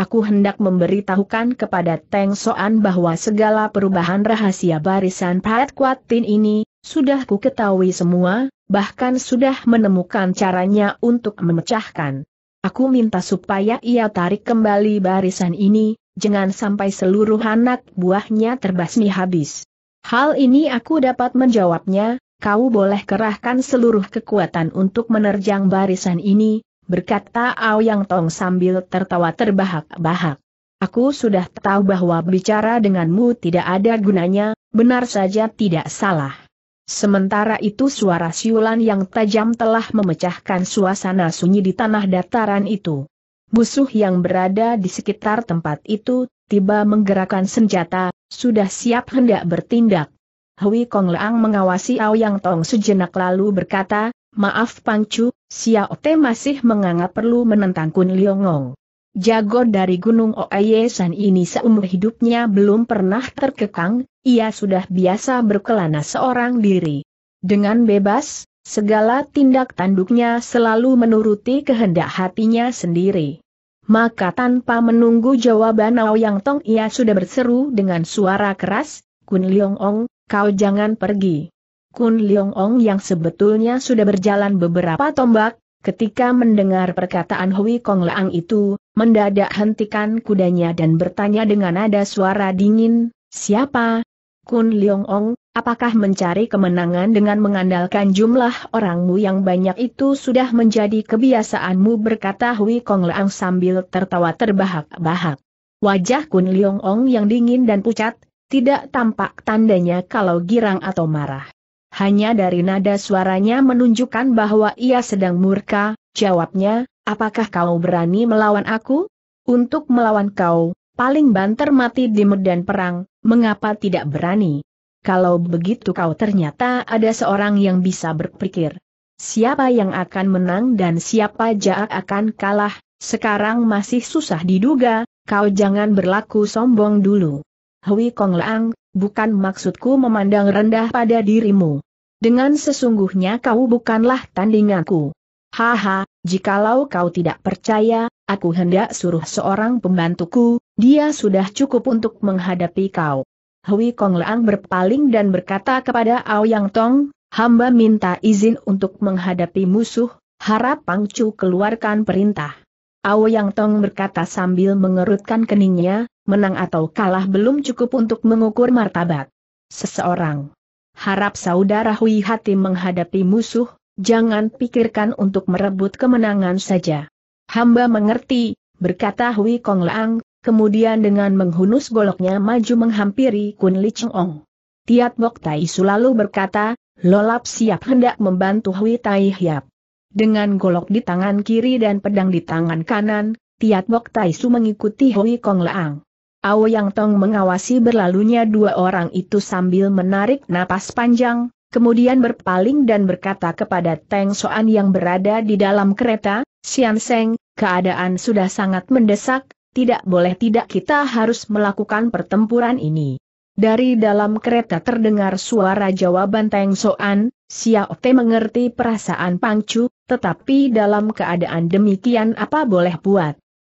Speaker 1: Aku hendak memberitahukan kepada Teng Soan bahwa segala perubahan rahasia barisan Pat Kuat Tin ini, sudah ku ketahui semua, bahkan sudah menemukan caranya untuk memecahkan. Aku minta supaya ia tarik kembali barisan ini, jangan sampai seluruh anak buahnya terbasmi habis. Hal ini aku dapat menjawabnya, kau boleh kerahkan seluruh kekuatan untuk menerjang barisan ini, berkata Aoyang Tong sambil tertawa terbahak-bahak. Aku sudah tahu bahwa bicara denganmu tidak ada gunanya, benar saja tidak salah. Sementara itu suara siulan yang tajam telah memecahkan suasana sunyi di tanah dataran itu. Musuh yang berada di sekitar tempat itu, tiba menggerakkan senjata, sudah siap hendak bertindak. Hui Kong Leang mengawasi Yang Tong sejenak lalu berkata, Maaf Pangcu, Xiao Te masih menganggap perlu menentang Kun Liongong. Jago dari Gunung Oeyesan ini seumur hidupnya belum pernah terkekang, ia sudah biasa berkelana seorang diri. Dengan bebas, segala tindak tanduknya selalu menuruti kehendak hatinya sendiri. Maka tanpa menunggu jawaban Ao Yang Tong ia sudah berseru dengan suara keras, Kun Leong Ong, kau jangan pergi. Kun Leong Ong yang sebetulnya sudah berjalan beberapa tombak, Ketika mendengar perkataan Hui Kong Leang itu, mendadak hentikan kudanya dan bertanya dengan nada suara dingin, siapa? Kun Leong Ong, apakah mencari kemenangan dengan mengandalkan jumlah orangmu yang banyak itu sudah menjadi kebiasaanmu berkata Hui Kong Leang sambil tertawa terbahak-bahak. Wajah Kun Leong Ong yang dingin dan pucat, tidak tampak tandanya kalau girang atau marah. Hanya dari nada suaranya menunjukkan bahwa ia sedang murka, jawabnya, apakah kau berani melawan aku? Untuk melawan kau, paling banter mati di medan perang, mengapa tidak berani? Kalau begitu kau ternyata ada seorang yang bisa berpikir. Siapa yang akan menang dan siapa jahat akan kalah, sekarang masih susah diduga, kau jangan berlaku sombong dulu. Hui Kong Lang, bukan maksudku memandang rendah pada dirimu. Dengan sesungguhnya kau bukanlah tandinganku. Haha, jikalau kau tidak percaya, aku hendak suruh seorang pembantuku, dia sudah cukup untuk menghadapi kau. Hui Kong Lang berpaling dan berkata kepada Yang Tong, hamba minta izin untuk menghadapi musuh, harap Pangcu keluarkan perintah. Yang Tong berkata sambil mengerutkan keningnya, menang atau kalah belum cukup untuk mengukur martabat. Seseorang harap saudara Hui Hati menghadapi musuh, jangan pikirkan untuk merebut kemenangan saja. Hamba mengerti, berkata Hui Kong Laang, kemudian dengan menghunus goloknya maju menghampiri Kun Li Cheng Ong. Tiat Bok Tai Su lalu berkata, Lolap siap hendak membantu Hui Tai Hiap. Dengan golok di tangan kiri dan pedang di tangan kanan, Tiat Bok Tai Su mengikuti Hui Kong Laang. Yang Tong mengawasi berlalunya dua orang itu sambil menarik napas panjang, kemudian berpaling dan berkata kepada Teng Soan yang berada di dalam kereta, Sian Seng, keadaan sudah sangat mendesak, tidak boleh tidak kita harus melakukan pertempuran ini. Dari dalam kereta terdengar suara jawaban Teng Soan, Xiao Te mengerti perasaan Pangcu, tetapi dalam keadaan demikian apa boleh buat.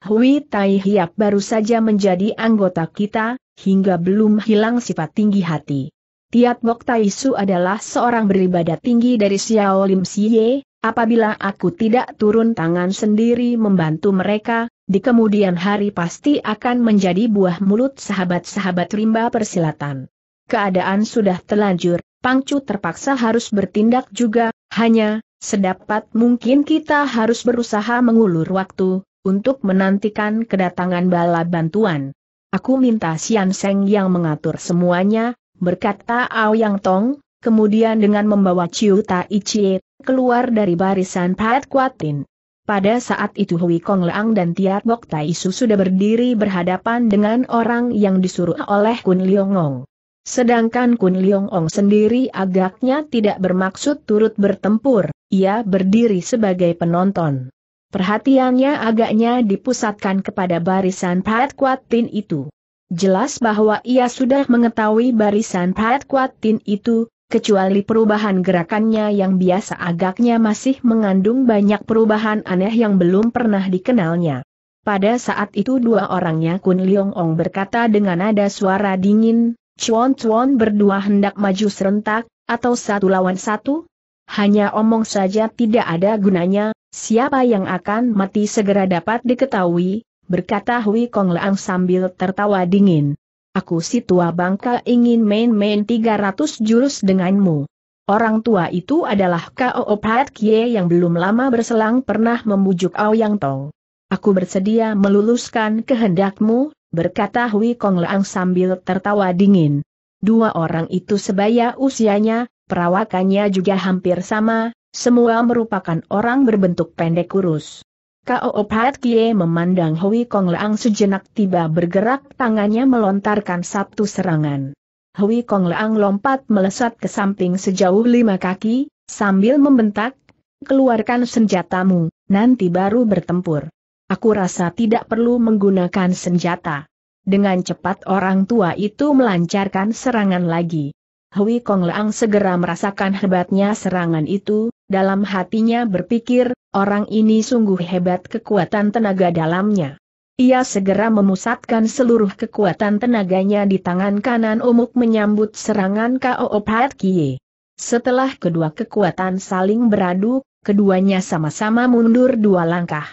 Speaker 1: Hui Tai Hiap baru saja menjadi anggota kita, hingga belum hilang sifat tinggi hati. Tiat Bok Tai Su adalah seorang beribadah tinggi dari Xiao Lim Siye, apabila aku tidak turun tangan sendiri membantu mereka, di kemudian hari pasti akan menjadi buah mulut sahabat-sahabat rimba persilatan. Keadaan sudah telanjur, Pangcu terpaksa harus bertindak juga, hanya, sedapat mungkin kita harus berusaha mengulur waktu, untuk menantikan kedatangan bala bantuan. Aku minta Sian Seng yang mengatur semuanya, berkata Ao Yang Tong, kemudian dengan membawa Chiu Tai Chie, keluar dari barisan Pat Kuatin. Pada saat itu Hui Kong Leang dan Tiat Bok Tai Su sudah berdiri berhadapan dengan orang yang disuruh oleh Kun Ong. Sedangkan Kun Ong sendiri agaknya tidak bermaksud turut bertempur, ia berdiri sebagai penonton. Perhatiannya agaknya dipusatkan kepada barisan Pat kuatin itu. Jelas bahwa ia sudah mengetahui barisan Pat kuatin itu, kecuali perubahan gerakannya yang biasa agaknya masih mengandung banyak perubahan aneh yang belum pernah dikenalnya. Pada saat itu dua orangnya Kun Leong Ong berkata dengan nada suara dingin, Chuan Chuan berdua hendak maju serentak, atau satu lawan satu? Hanya omong saja tidak ada gunanya, Siapa yang akan mati segera dapat diketahui, berkata Hui Kong Leang sambil tertawa dingin. Aku si tua bangka ingin main-main 300 jurus denganmu. Orang tua itu adalah Kao Opat Kie yang belum lama berselang pernah membujuk Aoyang Tong. Aku bersedia meluluskan kehendakmu, berkata Hui Kong Leang sambil tertawa dingin. Dua orang itu sebaya usianya, perawakannya juga hampir sama, semua merupakan orang berbentuk pendek kurus. Kao Pat Kie memandang Hui Kong Leang sejenak tiba bergerak tangannya melontarkan satu serangan. Hui Kong Leang lompat melesat ke samping sejauh lima kaki, sambil membentak, keluarkan senjatamu, nanti baru bertempur. Aku rasa tidak perlu menggunakan senjata. Dengan cepat orang tua itu melancarkan serangan lagi. Hui Kong Leang segera merasakan hebatnya serangan itu, dalam hatinya berpikir, orang ini sungguh hebat kekuatan tenaga dalamnya. Ia segera memusatkan seluruh kekuatan tenaganya di tangan kanan umuk menyambut serangan K.O. Pat Kie. Setelah kedua kekuatan saling beradu, keduanya sama-sama mundur dua langkah.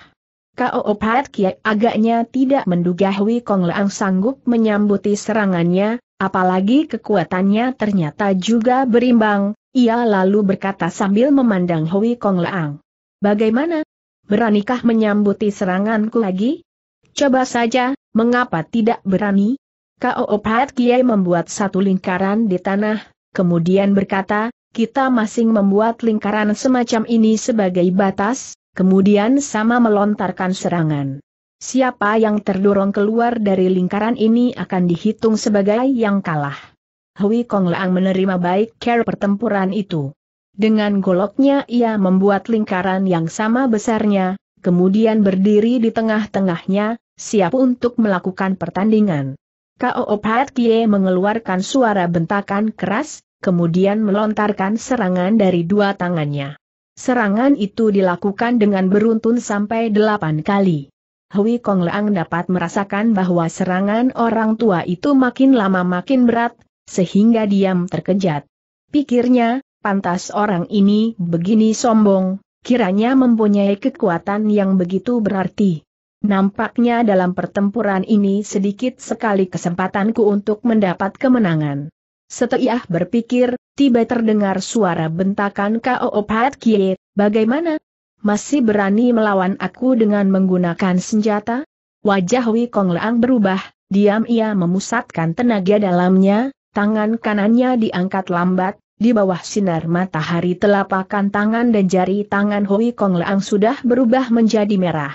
Speaker 1: K.O. Pat Kie agaknya tidak menduga Hui Kong Leang sanggup menyambuti serangannya, apalagi kekuatannya ternyata juga berimbang, ia lalu berkata sambil memandang Hui Kong Leang. Bagaimana? Beranikah menyambuti seranganku lagi? Coba saja, mengapa tidak berani? Kau Pat Kiai membuat satu lingkaran di tanah, kemudian berkata, kita masing membuat lingkaran semacam ini sebagai batas, kemudian sama melontarkan serangan. Siapa yang terdorong keluar dari lingkaran ini akan dihitung sebagai yang kalah. Hui Kong Lang menerima baik care pertempuran itu. Dengan goloknya ia membuat lingkaran yang sama besarnya, kemudian berdiri di tengah-tengahnya, siap untuk melakukan pertandingan. K.O.O. Pat Kie mengeluarkan suara bentakan keras, kemudian melontarkan serangan dari dua tangannya. Serangan itu dilakukan dengan beruntun sampai delapan kali. Hui Kong Leang dapat merasakan bahwa serangan orang tua itu makin lama makin berat, sehingga diam terkejat. Pikirnya, pantas orang ini begini sombong, kiranya mempunyai kekuatan yang begitu berarti. Nampaknya dalam pertempuran ini sedikit sekali kesempatanku untuk mendapat kemenangan. Setiah berpikir, tiba terdengar suara bentakan K.O. Pat Kie, bagaimana? Masih berani melawan aku dengan menggunakan senjata? Wajah Wikong Leang berubah, diam ia memusatkan tenaga dalamnya, Tangan kanannya diangkat lambat, di bawah sinar matahari telapakan tangan dan jari tangan Hui Kong Leang sudah berubah menjadi merah.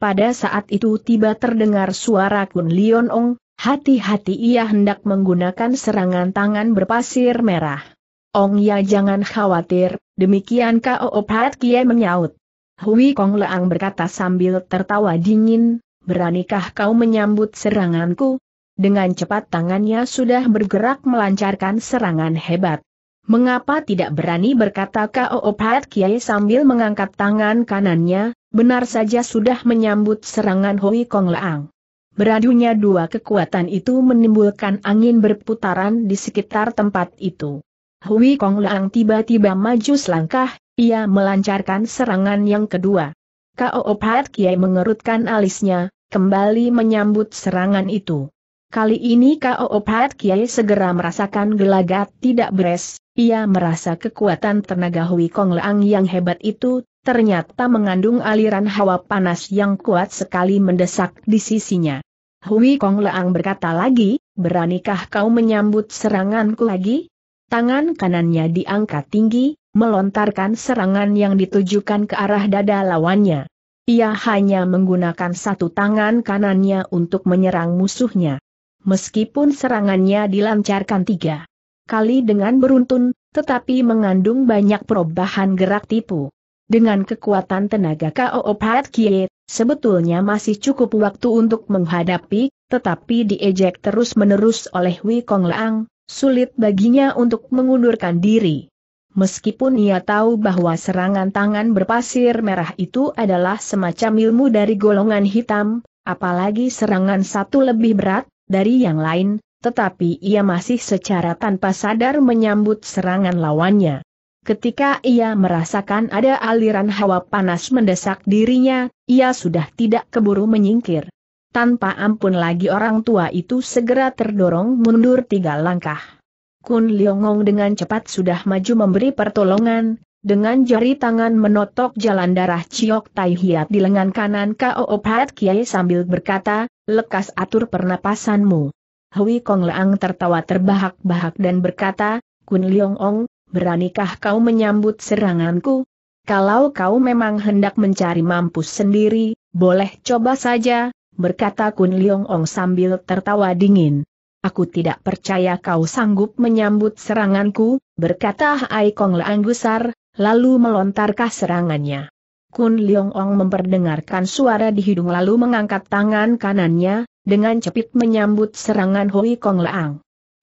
Speaker 1: Pada saat itu tiba terdengar suara Kun Lion Ong, hati-hati ia hendak menggunakan serangan tangan berpasir merah. Ong ya jangan khawatir, demikian Kao Opat Kie menyaut. Hui Kong Leang berkata sambil tertawa dingin, beranikah kau menyambut seranganku? Dengan cepat tangannya sudah bergerak melancarkan serangan hebat. Mengapa tidak berani berkata K.O.O. Pat Kiai sambil mengangkat tangan kanannya, benar saja sudah menyambut serangan Hui Kong Leang. Beradunya dua kekuatan itu menimbulkan angin berputaran di sekitar tempat itu. Hui Kong Leang tiba-tiba maju selangkah, ia melancarkan serangan yang kedua. K.O.O. Pat Kiai mengerutkan alisnya, kembali menyambut serangan itu. Kali ini K.O.O. Pat Kiai segera merasakan gelagat tidak beres, ia merasa kekuatan tenaga Hui Kong Leang yang hebat itu, ternyata mengandung aliran hawa panas yang kuat sekali mendesak di sisinya. Hui Kong Leang berkata lagi, beranikah kau menyambut seranganku lagi? Tangan kanannya diangkat tinggi, melontarkan serangan yang ditujukan ke arah dada lawannya. Ia hanya menggunakan satu tangan kanannya untuk menyerang musuhnya meskipun serangannya dilancarkan tiga kali dengan beruntun, tetapi mengandung banyak perubahan gerak tipu. Dengan kekuatan tenaga K.O.O. Pat Kie, sebetulnya masih cukup waktu untuk menghadapi, tetapi diejek terus-menerus oleh Wei Kong Lang, sulit baginya untuk mengundurkan diri. Meskipun ia tahu bahwa serangan tangan berpasir merah itu adalah semacam ilmu dari golongan hitam, apalagi serangan satu lebih berat, dari yang lain, tetapi ia masih secara tanpa sadar menyambut serangan lawannya. Ketika ia merasakan ada aliran hawa panas mendesak dirinya, ia sudah tidak keburu menyingkir. Tanpa ampun lagi orang tua itu segera terdorong mundur tiga langkah. Kun Liongong dengan cepat sudah maju memberi pertolongan, dengan jari tangan menotok jalan darah Ciok Tai Hiat di lengan kanan K.O.O. Pat Kiai sambil berkata, lekas atur pernapasanmu. Hui Kong Leang tertawa terbahak-bahak dan berkata, Kun Leong Ong, beranikah kau menyambut seranganku? Kalau kau memang hendak mencari mampus sendiri, boleh coba saja, berkata Kun Leong Ong sambil tertawa dingin. Aku tidak percaya kau sanggup menyambut seranganku, berkata Hai Kong Leang Gusar, lalu melontarkan serangannya. Kun Leong Ong memperdengarkan suara di hidung lalu mengangkat tangan kanannya, dengan cepit menyambut serangan Hui Kong Leang.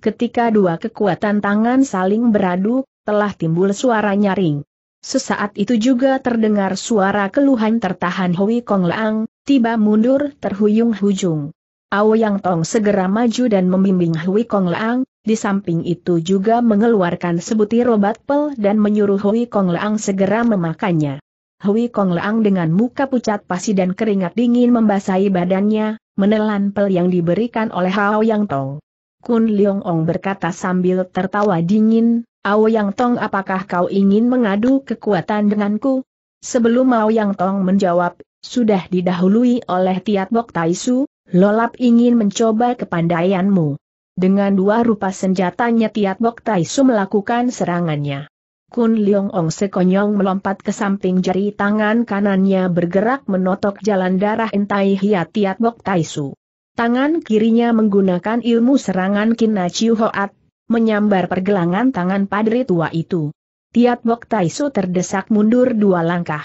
Speaker 1: Ketika dua kekuatan tangan saling beradu, telah timbul suara nyaring. Sesaat itu juga terdengar suara keluhan tertahan Hui Kong Leang, tiba mundur terhuyung-hujung. Yang Tong segera maju dan membimbing Hui Kong Leang, di samping itu juga mengeluarkan sebutir obat pel dan menyuruh Hui Kong Leang segera memakannya. Hui Kong Leang dengan muka pucat pasi dan keringat dingin membasahi badannya, menelan pel yang diberikan oleh Yang Tong. Kun Leong Ong berkata sambil tertawa dingin, Yang Tong apakah kau ingin mengadu kekuatan denganku? Sebelum Yang Tong menjawab, sudah didahului oleh Tiat Bok Taisu, Lolap ingin mencoba kepandaianmu. Dengan dua rupa senjatanya Tiat Bok Taisu melakukan serangannya. Kun liong Ong sekonyong melompat ke samping jari tangan kanannya bergerak menotok jalan darah entai Hia Tiat Bok Taisu. Tangan kirinya menggunakan ilmu serangan Kina Chiu Hoat, menyambar pergelangan tangan padri tua itu. Tiat Bok Taisu terdesak mundur dua langkah.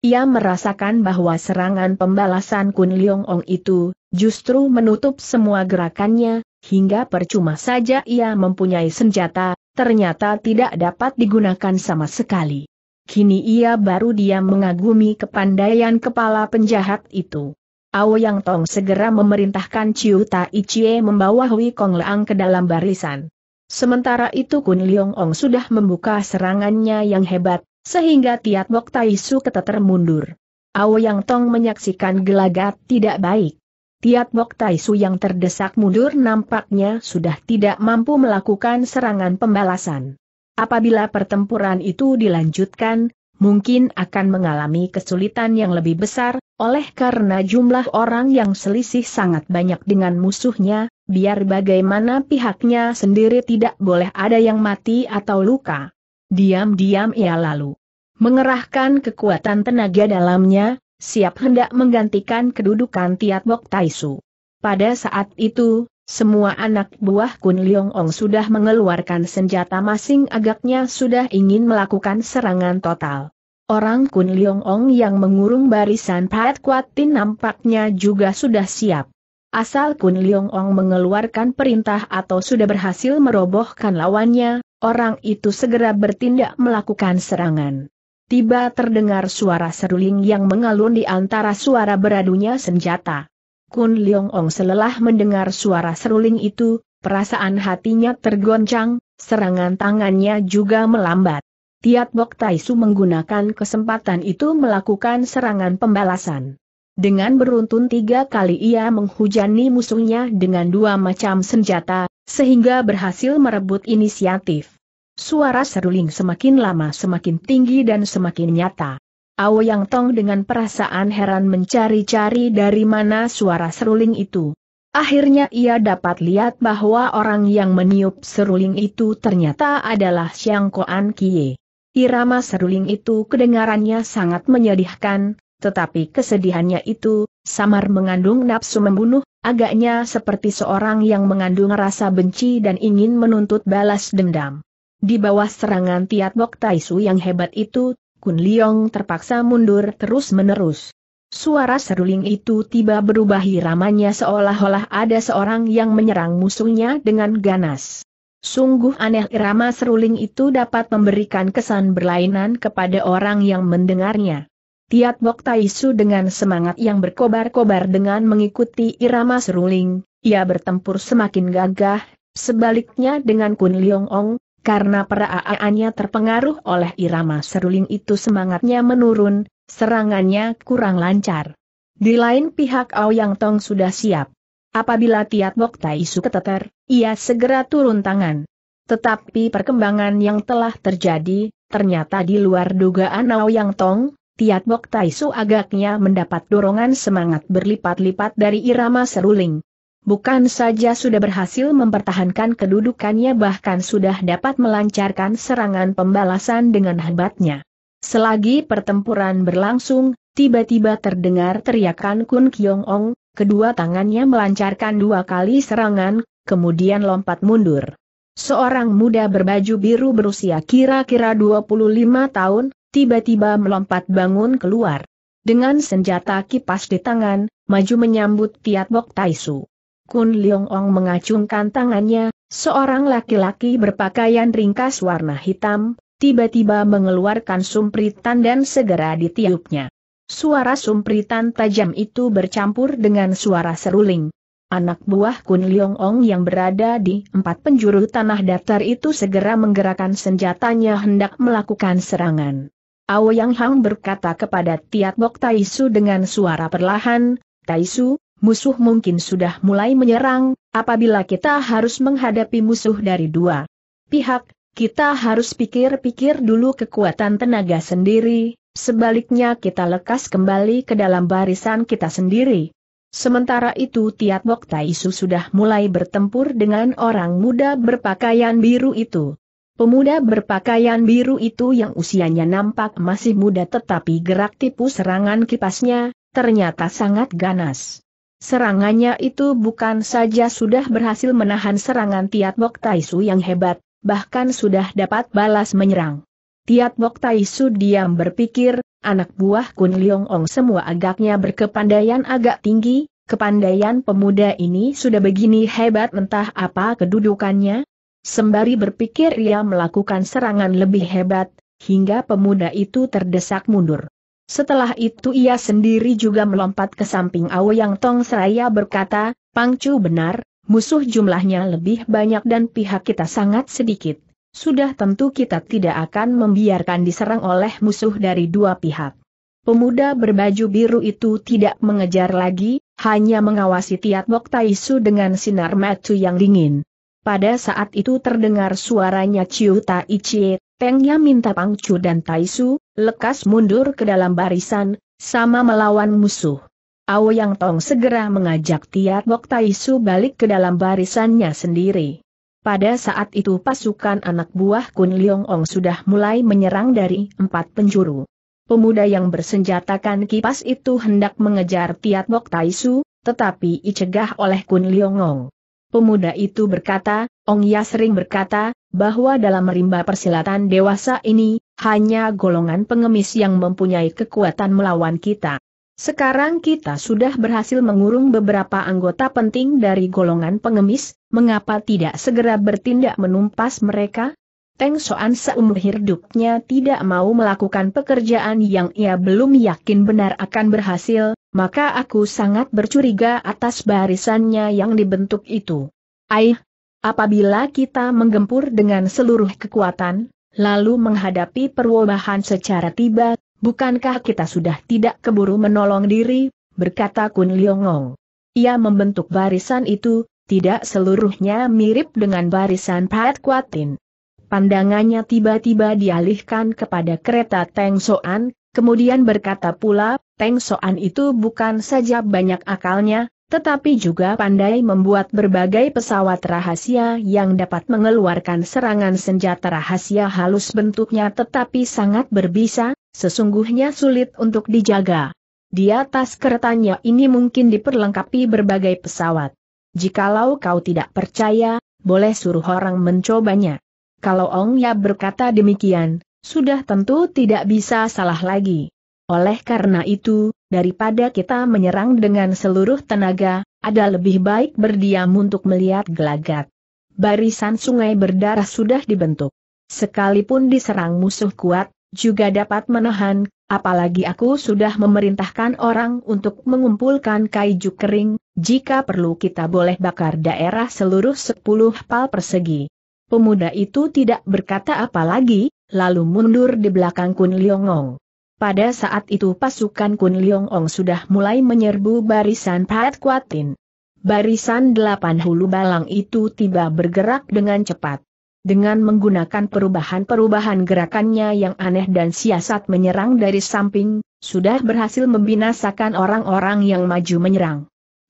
Speaker 1: Ia merasakan bahwa serangan pembalasan Kun Leong Ong itu justru menutup semua gerakannya, hingga percuma saja ia mempunyai senjata, ternyata tidak dapat digunakan sama sekali. Kini ia baru diam mengagumi kepandaian kepala penjahat itu. Ao Yang Tong segera memerintahkan Ciu Tai Chie membawa Hui Kong Leang ke dalam barisan. Sementara itu Kun Leong Ong sudah membuka serangannya yang hebat, sehingga Tiat Bok Taisu keteter mundur. Yang Tong menyaksikan gelagat tidak baik. Tiat Bok Taisu yang terdesak mundur nampaknya sudah tidak mampu melakukan serangan pembalasan. Apabila pertempuran itu dilanjutkan, mungkin akan mengalami kesulitan yang lebih besar, oleh karena jumlah orang yang selisih sangat banyak dengan musuhnya, biar bagaimana pihaknya sendiri tidak boleh ada yang mati atau luka. Diam-diam ia lalu mengerahkan kekuatan tenaga dalamnya, siap hendak menggantikan kedudukan Tiat Bok Taisu. Pada saat itu, semua anak buah Kun Leong Ong sudah mengeluarkan senjata masing agaknya sudah ingin melakukan serangan total. Orang Kun Leong Ong yang mengurung barisan Pat Kuatin nampaknya juga sudah siap. Asal Kun Leong Ong mengeluarkan perintah atau sudah berhasil merobohkan lawannya, Orang itu segera bertindak melakukan serangan. Tiba terdengar suara seruling yang mengalun di antara suara beradunya senjata. Kun Leong Ong selelah mendengar suara seruling itu, perasaan hatinya tergoncang, serangan tangannya juga melambat. Tiat Bok Taisu menggunakan kesempatan itu melakukan serangan pembalasan. Dengan beruntun tiga kali ia menghujani musuhnya dengan dua macam senjata, sehingga berhasil merebut inisiatif. Suara seruling semakin lama semakin tinggi dan semakin nyata. Ao Yang Tong dengan perasaan heran mencari-cari dari mana suara seruling itu. Akhirnya ia dapat lihat bahwa orang yang meniup seruling itu ternyata adalah Xiang Koan Kie. Irama seruling itu kedengarannya sangat menyedihkan, tetapi kesedihannya itu, samar mengandung nafsu membunuh, Agaknya seperti seorang yang mengandung rasa benci dan ingin menuntut balas dendam. Di bawah serangan Tiat Bok Taisu yang hebat itu, Kun Liong terpaksa mundur terus-menerus. Suara seruling itu tiba berubah iramanya seolah-olah ada seorang yang menyerang musuhnya dengan ganas. Sungguh aneh irama seruling itu dapat memberikan kesan berlainan kepada orang yang mendengarnya. Tiat Bok Taisu dengan semangat yang berkobar-kobar dengan mengikuti irama seruling, ia bertempur semakin gagah, sebaliknya dengan Kun Leong Ong, karena peraaannya terpengaruh oleh irama seruling itu semangatnya menurun, serangannya kurang lancar. Di lain pihak Ao Yang Tong sudah siap. Apabila Tiat Bok Taisu keteter, ia segera turun tangan. Tetapi perkembangan yang telah terjadi, ternyata di luar dugaan Ao Yang Tong, Tiat Bok Taisu agaknya mendapat dorongan semangat berlipat-lipat dari irama seruling. Bukan saja sudah berhasil mempertahankan kedudukannya bahkan sudah dapat melancarkan serangan pembalasan dengan hebatnya. Selagi pertempuran berlangsung, tiba-tiba terdengar teriakan Kun Kiong Ong, kedua tangannya melancarkan dua kali serangan, kemudian lompat mundur. Seorang muda berbaju biru berusia kira-kira 25 tahun, tiba-tiba melompat bangun keluar. Dengan senjata kipas di tangan, maju menyambut Tiat Bok Taisu. Kun Leong Ong mengacungkan tangannya, seorang laki-laki berpakaian ringkas warna hitam, tiba-tiba mengeluarkan sumpritan dan segera ditiupnya. Suara sumpritan tajam itu bercampur dengan suara seruling. Anak buah Kun Leong Ong yang berada di empat penjuru tanah datar itu segera menggerakkan senjatanya hendak melakukan serangan. Yang Hang berkata kepada Tiat Bok Taisu dengan suara perlahan, Taisu, musuh mungkin sudah mulai menyerang, apabila kita harus menghadapi musuh dari dua pihak, kita harus pikir-pikir dulu kekuatan tenaga sendiri, sebaliknya kita lekas kembali ke dalam barisan kita sendiri. Sementara itu Tiat Mok Taisu sudah mulai bertempur dengan orang muda berpakaian biru itu. Pemuda berpakaian biru itu yang usianya nampak masih muda tetapi gerak tipu serangan kipasnya, ternyata sangat ganas. Serangannya itu bukan saja sudah berhasil menahan serangan Tiat Bok Taisu yang hebat, bahkan sudah dapat balas menyerang. Tiat Bok Taisu diam berpikir, Anak buah Kun Leong Ong semua agaknya berkepandaian agak tinggi, kepandaian pemuda ini sudah begini hebat entah apa kedudukannya. Sembari berpikir ia melakukan serangan lebih hebat, hingga pemuda itu terdesak mundur. Setelah itu ia sendiri juga melompat ke samping Yang Tong Seraya berkata, Pangcu benar, musuh jumlahnya lebih banyak dan pihak kita sangat sedikit sudah tentu kita tidak akan membiarkan diserang oleh musuh dari dua pihak. Pemuda berbaju biru itu tidak mengejar lagi, hanya mengawasi Tiat Bok Taisu dengan sinar mata yang dingin. Pada saat itu terdengar suaranya Ciu Tai Chie, Tengnya minta Pangcu dan Taisu, lekas mundur ke dalam barisan, sama melawan musuh. Ao Yang Tong segera mengajak Tiat Bok Taisu balik ke dalam barisannya sendiri. Pada saat itu pasukan anak buah Kun Leong Ong sudah mulai menyerang dari empat penjuru. Pemuda yang bersenjatakan kipas itu hendak mengejar Tiat Bok Taisu, tetapi dicegah oleh Kun Leong Ong. Pemuda itu berkata, Ong Ya sering berkata, bahwa dalam rimba persilatan dewasa ini, hanya golongan pengemis yang mempunyai kekuatan melawan kita. Sekarang kita sudah berhasil mengurung beberapa anggota penting dari golongan pengemis, mengapa tidak segera bertindak menumpas mereka? Teng Soan seumur hidupnya tidak mau melakukan pekerjaan yang ia belum yakin benar akan berhasil, maka aku sangat bercuriga atas barisannya yang dibentuk itu. Aih, apabila kita menggempur dengan seluruh kekuatan, lalu menghadapi perubahan secara tiba, Bukankah kita sudah tidak keburu menolong diri, berkata Kun Liongong. Ia membentuk barisan itu, tidak seluruhnya mirip dengan barisan Pat Kuatin. Pandangannya tiba-tiba dialihkan kepada kereta Teng Soan, kemudian berkata pula, Teng Soan itu bukan saja banyak akalnya, tetapi juga pandai membuat berbagai pesawat rahasia yang dapat mengeluarkan serangan senjata rahasia halus bentuknya tetapi sangat berbisa, Sesungguhnya sulit untuk dijaga. Di atas keretanya ini mungkin diperlengkapi berbagai pesawat. Jikalau kau tidak percaya, boleh suruh orang mencobanya. Kalau Ong Ya berkata demikian, sudah tentu tidak bisa salah lagi. Oleh karena itu, daripada kita menyerang dengan seluruh tenaga, ada lebih baik berdiam untuk melihat gelagat. Barisan sungai berdarah sudah dibentuk. Sekalipun diserang musuh kuat, juga dapat menahan, apalagi aku sudah memerintahkan orang untuk mengumpulkan kaiju kering, jika perlu kita boleh bakar daerah seluruh 10 pal persegi. Pemuda itu tidak berkata apa lagi, lalu mundur di belakang Kun Liongong. Pada saat itu pasukan Kun Liongong sudah mulai menyerbu barisan Pat Kuatin. Barisan delapan hulu balang itu tiba bergerak dengan cepat. Dengan menggunakan perubahan-perubahan gerakannya yang aneh dan siasat menyerang dari samping, sudah berhasil membinasakan orang-orang yang maju menyerang.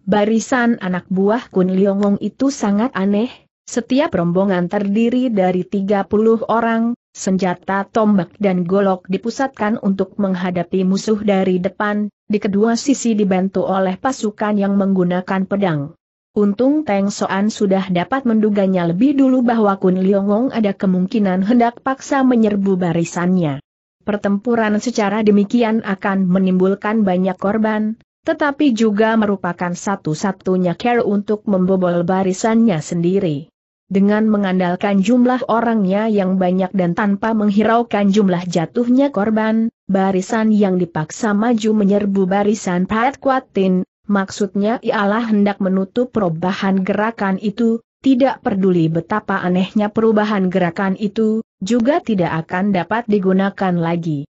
Speaker 1: Barisan anak buah Kun Liongong itu sangat aneh, setiap rombongan terdiri dari 30 orang, senjata tombak dan golok dipusatkan untuk menghadapi musuh dari depan, di kedua sisi dibantu oleh pasukan yang menggunakan pedang. Untung Teng Soan sudah dapat menduganya lebih dulu bahwa Kun Liongong ada kemungkinan hendak paksa menyerbu barisannya. Pertempuran secara demikian akan menimbulkan banyak korban, tetapi juga merupakan satu-satunya care untuk membobol barisannya sendiri. Dengan mengandalkan jumlah orangnya yang banyak dan tanpa menghiraukan jumlah jatuhnya korban, barisan yang dipaksa maju menyerbu barisan Pat Kuatin, maksudnya ialah hendak menutup perubahan gerakan itu, tidak peduli betapa anehnya perubahan gerakan itu, juga tidak akan dapat digunakan lagi.